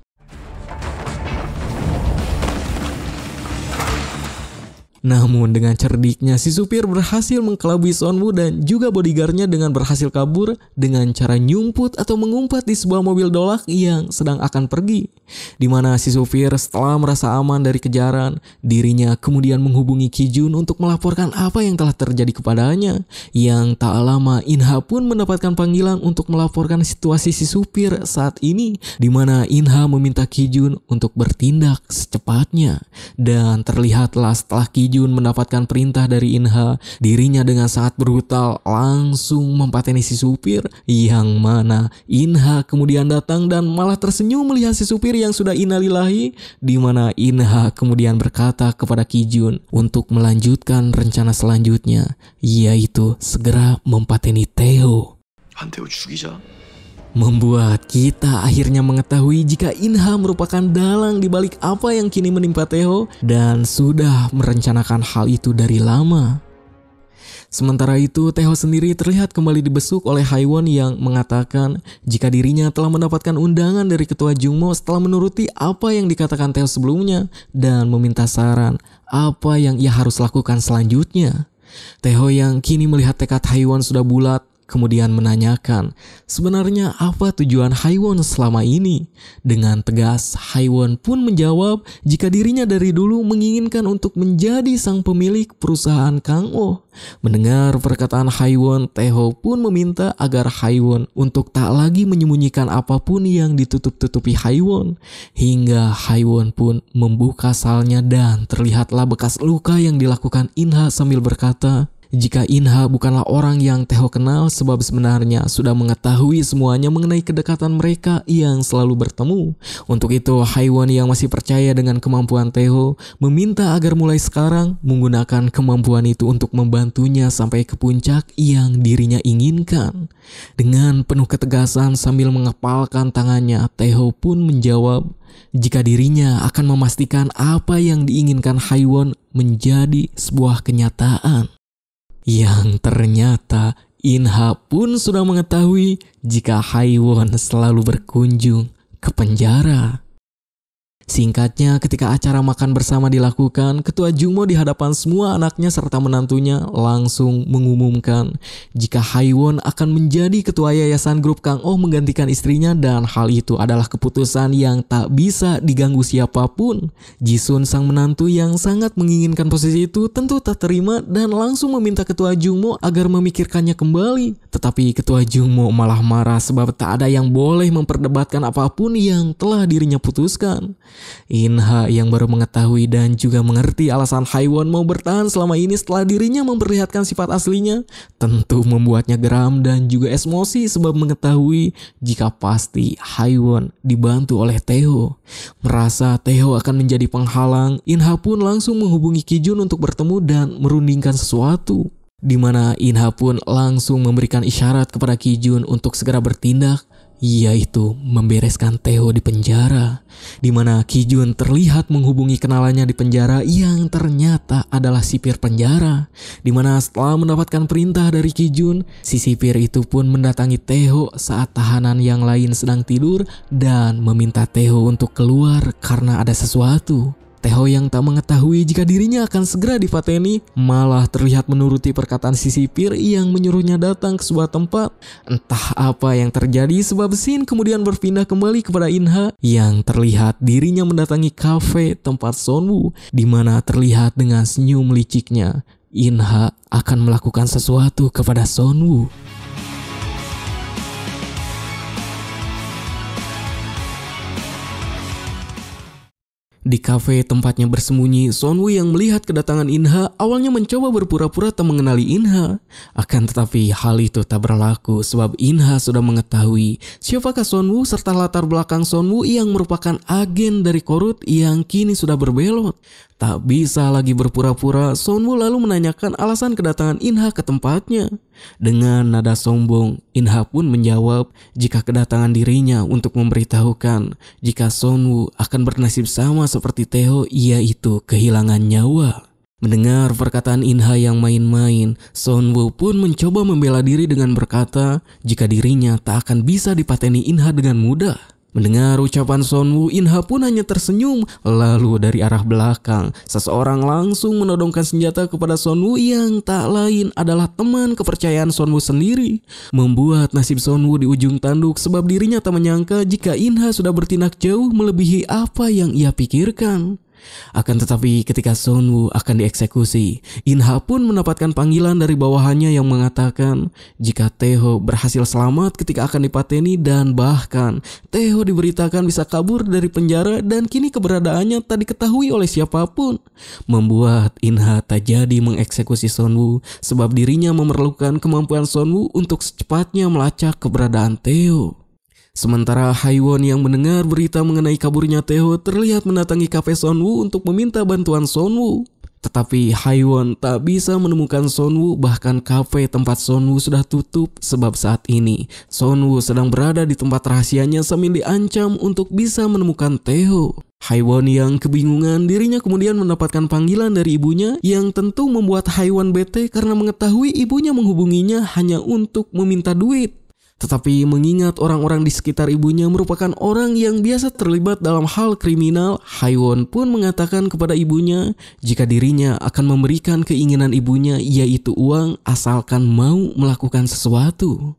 Namun dengan cerdiknya si supir berhasil mengelabui Sonwu dan juga bodyguardnya dengan berhasil kabur dengan cara nyumput atau mengumpat di sebuah mobil dolak yang sedang akan pergi. Di mana si supir setelah merasa aman dari kejaran, dirinya kemudian menghubungi Kijun untuk melaporkan apa yang telah terjadi kepadanya. Yang tak lama Inha pun mendapatkan panggilan untuk melaporkan situasi si supir saat ini. Di mana Inha meminta Kijun untuk bertindak secepatnya. Dan terlihatlah setelah Kijun Jun mendapatkan perintah dari Inha, dirinya dengan sangat brutal langsung mempateni si supir yang mana Inha kemudian datang dan malah tersenyum melihat si supir yang sudah inalilahi di mana Inha kemudian berkata kepada Kijun untuk melanjutkan rencana selanjutnya yaitu segera mempateni Theo. Membuat kita akhirnya mengetahui jika Inha merupakan dalang di balik apa yang kini menimpa Theo dan sudah merencanakan hal itu dari lama. Sementara itu, Theo sendiri terlihat kembali dibesuk oleh Haiwan yang mengatakan jika dirinya telah mendapatkan undangan dari ketua Jungmo setelah menuruti apa yang dikatakan Theo sebelumnya dan meminta saran apa yang ia harus lakukan selanjutnya. Theo yang kini melihat tekad Haiwan sudah bulat kemudian menanyakan, sebenarnya apa tujuan Haiwon selama ini? Dengan tegas, Haiwon pun menjawab jika dirinya dari dulu menginginkan untuk menjadi sang pemilik perusahaan Kang Oh. Mendengar perkataan Haiwon, Teho pun meminta agar Haiwon untuk tak lagi menyembunyikan apapun yang ditutup-tutupi Haiwon. Hingga Haiwon pun membuka salnya dan terlihatlah bekas luka yang dilakukan Inha sambil berkata, jika Inha bukanlah orang yang Theo kenal sebab sebenarnya sudah mengetahui semuanya mengenai kedekatan mereka yang selalu bertemu. Untuk itu, Haiwan yang masih percaya dengan kemampuan Theo meminta agar mulai sekarang menggunakan kemampuan itu untuk membantunya sampai ke puncak yang dirinya inginkan. Dengan penuh ketegasan sambil mengepalkan tangannya, Theo pun menjawab jika dirinya akan memastikan apa yang diinginkan Haiwan menjadi sebuah kenyataan yang ternyata Inha pun sudah mengetahui jika Haiwon selalu berkunjung ke penjara. Singkatnya, ketika acara makan bersama dilakukan, Ketua Jungmo di hadapan semua anaknya serta menantunya langsung mengumumkan jika Haiwon akan menjadi ketua yayasan grup Kang Oh menggantikan istrinya dan hal itu adalah keputusan yang tak bisa diganggu siapapun. Jisun sang menantu yang sangat menginginkan posisi itu tentu tak terima dan langsung meminta Ketua Jungmo agar memikirkannya kembali. Tetapi Ketua Jungmo malah marah sebab tak ada yang boleh memperdebatkan apapun yang telah dirinya putuskan. Inha yang baru mengetahui dan juga mengerti alasan Haiwon mau bertahan selama ini setelah dirinya memperlihatkan sifat aslinya, tentu membuatnya geram dan juga emosi sebab mengetahui jika pasti Haiwon dibantu oleh Theo. Merasa Theo akan menjadi penghalang, Inha pun langsung menghubungi Kijun untuk bertemu dan merundingkan sesuatu di mana Inha pun langsung memberikan isyarat kepada Kijun untuk segera bertindak ia itu membereskan Theo di penjara, di mana Kijun terlihat menghubungi kenalannya di penjara yang ternyata adalah sipir penjara, di mana setelah mendapatkan perintah dari Kijun, si sipir itu pun mendatangi Theo saat tahanan yang lain sedang tidur dan meminta Theo untuk keluar karena ada sesuatu. Theo yang tak mengetahui jika dirinya akan segera dipateni, malah terlihat menuruti perkataan si sipir yang menyuruhnya datang ke sebuah tempat. Entah apa yang terjadi sebab Sin kemudian berpindah kembali kepada Inha yang terlihat dirinya mendatangi kafe tempat Sonwu di mana terlihat dengan senyum liciknya. Inha akan melakukan sesuatu kepada Sonwu. Di kafe tempatnya bersembunyi, Sonwu yang melihat kedatangan Inha awalnya mencoba berpura-pura tak mengenali Inha. Akan tetapi hal itu tak berlaku sebab Inha sudah mengetahui siapakah Sonwu serta latar belakang Sonwu yang merupakan agen dari Korut yang kini sudah berbelot. Tak bisa lagi berpura-pura, Sonwu lalu menanyakan alasan kedatangan Inha ke tempatnya. Dengan nada sombong, Inha pun menjawab jika kedatangan dirinya untuk memberitahukan jika Sonwu akan bernasib sama seperti Teo yaitu kehilangan nyawa. Mendengar perkataan Inha yang main-main, Sonwu pun mencoba membela diri dengan berkata jika dirinya tak akan bisa dipateni Inha dengan mudah. Mendengar ucapan Son Wu, Inha pun hanya tersenyum lalu dari arah belakang seseorang langsung menodongkan senjata kepada Son Wu yang tak lain adalah teman kepercayaan Son Wu sendiri. Membuat nasib Son Wu di ujung tanduk sebab dirinya tak menyangka jika Inha sudah bertindak jauh melebihi apa yang ia pikirkan. Akan tetapi ketika Sonwu akan dieksekusi, Inha pun mendapatkan panggilan dari bawahannya yang mengatakan jika Teho berhasil selamat ketika akan dipateni dan bahkan Teho diberitakan bisa kabur dari penjara dan kini keberadaannya tak diketahui oleh siapapun. Membuat Inha tak jadi mengeksekusi Sonwu sebab dirinya memerlukan kemampuan Sonwu untuk secepatnya melacak keberadaan Teho. Sementara Haiwon yang mendengar berita mengenai kaburnya Theo terlihat mendatangi kafe Sonwu untuk meminta bantuan Sonwu. Tetapi Haiwon tak bisa menemukan Sonwu bahkan kafe tempat Sonwu sudah tutup sebab saat ini Sonwu sedang berada di tempat rahasianya sambil diancam untuk bisa menemukan Theo. Haiwon yang kebingungan dirinya kemudian mendapatkan panggilan dari ibunya yang tentu membuat Haiwon bete karena mengetahui ibunya menghubunginya hanya untuk meminta duit. Tetapi mengingat orang-orang di sekitar ibunya merupakan orang yang biasa terlibat dalam hal kriminal, Haiwon pun mengatakan kepada ibunya jika dirinya akan memberikan keinginan ibunya yaitu uang asalkan mau melakukan sesuatu.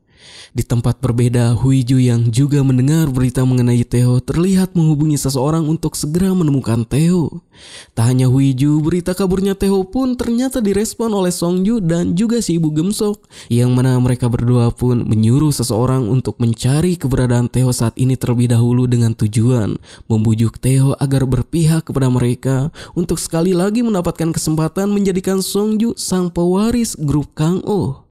Di tempat berbeda, Huiju yang juga mendengar berita mengenai Theo terlihat menghubungi seseorang untuk segera menemukan Theo. Tak hanya Huiju, berita kaburnya Theo pun ternyata direspon oleh Songju dan juga si ibu Gemsok, yang mana mereka berdua pun menyuruh seseorang untuk mencari keberadaan Theo saat ini terlebih dahulu dengan tujuan membujuk Theo agar berpihak kepada mereka untuk sekali lagi mendapatkan kesempatan menjadikan Songju sang pewaris grup Kang Oh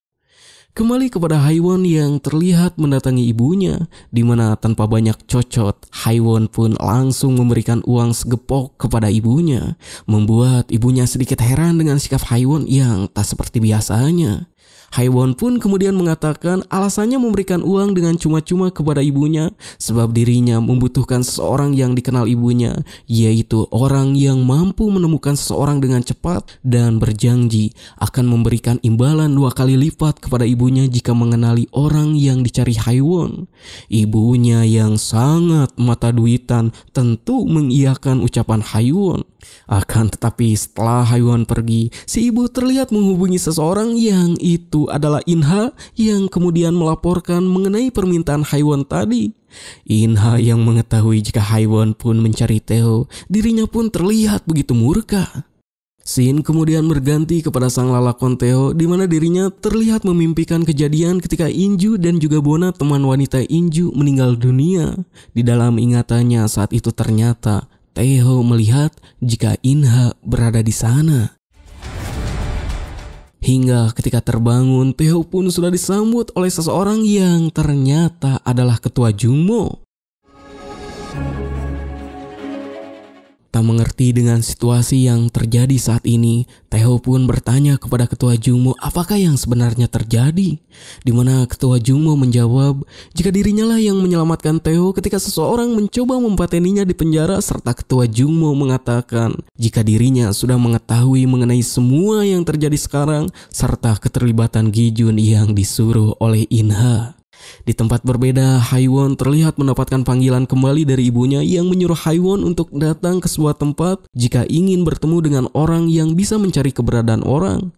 kembali kepada Haiwan yang terlihat mendatangi ibunya, di mana tanpa banyak cocot, Haiwan pun langsung memberikan uang segepok kepada ibunya, membuat ibunya sedikit heran dengan sikap Haiwan yang tak seperti biasanya. Haiwon pun kemudian mengatakan alasannya memberikan uang dengan cuma-cuma kepada ibunya sebab dirinya membutuhkan seorang yang dikenal ibunya, yaitu orang yang mampu menemukan seseorang dengan cepat dan berjanji akan memberikan imbalan dua kali lipat kepada ibunya jika mengenali orang yang dicari Haiwon. Ibunya yang sangat mata duitan tentu mengiyakan ucapan Haiwon. Akan tetapi setelah Haiwan pergi, si ibu terlihat menghubungi seseorang yang itu adalah Inha yang kemudian melaporkan mengenai permintaan Haiwan tadi. Inha yang mengetahui jika Haiwan pun mencari Theo, dirinya pun terlihat begitu murka. Sin kemudian berganti kepada sang lalakon Theo di mana dirinya terlihat memimpikan kejadian ketika Inju dan juga Bona teman wanita Inju meninggal dunia. Di dalam ingatannya saat itu ternyata Teho melihat jika Inha berada di sana. Hingga ketika terbangun, Teho pun sudah disambut oleh seseorang yang ternyata adalah ketua Jungmo. Tak mengerti dengan situasi yang terjadi saat ini, Theo pun bertanya kepada ketua Jungmo apakah yang sebenarnya terjadi. Di mana ketua Jungmo menjawab jika dirinya lah yang menyelamatkan Theo ketika seseorang mencoba mempateninya di penjara serta ketua Jungmo mengatakan jika dirinya sudah mengetahui mengenai semua yang terjadi sekarang serta keterlibatan Gijun yang disuruh oleh Inha. Di tempat berbeda, Haiwon terlihat mendapatkan panggilan kembali dari ibunya yang menyuruh Haiwon untuk datang ke sebuah tempat jika ingin bertemu dengan orang yang bisa mencari keberadaan orang.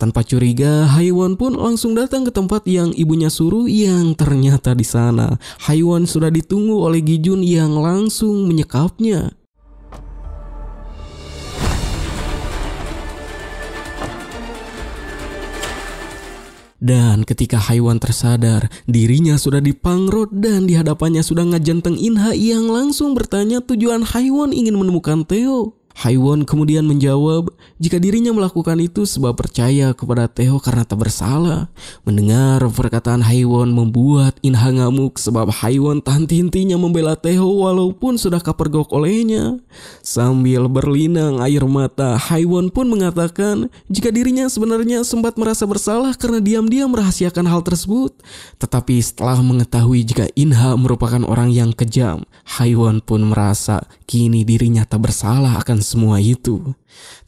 Tanpa curiga, Haiwon pun langsung datang ke tempat yang ibunya suruh yang ternyata di sana. Haiwon sudah ditunggu oleh Gijun yang langsung menyekapnya. Dan ketika Haiwan tersadar, dirinya sudah dipangrot dan di hadapannya sudah ngajanteng Inha yang langsung bertanya tujuan Haiwan ingin menemukan Theo. Haiwon kemudian menjawab jika dirinya melakukan itu sebab percaya kepada Teho karena tak bersalah. Mendengar perkataan Haiwon membuat Inha ngamuk sebab Haiwon tahan tintinya membela Teho walaupun sudah kapergok olehnya. Sambil berlinang air mata, Haiwon pun mengatakan jika dirinya sebenarnya sempat merasa bersalah karena diam-diam merahasiakan hal tersebut. Tetapi setelah mengetahui jika Inha merupakan orang yang kejam, Haiwon pun merasa kini dirinya tak bersalah akan semua itu.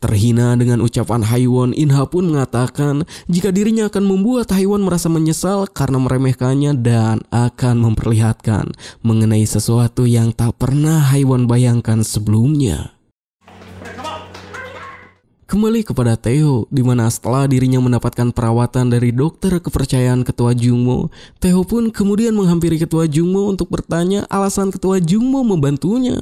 Terhina dengan ucapan Haiwon, Inha pun mengatakan jika dirinya akan membuat Haiwon merasa menyesal karena meremehkannya dan akan memperlihatkan mengenai sesuatu yang tak pernah Haiwon bayangkan sebelumnya. Kembali kepada Theo, di mana setelah dirinya mendapatkan perawatan dari dokter kepercayaan Ketua Jungmo, Theo pun kemudian menghampiri Ketua Jungmo untuk bertanya alasan Ketua Jungmo membantunya.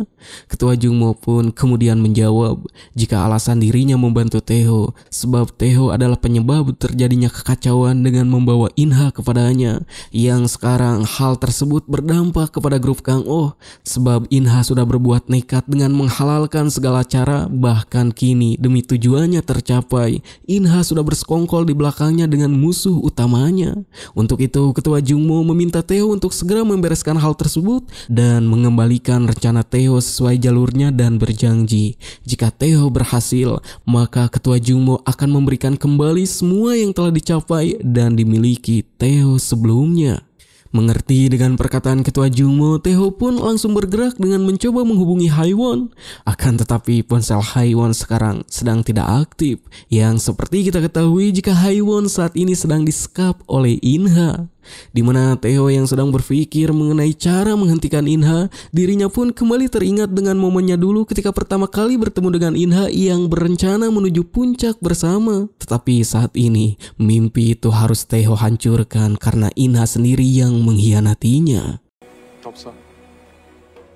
Ketua Jungmo pun kemudian menjawab jika alasan dirinya membantu Theo, sebab Theo adalah penyebab terjadinya kekacauan dengan membawa Inha kepadanya, yang sekarang hal tersebut berdampak kepada grup Kang Oh, sebab Inha sudah berbuat nekat dengan menghalalkan segala cara bahkan kini demi tujuan tujuannya tercapai. Inha sudah bersekongkol di belakangnya dengan musuh utamanya. Untuk itu, Ketua Jungmo meminta Theo untuk segera membereskan hal tersebut dan mengembalikan rencana Theo sesuai jalurnya dan berjanji. Jika Theo berhasil, maka Ketua Jungmo akan memberikan kembali semua yang telah dicapai dan dimiliki Theo sebelumnya. Mengerti dengan perkataan ketua Jungmo, Teho pun langsung bergerak dengan mencoba menghubungi Haiwon. Akan tetapi ponsel Haiwon sekarang sedang tidak aktif, yang seperti kita ketahui jika Haiwon saat ini sedang disekap oleh Inha di mana Theo yang sedang berpikir mengenai cara menghentikan Inha, dirinya pun kembali teringat dengan momennya dulu ketika pertama kali bertemu dengan Inha yang berencana menuju puncak bersama. Tetapi saat ini, mimpi itu harus Theo hancurkan karena Inha sendiri yang mengkhianatinya.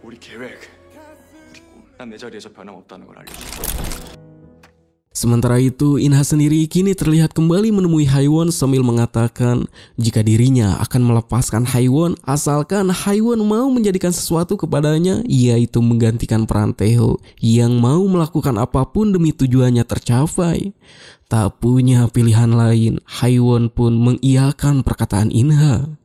우리 계획, 우리 자리에서 Sementara itu, Inha sendiri kini terlihat kembali menemui Haiwon sambil mengatakan jika dirinya akan melepaskan Haiwon asalkan Haiwon mau menjadikan sesuatu kepadanya, yaitu menggantikan peran Teho yang mau melakukan apapun demi tujuannya tercapai. Tak punya pilihan lain, Haiwon pun mengiakan perkataan Inha.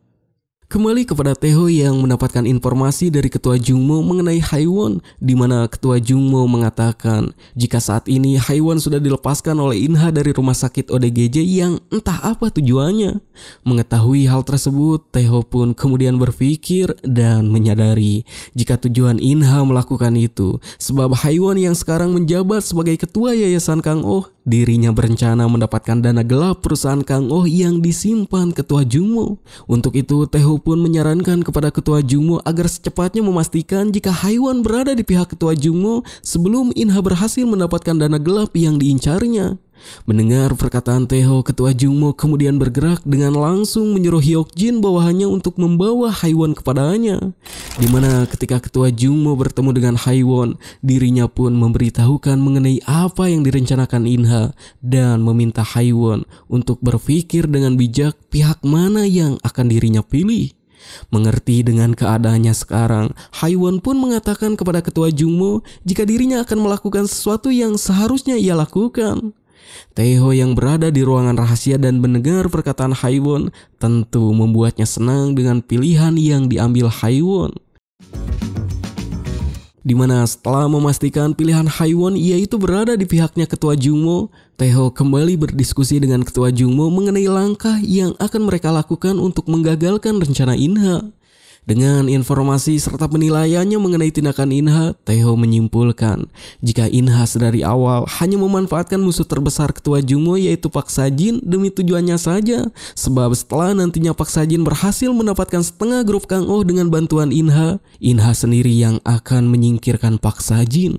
Kembali kepada Teho yang mendapatkan informasi dari Ketua Jungmo mengenai Haiwon, di mana Ketua Jungmo mengatakan jika saat ini Haiwon sudah dilepaskan oleh Inha dari rumah sakit ODGJ yang entah apa tujuannya. Mengetahui hal tersebut, Teho pun kemudian berpikir dan menyadari jika tujuan Inha melakukan itu, sebab Haiwon yang sekarang menjabat sebagai Ketua Yayasan Kang Oh Dirinya berencana mendapatkan dana gelap perusahaan Kang Oh yang disimpan ketua Jumo. Untuk itu, Teho pun menyarankan kepada ketua Jumo agar secepatnya memastikan jika Haiwan berada di pihak ketua Jumo sebelum Inha berhasil mendapatkan dana gelap yang diincarnya. Mendengar perkataan Teho, ketua Jungmo kemudian bergerak dengan langsung menyuruh Hyok Jin bawahannya untuk membawa Haiwan kepadanya. Dimana ketika ketua Jungmo bertemu dengan Haiwan, dirinya pun memberitahukan mengenai apa yang direncanakan Inha dan meminta Haiwan untuk berpikir dengan bijak pihak mana yang akan dirinya pilih. Mengerti dengan keadaannya sekarang, Haiwan pun mengatakan kepada ketua Jungmo jika dirinya akan melakukan sesuatu yang seharusnya ia lakukan. Teho yang berada di ruangan rahasia dan mendengar perkataan Haiwon tentu membuatnya senang dengan pilihan yang diambil Haiwon. Dimana setelah memastikan pilihan Haiwon itu berada di pihaknya ketua Jungmo, Teho kembali berdiskusi dengan ketua Jungmo mengenai langkah yang akan mereka lakukan untuk menggagalkan rencana Inha. Dengan informasi serta penilaiannya mengenai tindakan Inha, Theo menyimpulkan jika Inha dari awal hanya memanfaatkan musuh terbesar ketua Jumo yaitu Pak Sajin demi tujuannya saja. Sebab setelah nantinya Pak Sajin berhasil mendapatkan setengah grup Kang Oh dengan bantuan Inha, Inha sendiri yang akan menyingkirkan Pak Sajin.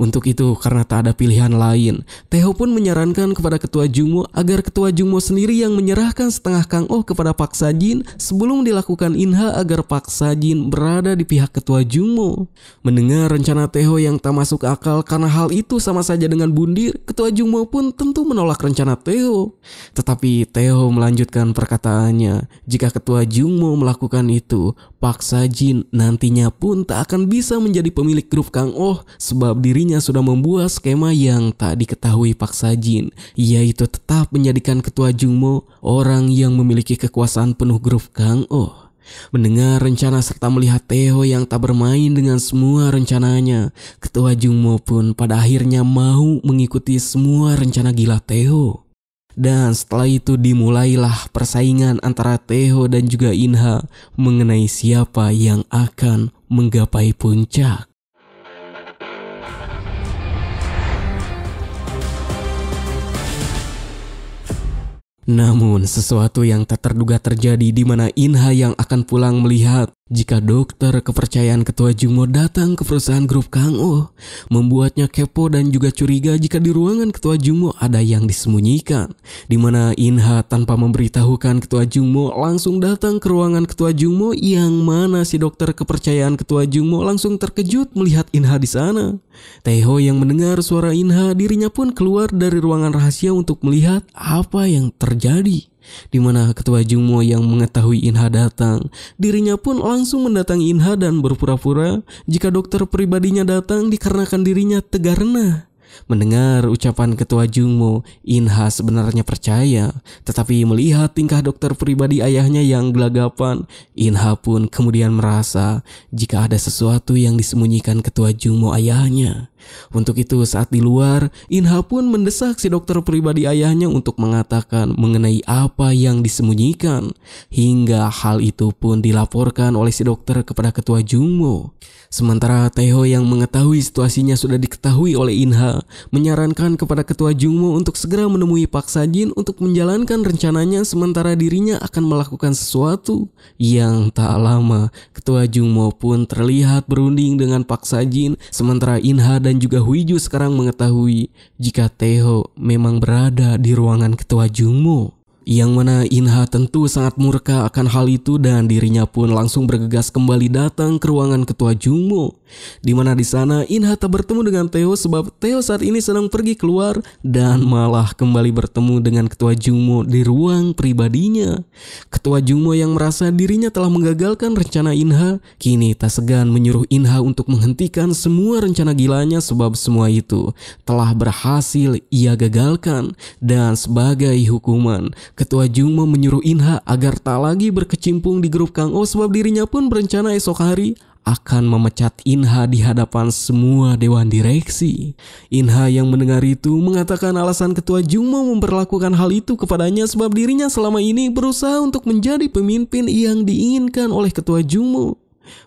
Untuk itu karena tak ada pilihan lain, Theo pun menyarankan kepada ketua Jumo agar ketua Jumo sendiri yang menyerahkan setengah Kang Oh kepada Pak Sajin sebelum dilakukan Inha agar Pak terpaksa Jin berada di pihak ketua Jungmo. Mendengar rencana Teho yang tak masuk akal karena hal itu sama saja dengan bundir, ketua Jungmo pun tentu menolak rencana Teho. Tetapi Teho melanjutkan perkataannya, jika ketua Jungmo melakukan itu, paksa Jin nantinya pun tak akan bisa menjadi pemilik grup Kang Oh sebab dirinya sudah membuat skema yang tak diketahui paksa Jin, yaitu tetap menjadikan ketua Jungmo orang yang memiliki kekuasaan penuh grup Kang Oh. Mendengar rencana serta melihat Theo yang tak bermain dengan semua rencananya, Ketua Jungmo pun pada akhirnya mau mengikuti semua rencana gila Theo. Dan setelah itu dimulailah persaingan antara Theo dan juga Inha mengenai siapa yang akan menggapai puncak. Namun, sesuatu yang tak terduga terjadi di mana Inha yang akan pulang melihat jika dokter kepercayaan ketua Jungmo datang ke perusahaan grup Kang Oh, membuatnya kepo dan juga curiga jika di ruangan ketua Jungmo ada yang disembunyikan. Di mana Inha tanpa memberitahukan ketua Jungmo langsung datang ke ruangan ketua Jungmo yang mana si dokter kepercayaan ketua Jungmo langsung terkejut melihat Inha di sana. Teho yang mendengar suara Inha dirinya pun keluar dari ruangan rahasia untuk melihat apa yang terjadi di mana ketua Jungmo yang mengetahui Inha datang. Dirinya pun langsung mendatangi Inha dan berpura-pura jika dokter pribadinya datang dikarenakan dirinya tegarna. Mendengar ucapan ketua Jungmo, Inha sebenarnya percaya, tetapi melihat tingkah dokter pribadi ayahnya yang gelagapan, Inha pun kemudian merasa jika ada sesuatu yang disembunyikan ketua Jungmo ayahnya. Untuk itu saat di luar, Inha pun mendesak si dokter pribadi ayahnya untuk mengatakan mengenai apa yang disembunyikan. Hingga hal itu pun dilaporkan oleh si dokter kepada ketua Jungmo. Sementara Teho yang mengetahui situasinya sudah diketahui oleh Inha, menyarankan kepada ketua Jungmo untuk segera menemui Pak Sajin untuk menjalankan rencananya sementara dirinya akan melakukan sesuatu. Yang tak lama, ketua Jungmo pun terlihat berunding dengan Pak Sajin sementara Inha dan dan juga Huiju sekarang mengetahui jika Teho memang berada di ruangan ketua Jungmo yang mana Inha tentu sangat murka akan hal itu dan dirinya pun langsung bergegas kembali datang ke ruangan ketua Jungmo. Di mana di sana Inha tak bertemu dengan Theo sebab Theo saat ini sedang pergi keluar dan malah kembali bertemu dengan ketua Jungmo di ruang pribadinya. Ketua Jungmo yang merasa dirinya telah menggagalkan rencana Inha kini tak segan menyuruh Inha untuk menghentikan semua rencana gilanya sebab semua itu telah berhasil ia gagalkan dan sebagai hukuman Ketua Jungmo menyuruh Inha agar tak lagi berkecimpung di grup Kang O sebab dirinya pun berencana esok hari akan memecat Inha di hadapan semua dewan direksi. Inha yang mendengar itu mengatakan alasan ketua Jungmo memperlakukan hal itu kepadanya sebab dirinya selama ini berusaha untuk menjadi pemimpin yang diinginkan oleh ketua Jungmo.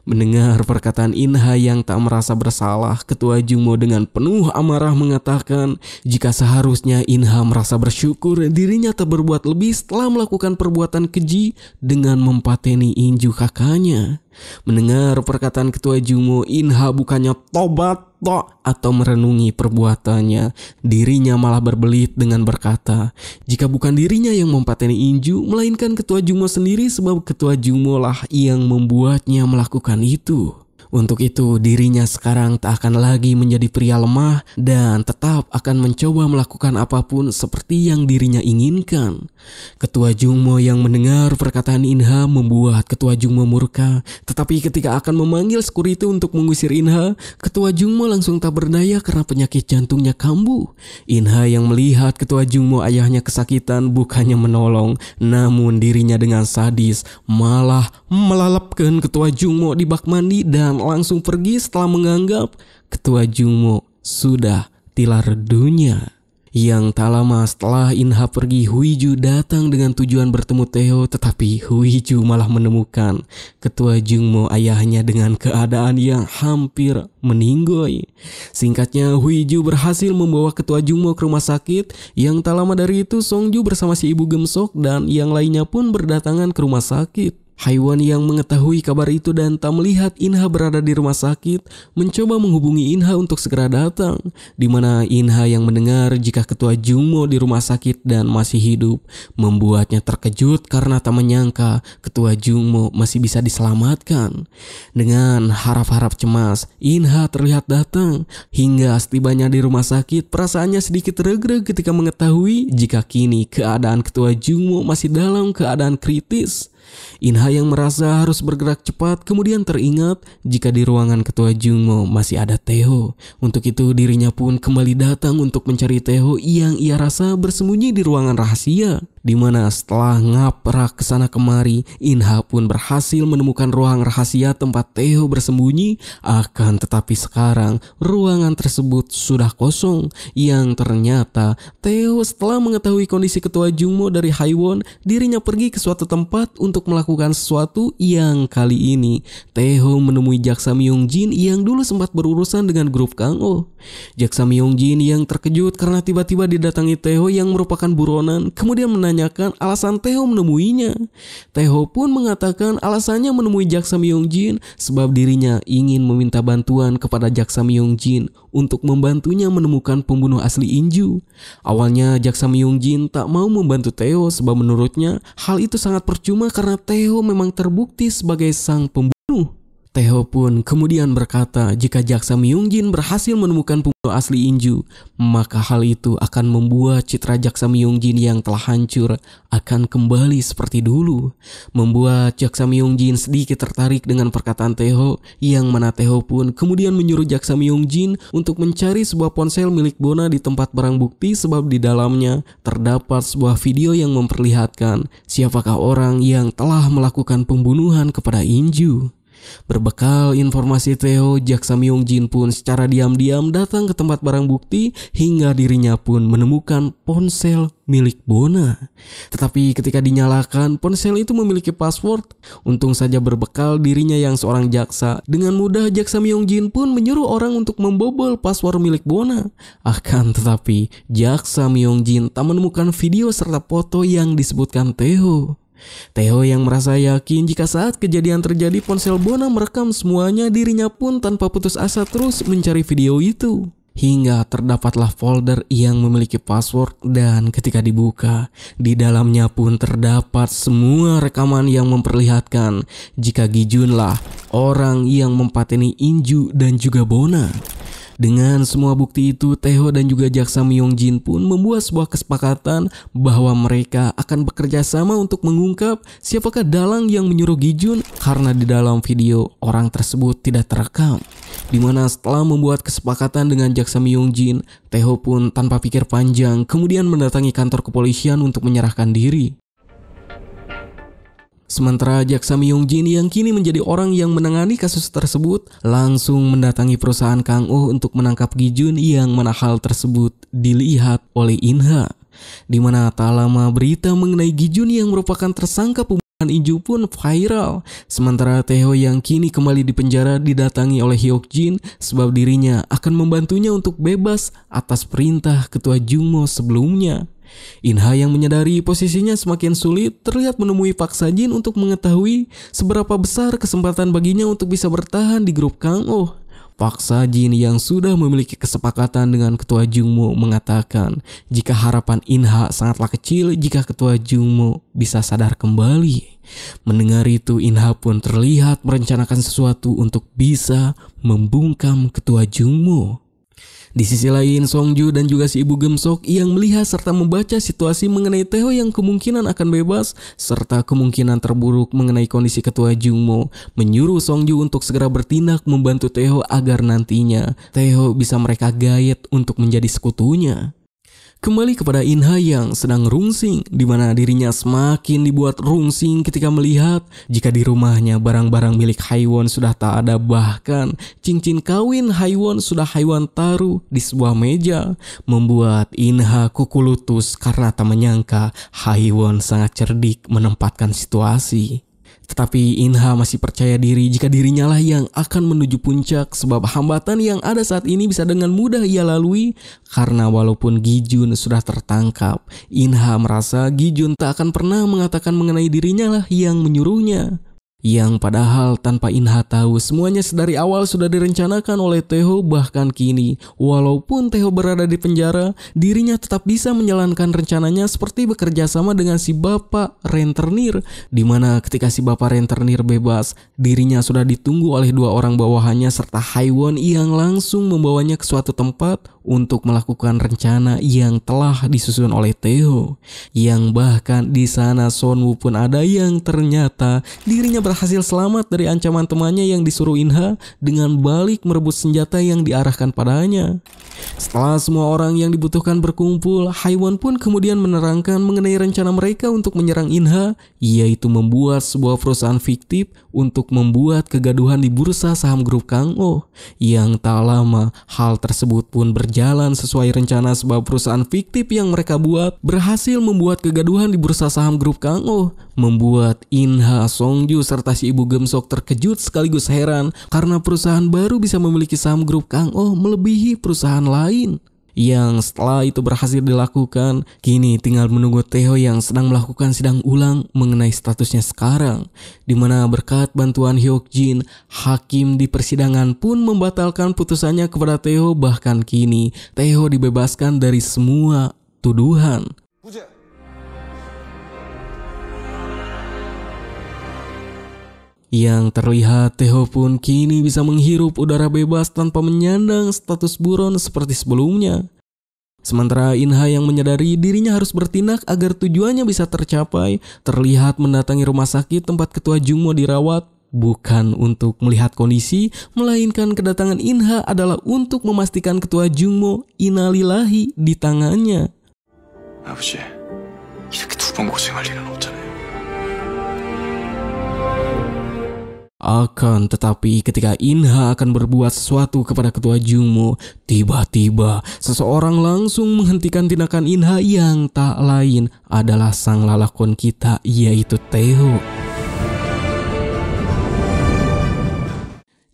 Mendengar perkataan Inha yang tak merasa bersalah, Ketua Jumo dengan penuh amarah mengatakan jika seharusnya Inha merasa bersyukur dirinya tak berbuat lebih setelah melakukan perbuatan keji dengan mempateni Inju kakaknya. Mendengar perkataan ketua Jumo, Inha bukannya tobat tok atau merenungi perbuatannya. Dirinya malah berbelit dengan berkata, jika bukan dirinya yang mempateni Inju, melainkan ketua Jumo sendiri sebab ketua Jumo lah yang membuatnya melakukan itu. Untuk itu, dirinya sekarang tak akan lagi menjadi pria lemah dan tetap akan mencoba melakukan apapun seperti yang dirinya inginkan. Ketua Jungmo yang mendengar perkataan Inha membuat Ketua Jungmo murka, tetapi ketika akan memanggil security untuk mengusir Inha, Ketua Jungmo langsung tak berdaya karena penyakit jantungnya kambuh. Inha yang melihat Ketua Jungmo ayahnya kesakitan bukannya menolong, namun dirinya dengan sadis malah melalapkan Ketua Jungmo di bak mandi dan langsung pergi setelah menganggap ketua Jungmo sudah tilar dunia. Yang tak lama setelah Inha pergi, Huiju datang dengan tujuan bertemu Theo, tetapi Huiju malah menemukan ketua Jungmo ayahnya dengan keadaan yang hampir meninggoy. Singkatnya, Huiju berhasil membawa ketua Jungmo ke rumah sakit. Yang tak lama dari itu, Songju bersama si ibu Gemsok dan yang lainnya pun berdatangan ke rumah sakit. Haiwan yang mengetahui kabar itu dan tak melihat Inha berada di rumah sakit mencoba menghubungi Inha untuk segera datang, di mana Inha yang mendengar jika ketua Jungmo di rumah sakit dan masih hidup, membuatnya terkejut karena tak menyangka ketua Jungmo masih bisa diselamatkan. Dengan harap-harap cemas, Inha terlihat datang, hingga setibanya di rumah sakit perasaannya sedikit regre ketika mengetahui jika kini keadaan ketua Jungmo masih dalam keadaan kritis. Inha yang merasa harus bergerak cepat kemudian teringat jika di ruangan ketua Jungmo masih ada Teho. Untuk itu dirinya pun kembali datang untuk mencari Teho yang ia rasa bersembunyi di ruangan rahasia di mana setelah ngaprak ke sana kemari, Inha pun berhasil menemukan ruang rahasia tempat Theo bersembunyi. Akan tetapi sekarang ruangan tersebut sudah kosong. Yang ternyata Theo setelah mengetahui kondisi ketua Jungmo dari Haiwon, dirinya pergi ke suatu tempat untuk melakukan sesuatu yang kali ini. Theo menemui Jaksa Myung Jin yang dulu sempat berurusan dengan grup Kang Oh. Jaksa Jin yang terkejut karena tiba-tiba didatangi Theo yang merupakan buronan, kemudian menanya menanyakan alasan Theo menemuinya. Theo pun mengatakan alasannya menemui Jaksa Myung Jin sebab dirinya ingin meminta bantuan kepada Jaksa Myung Jin untuk membantunya menemukan pembunuh asli Inju. Awalnya Jaksa Myung Jin tak mau membantu Theo sebab menurutnya hal itu sangat percuma karena Theo memang terbukti sebagai sang pembunuh. Theo pun kemudian berkata jika jaksa Myung Jin berhasil menemukan pembunuh asli Inju, maka hal itu akan membuat citra jaksa Myung Jin yang telah hancur akan kembali seperti dulu. Membuat jaksa Myung Jin sedikit tertarik dengan perkataan Theo yang mana Theo pun kemudian menyuruh jaksa Myung Jin untuk mencari sebuah ponsel milik Bona di tempat barang bukti sebab di dalamnya terdapat sebuah video yang memperlihatkan siapakah orang yang telah melakukan pembunuhan kepada Inju. Berbekal informasi Theo, Jaksa Myung Jin pun secara diam-diam datang ke tempat barang bukti hingga dirinya pun menemukan ponsel milik Bona. Tetapi ketika dinyalakan, ponsel itu memiliki password. Untung saja berbekal dirinya yang seorang jaksa. Dengan mudah jaksa Myung Jin pun menyuruh orang untuk membobol password milik Bona. Akan tetapi, jaksa Myung Jin tak menemukan video serta foto yang disebutkan Theo. Theo yang merasa yakin jika saat kejadian terjadi ponsel Bona merekam semuanya dirinya pun tanpa putus asa terus mencari video itu. Hingga terdapatlah folder yang memiliki password dan ketika dibuka, di dalamnya pun terdapat semua rekaman yang memperlihatkan jika Gijun orang yang mempateni Inju dan juga Bona. Dengan semua bukti itu, Teho dan juga jaksa Myung Jin pun membuat sebuah kesepakatan bahwa mereka akan bekerja sama untuk mengungkap siapakah dalang yang menyuruh Gijun karena di dalam video orang tersebut tidak terekam. Dimana setelah membuat kesepakatan dengan jaksa Myung Jin, Teho pun tanpa pikir panjang kemudian mendatangi kantor kepolisian untuk menyerahkan diri. Sementara Jaksa Myung Jin yang kini menjadi orang yang menangani kasus tersebut langsung mendatangi perusahaan Kang Oh untuk menangkap Gi Jun yang mana hal tersebut dilihat oleh Inha. Di mana tak lama berita mengenai Gi Jun yang merupakan tersangka pembunuhan Inju pun viral. Sementara Taeho yang kini kembali dipenjara didatangi oleh Hyuk Jin sebab dirinya akan membantunya untuk bebas atas perintah ketua Jungmo sebelumnya. Inha yang menyadari posisinya semakin sulit terlihat menemui Pak Sajin untuk mengetahui seberapa besar kesempatan baginya untuk bisa bertahan di grup Kang Oh. Pak Sajin yang sudah memiliki kesepakatan dengan Ketua Jungmo mengatakan jika harapan Inha sangatlah kecil jika Ketua Jungmo bisa sadar kembali. Mendengar itu Inha pun terlihat merencanakan sesuatu untuk bisa membungkam Ketua Jungmo. Di sisi lain, Song Ju dan juga si ibu Gemsok yang melihat serta membaca situasi mengenai Teo yang kemungkinan akan bebas serta kemungkinan terburuk mengenai kondisi ketua Jungmo menyuruh Song Ju untuk segera bertindak membantu Teo agar nantinya Teo bisa mereka gayet untuk menjadi sekutunya kembali kepada Inha yang sedang rungsing, di mana dirinya semakin dibuat rungsing ketika melihat jika di rumahnya barang-barang milik Haiwon sudah tak ada bahkan cincin kawin Haiwon sudah Haiwan taruh di sebuah meja, membuat Inha kuku lutus karena tak menyangka Haiwon sangat cerdik menempatkan situasi. Tetapi Inha masih percaya diri jika dirinya lah yang akan menuju puncak sebab hambatan yang ada saat ini bisa dengan mudah ia lalui karena walaupun Gijun sudah tertangkap, Inha merasa Gijun tak akan pernah mengatakan mengenai dirinya lah yang menyuruhnya yang padahal tanpa Inha tahu semuanya sedari awal sudah direncanakan oleh Teho bahkan kini walaupun Teho berada di penjara dirinya tetap bisa menjalankan rencananya seperti bekerja sama dengan si bapak Renternir. dimana ketika si bapak Renternir bebas dirinya sudah ditunggu oleh dua orang bawahannya serta Haiwon yang langsung membawanya ke suatu tempat untuk melakukan rencana yang telah disusun oleh Theo, yang bahkan di sana Sonwoo pun ada yang ternyata dirinya berhasil selamat dari ancaman temannya yang disuruh Inha dengan balik merebut senjata yang diarahkan padanya. Setelah semua orang yang dibutuhkan berkumpul, Haiwan pun kemudian menerangkan mengenai rencana mereka untuk menyerang Inha, yaitu membuat sebuah perusahaan fiktif untuk membuat kegaduhan di bursa saham grup Kang Oh. Yang tak lama, hal tersebut pun berjalan berjalan sesuai rencana sebab perusahaan fiktif yang mereka buat berhasil membuat kegaduhan di bursa saham grup Kang Oh, membuat Inha Songju serta si ibu Gemsok terkejut sekaligus heran karena perusahaan baru bisa memiliki saham grup Kang Oh melebihi perusahaan lain yang setelah itu berhasil dilakukan, kini tinggal menunggu Theo yang sedang melakukan sidang ulang mengenai statusnya sekarang, di mana berkat bantuan Jin hakim di persidangan pun membatalkan putusannya kepada Theo bahkan kini Theo dibebaskan dari semua tuduhan. Yang terlihat Theo pun kini bisa menghirup udara bebas tanpa menyandang status buron seperti sebelumnya. Sementara Inha yang menyadari dirinya harus bertindak agar tujuannya bisa tercapai, terlihat mendatangi rumah sakit tempat ketua Jungmo dirawat bukan untuk melihat kondisi, melainkan kedatangan Inha adalah untuk memastikan ketua Jungmo inalilahi di tangannya. 아버지, Akan tetapi ketika Inha akan berbuat sesuatu kepada ketua Jungmo, tiba-tiba seseorang langsung menghentikan tindakan Inha yang tak lain adalah sang lalakon kita yaitu Teo.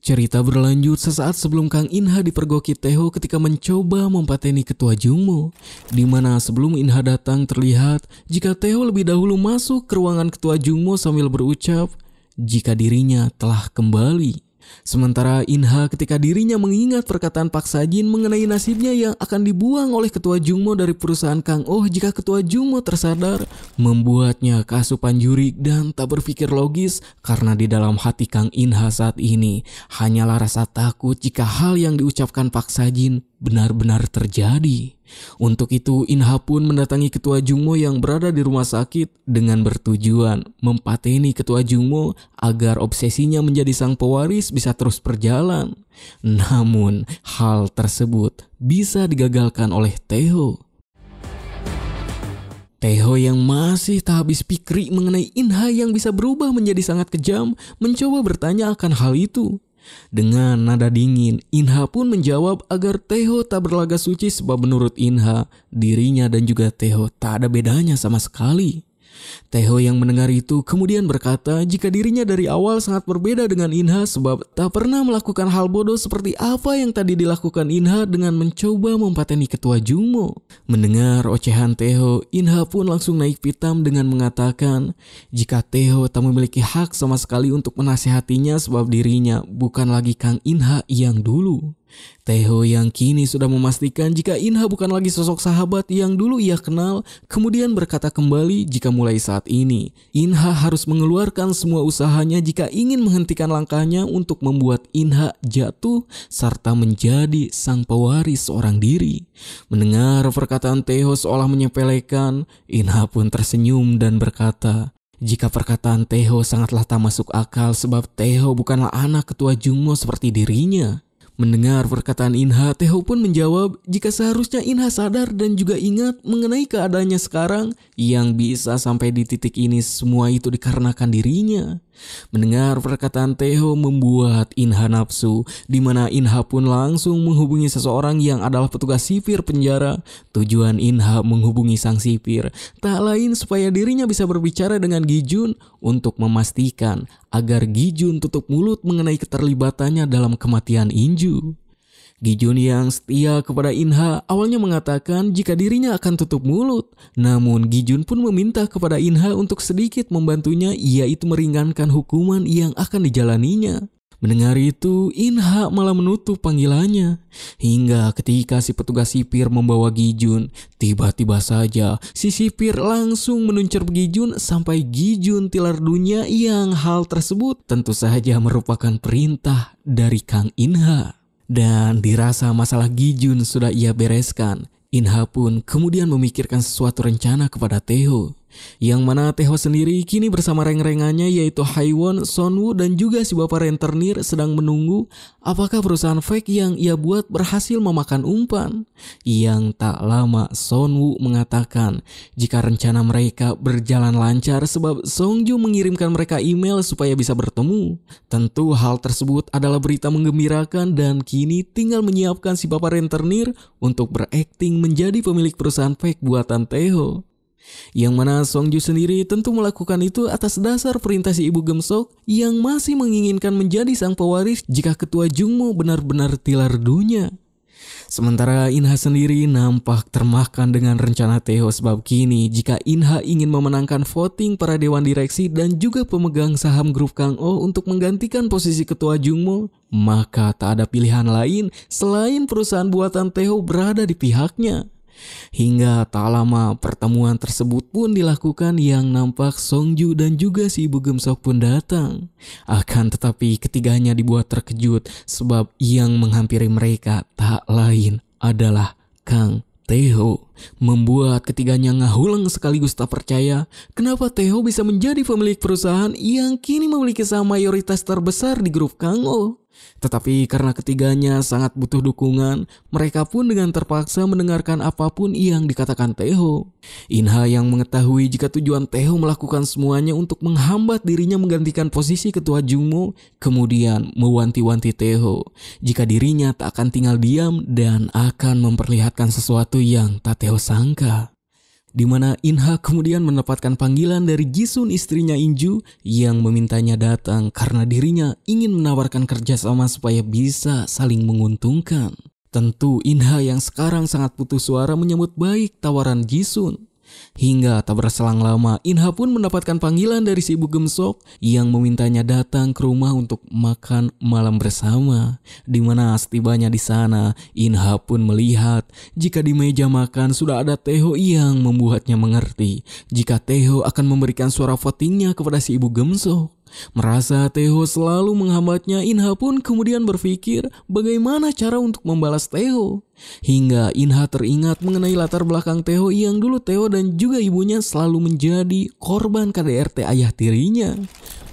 Cerita berlanjut sesaat sebelum Kang Inha dipergoki Theo ketika mencoba mempateni ketua Jungmo, di mana sebelum Inha datang terlihat jika Theo lebih dahulu masuk ke ruangan ketua Jungmo sambil berucap, jika dirinya telah kembali. Sementara Inha ketika dirinya mengingat perkataan Pak Sajin mengenai nasibnya yang akan dibuang oleh ketua Jungmo dari perusahaan Kang Oh jika ketua Jungmo tersadar membuatnya kasupan jurik dan tak berpikir logis karena di dalam hati Kang Inha saat ini hanyalah rasa takut jika hal yang diucapkan Pak Sajin benar-benar terjadi. Untuk itu, Inha pun mendatangi ketua Jungmo yang berada di rumah sakit dengan bertujuan mempateni ketua Jungmo agar obsesinya menjadi sang pewaris bisa terus berjalan. Namun, hal tersebut bisa digagalkan oleh Theo. Teho yang masih tak habis pikir mengenai Inha yang bisa berubah menjadi sangat kejam mencoba bertanya akan hal itu. Dengan nada dingin, Inha pun menjawab agar Teho tak berlagak suci sebab menurut Inha, dirinya dan juga Teho tak ada bedanya sama sekali. Teho yang mendengar itu kemudian berkata jika dirinya dari awal sangat berbeda dengan Inha sebab tak pernah melakukan hal bodoh seperti apa yang tadi dilakukan Inha dengan mencoba mempateni ketua Jumo. Mendengar ocehan Teho, Inha pun langsung naik pitam dengan mengatakan jika Teho tak memiliki hak sama sekali untuk menasehatinya sebab dirinya bukan lagi Kang Inha yang dulu. Teho yang kini sudah memastikan jika Inha bukan lagi sosok sahabat yang dulu ia kenal, kemudian berkata kembali jika mulai saat ini, Inha harus mengeluarkan semua usahanya jika ingin menghentikan langkahnya untuk membuat Inha jatuh serta menjadi sang pewaris seorang diri. Mendengar perkataan Teho seolah menyepelekan, Inha pun tersenyum dan berkata, jika perkataan Teho sangatlah tak masuk akal sebab Teho bukanlah anak ketua Jungmo seperti dirinya. Mendengar perkataan Inha, Teho pun menjawab jika seharusnya Inha sadar dan juga ingat mengenai keadaannya sekarang yang bisa sampai di titik ini semua itu dikarenakan dirinya. Mendengar perkataan Teho membuat Inha nafsu, di mana Inha pun langsung menghubungi seseorang yang adalah petugas sipir penjara. Tujuan Inha menghubungi sang sipir, tak lain supaya dirinya bisa berbicara dengan Gijun untuk memastikan agar Gijun tutup mulut mengenai keterlibatannya dalam kematian Inju. Gijun yang setia kepada Inha awalnya mengatakan jika dirinya akan tutup mulut. Namun Gijun pun meminta kepada Inha untuk sedikit membantunya yaitu meringankan hukuman yang akan dijalaninya. Mendengar itu, Inha malah menutup panggilannya. Hingga ketika si petugas sipir membawa Gijun, tiba-tiba saja si sipir langsung menuncur Gijun sampai Gijun tilar dunia yang hal tersebut tentu saja merupakan perintah dari Kang Inha. Dan dirasa masalah Gijun sudah ia bereskan, Inha pun kemudian memikirkan sesuatu rencana kepada Theo. Yang mana Teho sendiri kini bersama reng-rengannya yaitu Haiwon, Sonwoo dan juga si bapak rentenir sedang menunggu apakah perusahaan fake yang ia buat berhasil memakan umpan. Yang tak lama Sonwoo mengatakan jika rencana mereka berjalan lancar sebab Songju mengirimkan mereka email supaya bisa bertemu. Tentu hal tersebut adalah berita menggembirakan dan kini tinggal menyiapkan si bapak rentenir untuk berakting menjadi pemilik perusahaan fake buatan Teho. Yang mana Song Ju sendiri tentu melakukan itu atas dasar perintah si ibu Gemsok yang masih menginginkan menjadi sang pewaris jika ketua Jungmo benar-benar tilar dunia. Sementara Inha sendiri nampak termakan dengan rencana Theo sebab kini jika Inha ingin memenangkan voting para dewan direksi dan juga pemegang saham grup Kang O untuk menggantikan posisi ketua Jungmo, maka tak ada pilihan lain selain perusahaan buatan Theo berada di pihaknya. Hingga tak lama pertemuan tersebut pun dilakukan yang nampak Songju dan juga si Ibu Gemsok pun datang. Akan tetapi ketiganya dibuat terkejut sebab yang menghampiri mereka tak lain adalah Kang Teho. Membuat ketiganya ngahuleng sekaligus tak percaya kenapa Theo bisa menjadi pemilik perusahaan yang kini memiliki saham mayoritas terbesar di grup Kango. Tetapi karena ketiganya sangat butuh dukungan, mereka pun dengan terpaksa mendengarkan apapun yang dikatakan Teho. Inha yang mengetahui jika tujuan Teho melakukan semuanya untuk menghambat dirinya menggantikan posisi ketua Jungmo, kemudian mewanti-wanti Teho jika dirinya tak akan tinggal diam dan akan memperlihatkan sesuatu yang tak Teo sangka. Di mana Inha kemudian mendapatkan panggilan dari Jisun istrinya Inju yang memintanya datang karena dirinya ingin menawarkan kerjasama supaya bisa saling menguntungkan. Tentu Inha yang sekarang sangat putus suara menyambut baik tawaran Jisun Hingga tak berselang lama, Inha pun mendapatkan panggilan dari si ibu gemsok yang memintanya datang ke rumah untuk makan malam bersama. Di mana setibanya di sana, Inha pun melihat jika di meja makan sudah ada Teho yang membuatnya mengerti jika Teho akan memberikan suara votingnya kepada si ibu gemsok. Merasa Theo selalu menghambatnya, Inha pun kemudian berpikir bagaimana cara untuk membalas Theo. Hingga Inha teringat mengenai latar belakang Theo yang dulu Theo dan juga ibunya selalu menjadi korban KDRT ayah tirinya.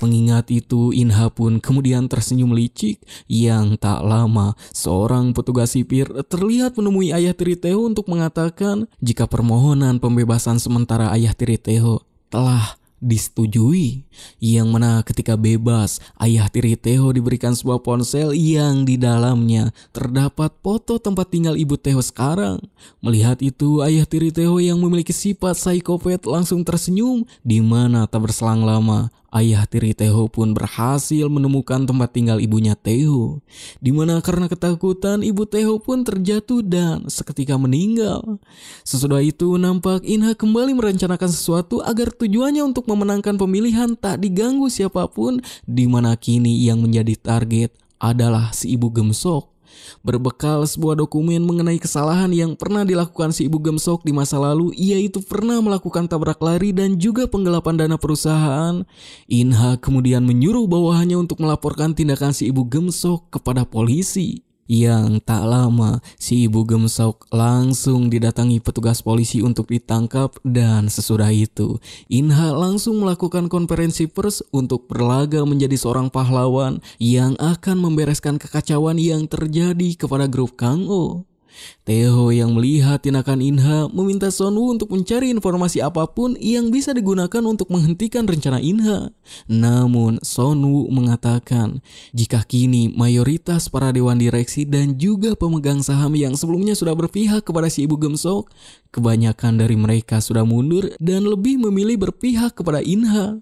Mengingat itu, Inha pun kemudian tersenyum licik yang tak lama seorang petugas sipir terlihat menemui ayah tiri Theo untuk mengatakan jika permohonan pembebasan sementara ayah tiri Theo telah disetujui. Yang mana ketika bebas, ayah tiri Theo diberikan sebuah ponsel yang di dalamnya terdapat foto tempat tinggal ibu Theo sekarang. Melihat itu, ayah tiri Theo yang memiliki sifat psikopat langsung tersenyum di mana tak berselang lama Ayah tiri Teho pun berhasil menemukan tempat tinggal ibunya Teho, di mana karena ketakutan ibu Teho pun terjatuh dan seketika meninggal. Sesudah itu nampak Inha kembali merencanakan sesuatu agar tujuannya untuk memenangkan pemilihan tak diganggu siapapun, di mana kini yang menjadi target adalah si ibu Gemsok. Berbekal sebuah dokumen mengenai kesalahan yang pernah dilakukan si Ibu Gemsok di masa lalu, ia itu pernah melakukan tabrak lari dan juga penggelapan dana perusahaan. Inha kemudian menyuruh bawahannya untuk melaporkan tindakan si Ibu Gemsok kepada polisi yang tak lama, si ibu gemesok langsung didatangi petugas polisi untuk ditangkap dan sesudah itu, Inha langsung melakukan konferensi pers untuk berlaga menjadi seorang pahlawan yang akan membereskan kekacauan yang terjadi kepada grup Kang Oh. Theo yang melihat tindakan Inha meminta Sonu untuk mencari informasi apapun yang bisa digunakan untuk menghentikan rencana Inha. Namun Sonu mengatakan jika kini mayoritas para dewan direksi dan juga pemegang saham yang sebelumnya sudah berpihak kepada si ibu Gemsok, kebanyakan dari mereka sudah mundur dan lebih memilih berpihak kepada Inha.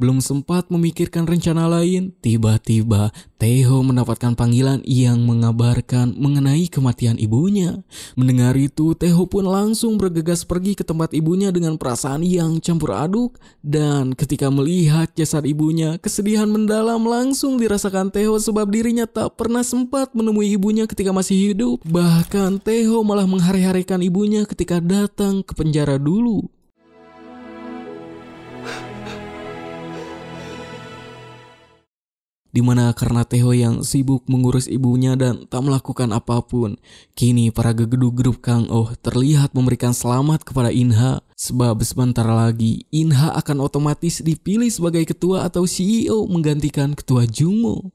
Belum sempat memikirkan rencana lain, tiba-tiba Teho mendapatkan panggilan yang mengabarkan mengenai kematian ibunya. Mendengar itu, Teho pun langsung bergegas pergi ke tempat ibunya dengan perasaan yang campur aduk. Dan ketika melihat jasad ibunya, kesedihan mendalam langsung dirasakan Teho sebab dirinya tak pernah sempat menemui ibunya ketika masih hidup. Bahkan Teho malah menghari-harikan ibunya ketika datang ke penjara dulu. di mana karena Theo yang sibuk mengurus ibunya dan tak melakukan apapun, kini para gegedu grup Kang Oh terlihat memberikan selamat kepada Inha sebab sebentar lagi Inha akan otomatis dipilih sebagai ketua atau CEO menggantikan ketua Jungmo.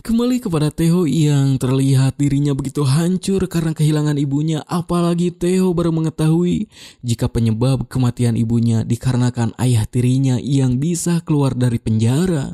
Kembali kepada Theo yang terlihat dirinya begitu hancur karena kehilangan ibunya apalagi Theo baru mengetahui jika penyebab kematian ibunya dikarenakan ayah tirinya yang bisa keluar dari penjara.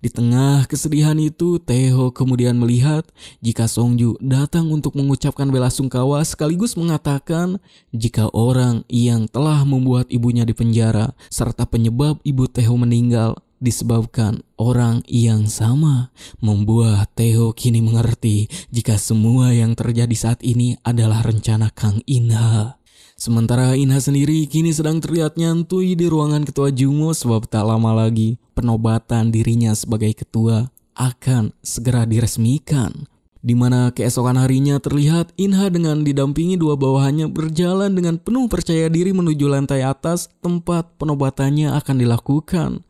Di tengah kesedihan itu, Teho kemudian melihat jika Songju datang untuk mengucapkan bela sungkawa sekaligus mengatakan jika orang yang telah membuat ibunya di penjara serta penyebab ibu Teho meninggal disebabkan orang yang sama membuat Theo kini mengerti jika semua yang terjadi saat ini adalah rencana Kang Inha. Sementara Inha sendiri kini sedang terlihat nyantui di ruangan ketua Jumo sebab tak lama lagi penobatan dirinya sebagai ketua akan segera diresmikan. Di mana keesokan harinya terlihat Inha dengan didampingi dua bawahannya berjalan dengan penuh percaya diri menuju lantai atas tempat penobatannya akan dilakukan.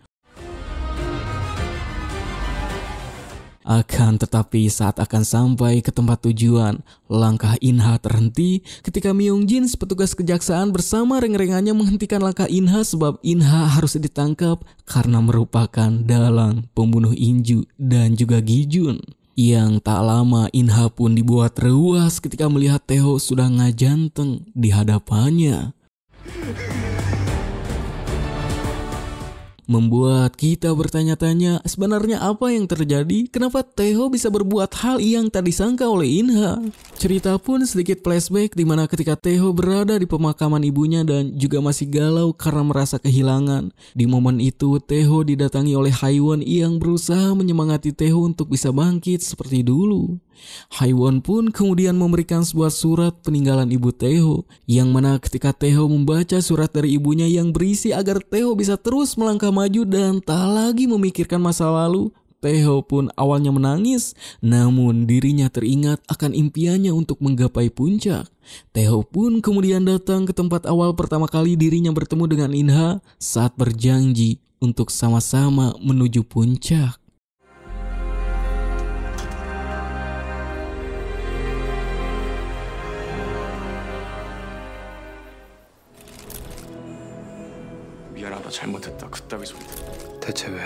Akan tetapi saat akan sampai ke tempat tujuan, langkah Inha terhenti ketika Myung Jin petugas kejaksaan bersama reng-rengannya menghentikan langkah Inha sebab Inha harus ditangkap karena merupakan dalang pembunuh Inju dan juga Gijun. Yang tak lama Inha pun dibuat ruas ketika melihat Theo sudah ngajanteng di hadapannya membuat kita bertanya-tanya sebenarnya apa yang terjadi? Kenapa Teho bisa berbuat hal yang tak disangka oleh Inha? Cerita pun sedikit flashback di mana ketika Teho berada di pemakaman ibunya dan juga masih galau karena merasa kehilangan. Di momen itu Teho didatangi oleh Haiwan yang berusaha menyemangati Teho untuk bisa bangkit seperti dulu. Haiwon pun kemudian memberikan sebuah surat peninggalan ibu Teho, yang mana ketika Teho membaca surat dari ibunya yang berisi agar Teho bisa terus melangkah maju dan tak lagi memikirkan masa lalu, Teho pun awalnya menangis, namun dirinya teringat akan impiannya untuk menggapai puncak. Teho pun kemudian datang ke tempat awal pertama kali dirinya bertemu dengan Inha saat berjanji untuk sama-sama menuju puncak. 잘못했다 그따위 소리 대체 왜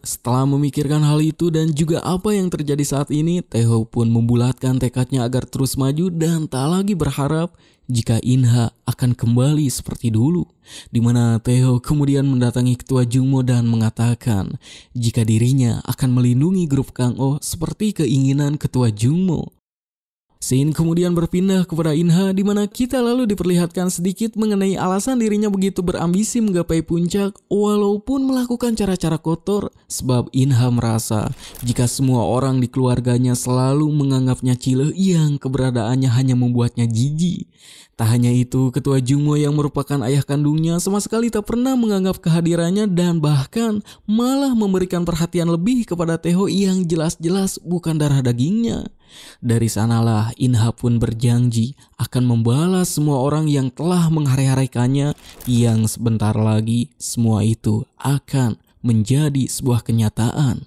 setelah memikirkan hal itu dan juga apa yang terjadi saat ini, Teho pun membulatkan tekadnya agar terus maju dan tak lagi berharap jika Inha akan kembali seperti dulu. Di mana Teho kemudian mendatangi ketua Jungmo dan mengatakan jika dirinya akan melindungi grup Kang Oh seperti keinginan ketua Jungmo. Sin kemudian berpindah kepada Inha di mana kita lalu diperlihatkan sedikit mengenai alasan dirinya begitu berambisi menggapai puncak walaupun melakukan cara-cara kotor sebab Inha merasa jika semua orang di keluarganya selalu menganggapnya Cile yang keberadaannya hanya membuatnya jijik. Tak hanya itu, ketua Jumo yang merupakan ayah kandungnya sama sekali tak pernah menganggap kehadirannya dan bahkan malah memberikan perhatian lebih kepada Teho yang jelas-jelas bukan darah dagingnya. Dari sanalah Inha pun berjanji akan membalas semua orang yang telah menghari-harikannya yang sebentar lagi semua itu akan menjadi sebuah kenyataan.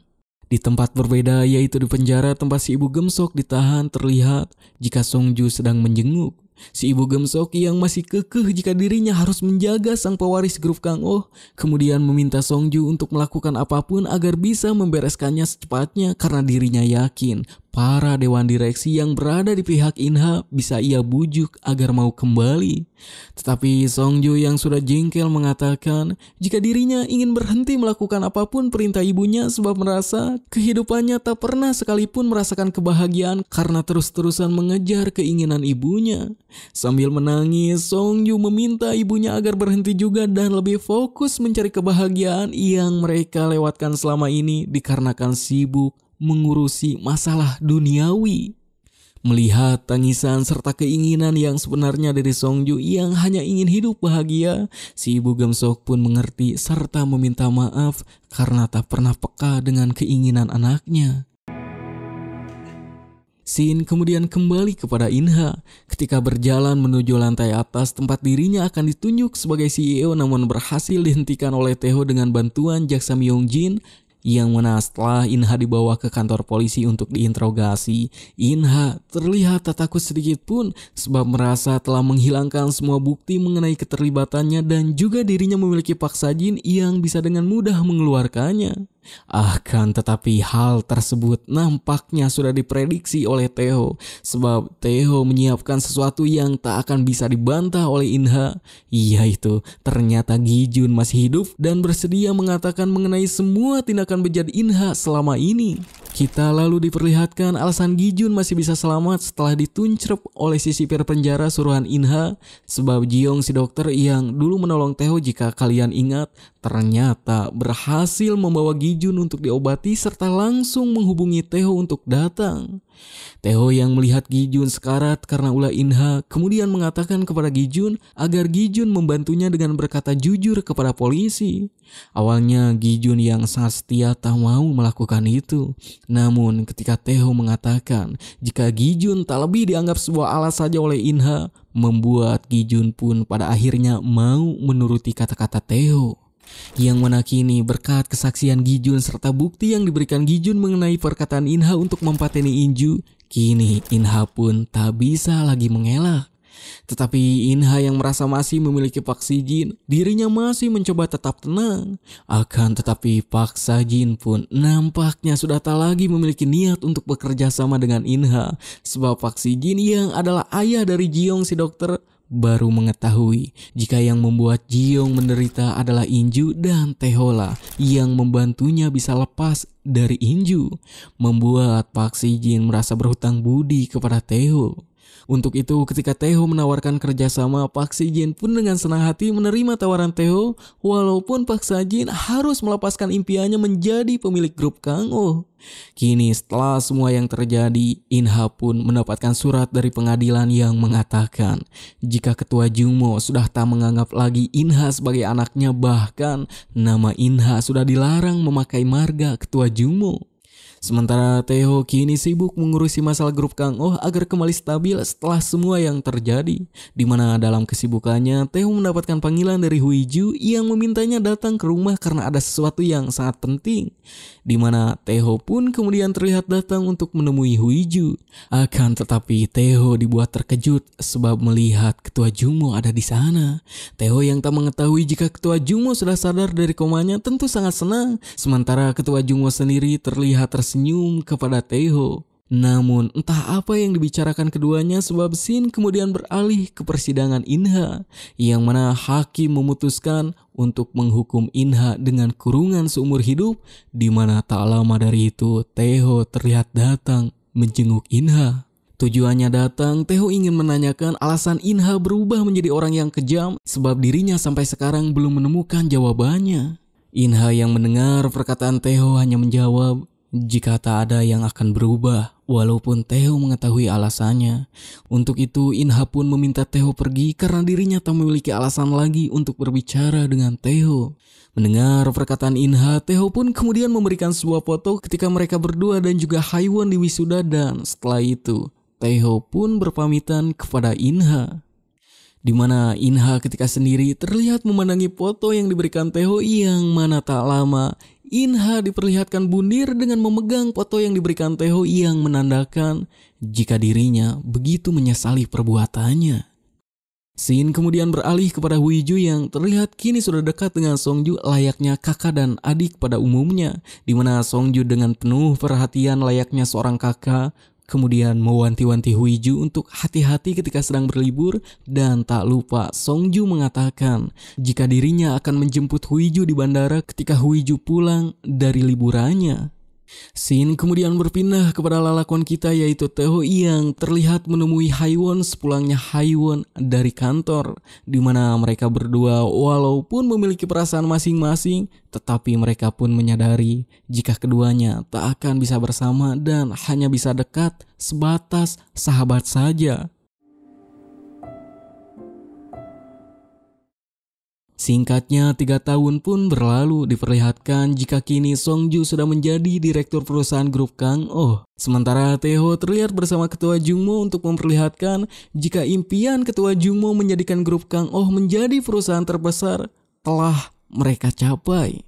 Di tempat berbeda yaitu di penjara tempat si ibu gemsok ditahan terlihat jika Songju sedang menjenguk. Si ibu gemsok yang masih kekeh jika dirinya harus menjaga sang pewaris grup Kang Oh kemudian meminta Songju untuk melakukan apapun agar bisa membereskannya secepatnya karena dirinya yakin Para dewan direksi yang berada di pihak Inha bisa ia bujuk agar mau kembali. Tetapi Song Ju yang sudah jengkel mengatakan jika dirinya ingin berhenti melakukan apapun perintah ibunya sebab merasa kehidupannya tak pernah sekalipun merasakan kebahagiaan karena terus-terusan mengejar keinginan ibunya. Sambil menangis, Song Ju meminta ibunya agar berhenti juga dan lebih fokus mencari kebahagiaan yang mereka lewatkan selama ini dikarenakan sibuk mengurusi masalah duniawi. Melihat tangisan serta keinginan yang sebenarnya dari Songju yang hanya ingin hidup bahagia, si ibu Gamsok pun mengerti serta meminta maaf karena tak pernah peka dengan keinginan anaknya. Sin kemudian kembali kepada Inha. Ketika berjalan menuju lantai atas tempat dirinya akan ditunjuk sebagai CEO namun berhasil dihentikan oleh Teho dengan bantuan jaksa Myung Jin yang mana setelah Inha dibawa ke kantor polisi untuk diinterogasi, Inha terlihat tak takut sedikit pun sebab merasa telah menghilangkan semua bukti mengenai keterlibatannya dan juga dirinya memiliki paksa jin yang bisa dengan mudah mengeluarkannya. Akan tetapi hal tersebut nampaknya sudah diprediksi oleh Theo sebab Theo menyiapkan sesuatu yang tak akan bisa dibantah oleh Inha yaitu ternyata Gijun masih hidup dan bersedia mengatakan mengenai semua tindakan bejat Inha selama ini. Kita lalu diperlihatkan alasan Gijun masih bisa selamat setelah dituncrep oleh si sipir penjara suruhan Inha sebab Jiong si dokter yang dulu menolong Teo jika kalian ingat ternyata berhasil membawa Gijun untuk diobati serta langsung menghubungi Teo untuk datang. Teho yang melihat Gijun sekarat karena ulah Inha kemudian mengatakan kepada Gijun agar Gijun membantunya dengan berkata jujur kepada polisi. Awalnya Gijun yang sangat setia tak mau melakukan itu. Namun ketika Teho mengatakan jika Gijun tak lebih dianggap sebuah alas saja oleh Inha, membuat Gijun pun pada akhirnya mau menuruti kata-kata Teo. Yang mana kini berkat kesaksian Gijun serta bukti yang diberikan Gijun mengenai perkataan Inha untuk mempateni Inju, kini Inha pun tak bisa lagi mengelak. Tetapi Inha yang merasa masih memiliki Pak Jin, dirinya masih mencoba tetap tenang. Akan tetapi Pak Jin pun nampaknya sudah tak lagi memiliki niat untuk bekerja sama dengan Inha. Sebab Pak Jin yang adalah ayah dari Jiong si dokter baru mengetahui jika yang membuat Jiyoung menderita adalah Inju dan Tehola yang membantunya bisa lepas dari Inju, membuat Pak Si Jin merasa berhutang budi kepada Teo. Untuk itu, ketika Theo menawarkan kerjasama, Pak Sijin pun dengan senang hati menerima tawaran Theo, walaupun Pak Sajin harus melepaskan impiannya menjadi pemilik grup Kang Oh. Kini setelah semua yang terjadi, Inha pun mendapatkan surat dari pengadilan yang mengatakan jika ketua Jungmo sudah tak menganggap lagi Inha sebagai anaknya bahkan nama Inha sudah dilarang memakai marga ketua Jungmo. Sementara Theo kini sibuk mengurusi masalah grup Kang Oh agar kembali stabil setelah semua yang terjadi. Di mana dalam kesibukannya, Theo mendapatkan panggilan dari Huiju yang memintanya datang ke rumah karena ada sesuatu yang sangat penting. Di mana Theo pun kemudian terlihat datang untuk menemui Huiju. Akan tetapi Theo dibuat terkejut sebab melihat Ketua Jumo ada di sana. Theo yang tak mengetahui jika Ketua Jumo sudah sadar dari komanya tentu sangat senang. Sementara Ketua Jumo sendiri terlihat tersenyum tersenyum kepada Teho. Namun entah apa yang dibicarakan keduanya sebab Sin kemudian beralih ke persidangan Inha yang mana hakim memutuskan untuk menghukum Inha dengan kurungan seumur hidup di mana tak lama dari itu Teho terlihat datang menjenguk Inha. Tujuannya datang, Teho ingin menanyakan alasan Inha berubah menjadi orang yang kejam sebab dirinya sampai sekarang belum menemukan jawabannya. Inha yang mendengar perkataan Teho hanya menjawab, jika tak ada yang akan berubah, walaupun Theo mengetahui alasannya. Untuk itu, Inha pun meminta Theo pergi karena dirinya tak memiliki alasan lagi untuk berbicara dengan Theo. Mendengar perkataan Inha, Theo pun kemudian memberikan sebuah foto ketika mereka berdua dan juga Haiwan di wisuda dan setelah itu, Theo pun berpamitan kepada Inha. Di mana Inha ketika sendiri terlihat memandangi foto yang diberikan Theo yang mana tak lama Inha diperlihatkan Bundir dengan memegang foto yang diberikan Theo yang menandakan jika dirinya begitu menyesali perbuatannya. Sin kemudian beralih kepada Huiju yang terlihat kini sudah dekat dengan Songju layaknya kakak dan adik pada umumnya, di mana Songju dengan penuh perhatian layaknya seorang kakak Kemudian mewanti-wanti Huiju untuk hati-hati ketika sedang berlibur dan tak lupa Songju mengatakan jika dirinya akan menjemput Huiju di bandara ketika Huiju pulang dari liburannya. Sin kemudian berpindah kepada lalakon kita yaitu Teho yang terlihat menemui Haiwon sepulangnya Haiwon dari kantor di mana mereka berdua walaupun memiliki perasaan masing-masing tetapi mereka pun menyadari jika keduanya tak akan bisa bersama dan hanya bisa dekat sebatas sahabat saja. Singkatnya, tiga tahun pun berlalu diperlihatkan jika kini Song Ju sudah menjadi direktur perusahaan grup Kang Oh. Sementara Teho terlihat bersama ketua Jungmo untuk memperlihatkan jika impian ketua Jungmo menjadikan grup Kang Oh menjadi perusahaan terbesar telah mereka capai.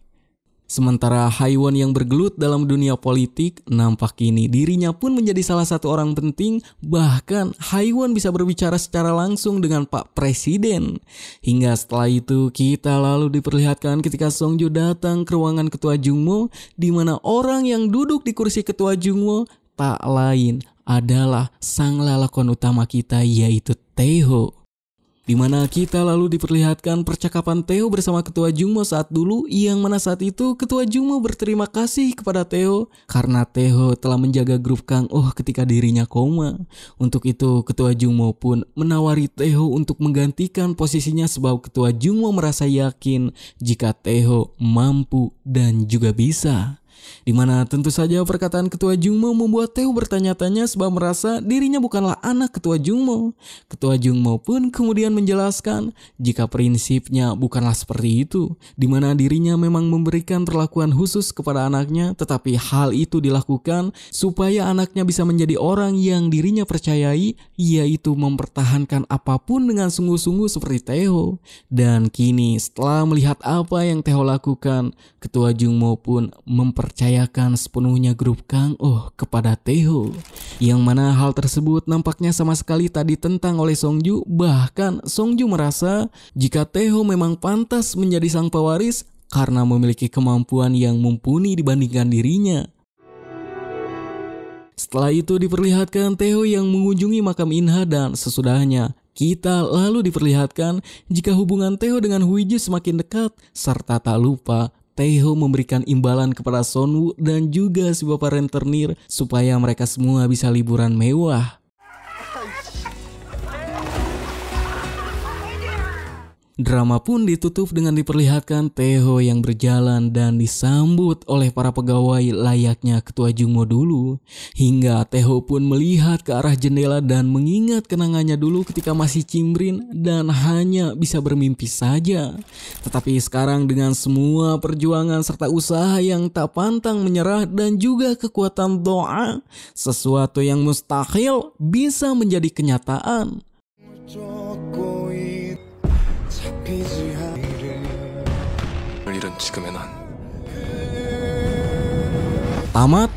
Sementara Haiwan yang bergelut dalam dunia politik, nampak kini dirinya pun menjadi salah satu orang penting, bahkan Haiwan bisa berbicara secara langsung dengan Pak Presiden. Hingga setelah itu, kita lalu diperlihatkan ketika Song Songjo datang ke ruangan Ketua Jungmo, di mana orang yang duduk di kursi Ketua Jungmo tak lain adalah sang lalakon utama kita yaitu Teho di mana kita lalu diperlihatkan percakapan Theo bersama Ketua Jumo saat dulu yang mana saat itu Ketua Jumo berterima kasih kepada Theo karena Theo telah menjaga grup Kang Oh ketika dirinya koma. Untuk itu Ketua Jumo pun menawari Theo untuk menggantikan posisinya sebab Ketua Jumo merasa yakin jika Theo mampu dan juga bisa. Dimana tentu saja perkataan ketua Jungmo membuat Teo bertanya-tanya sebab merasa dirinya bukanlah anak ketua Jungmo. Ketua Jungmo pun kemudian menjelaskan jika prinsipnya bukanlah seperti itu, dimana dirinya memang memberikan perlakuan khusus kepada anaknya tetapi hal itu dilakukan supaya anaknya bisa menjadi orang yang dirinya percayai yaitu mempertahankan apapun dengan sungguh-sungguh seperti Teo. Dan kini setelah melihat apa yang Teo lakukan, ketua Jungmo pun mempertahankan mempercayakan sepenuhnya grup Kang Oh kepada Theo, Yang mana hal tersebut nampaknya sama sekali tak ditentang oleh Songju. Bahkan Songju merasa jika Theo memang pantas menjadi sang pewaris karena memiliki kemampuan yang mumpuni dibandingkan dirinya. Setelah itu diperlihatkan Theo yang mengunjungi makam Inha dan sesudahnya kita lalu diperlihatkan jika hubungan Theo dengan Huiji semakin dekat serta tak lupa Taeho memberikan imbalan kepada Sonwoo dan juga si bapak rentenir supaya mereka semua bisa liburan mewah. Drama pun ditutup dengan diperlihatkan Teho yang berjalan dan disambut oleh para pegawai layaknya ketua Jungmo dulu. Hingga Teho pun melihat ke arah jendela dan mengingat kenangannya dulu ketika masih cimbrin dan hanya bisa bermimpi saja. Tetapi sekarang dengan semua perjuangan serta usaha yang tak pantang menyerah dan juga kekuatan doa, sesuatu yang mustahil bisa menjadi kenyataan. Jokowi tamat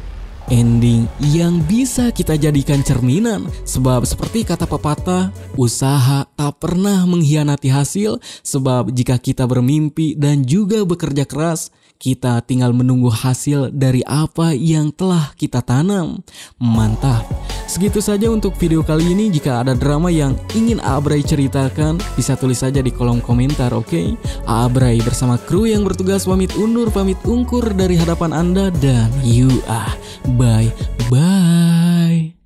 ending yang bisa kita jadikan cerminan sebab seperti kata pepatah usaha tak pernah mengkhianati hasil sebab jika kita bermimpi dan juga bekerja keras kita tinggal menunggu hasil dari apa yang telah kita tanam. Mantap. Segitu saja untuk video kali ini. Jika ada drama yang ingin Abrai ceritakan, bisa tulis saja di kolom komentar, oke? Okay? Abrai bersama kru yang bertugas pamit undur, pamit ungkur dari hadapan Anda dan you are bye bye.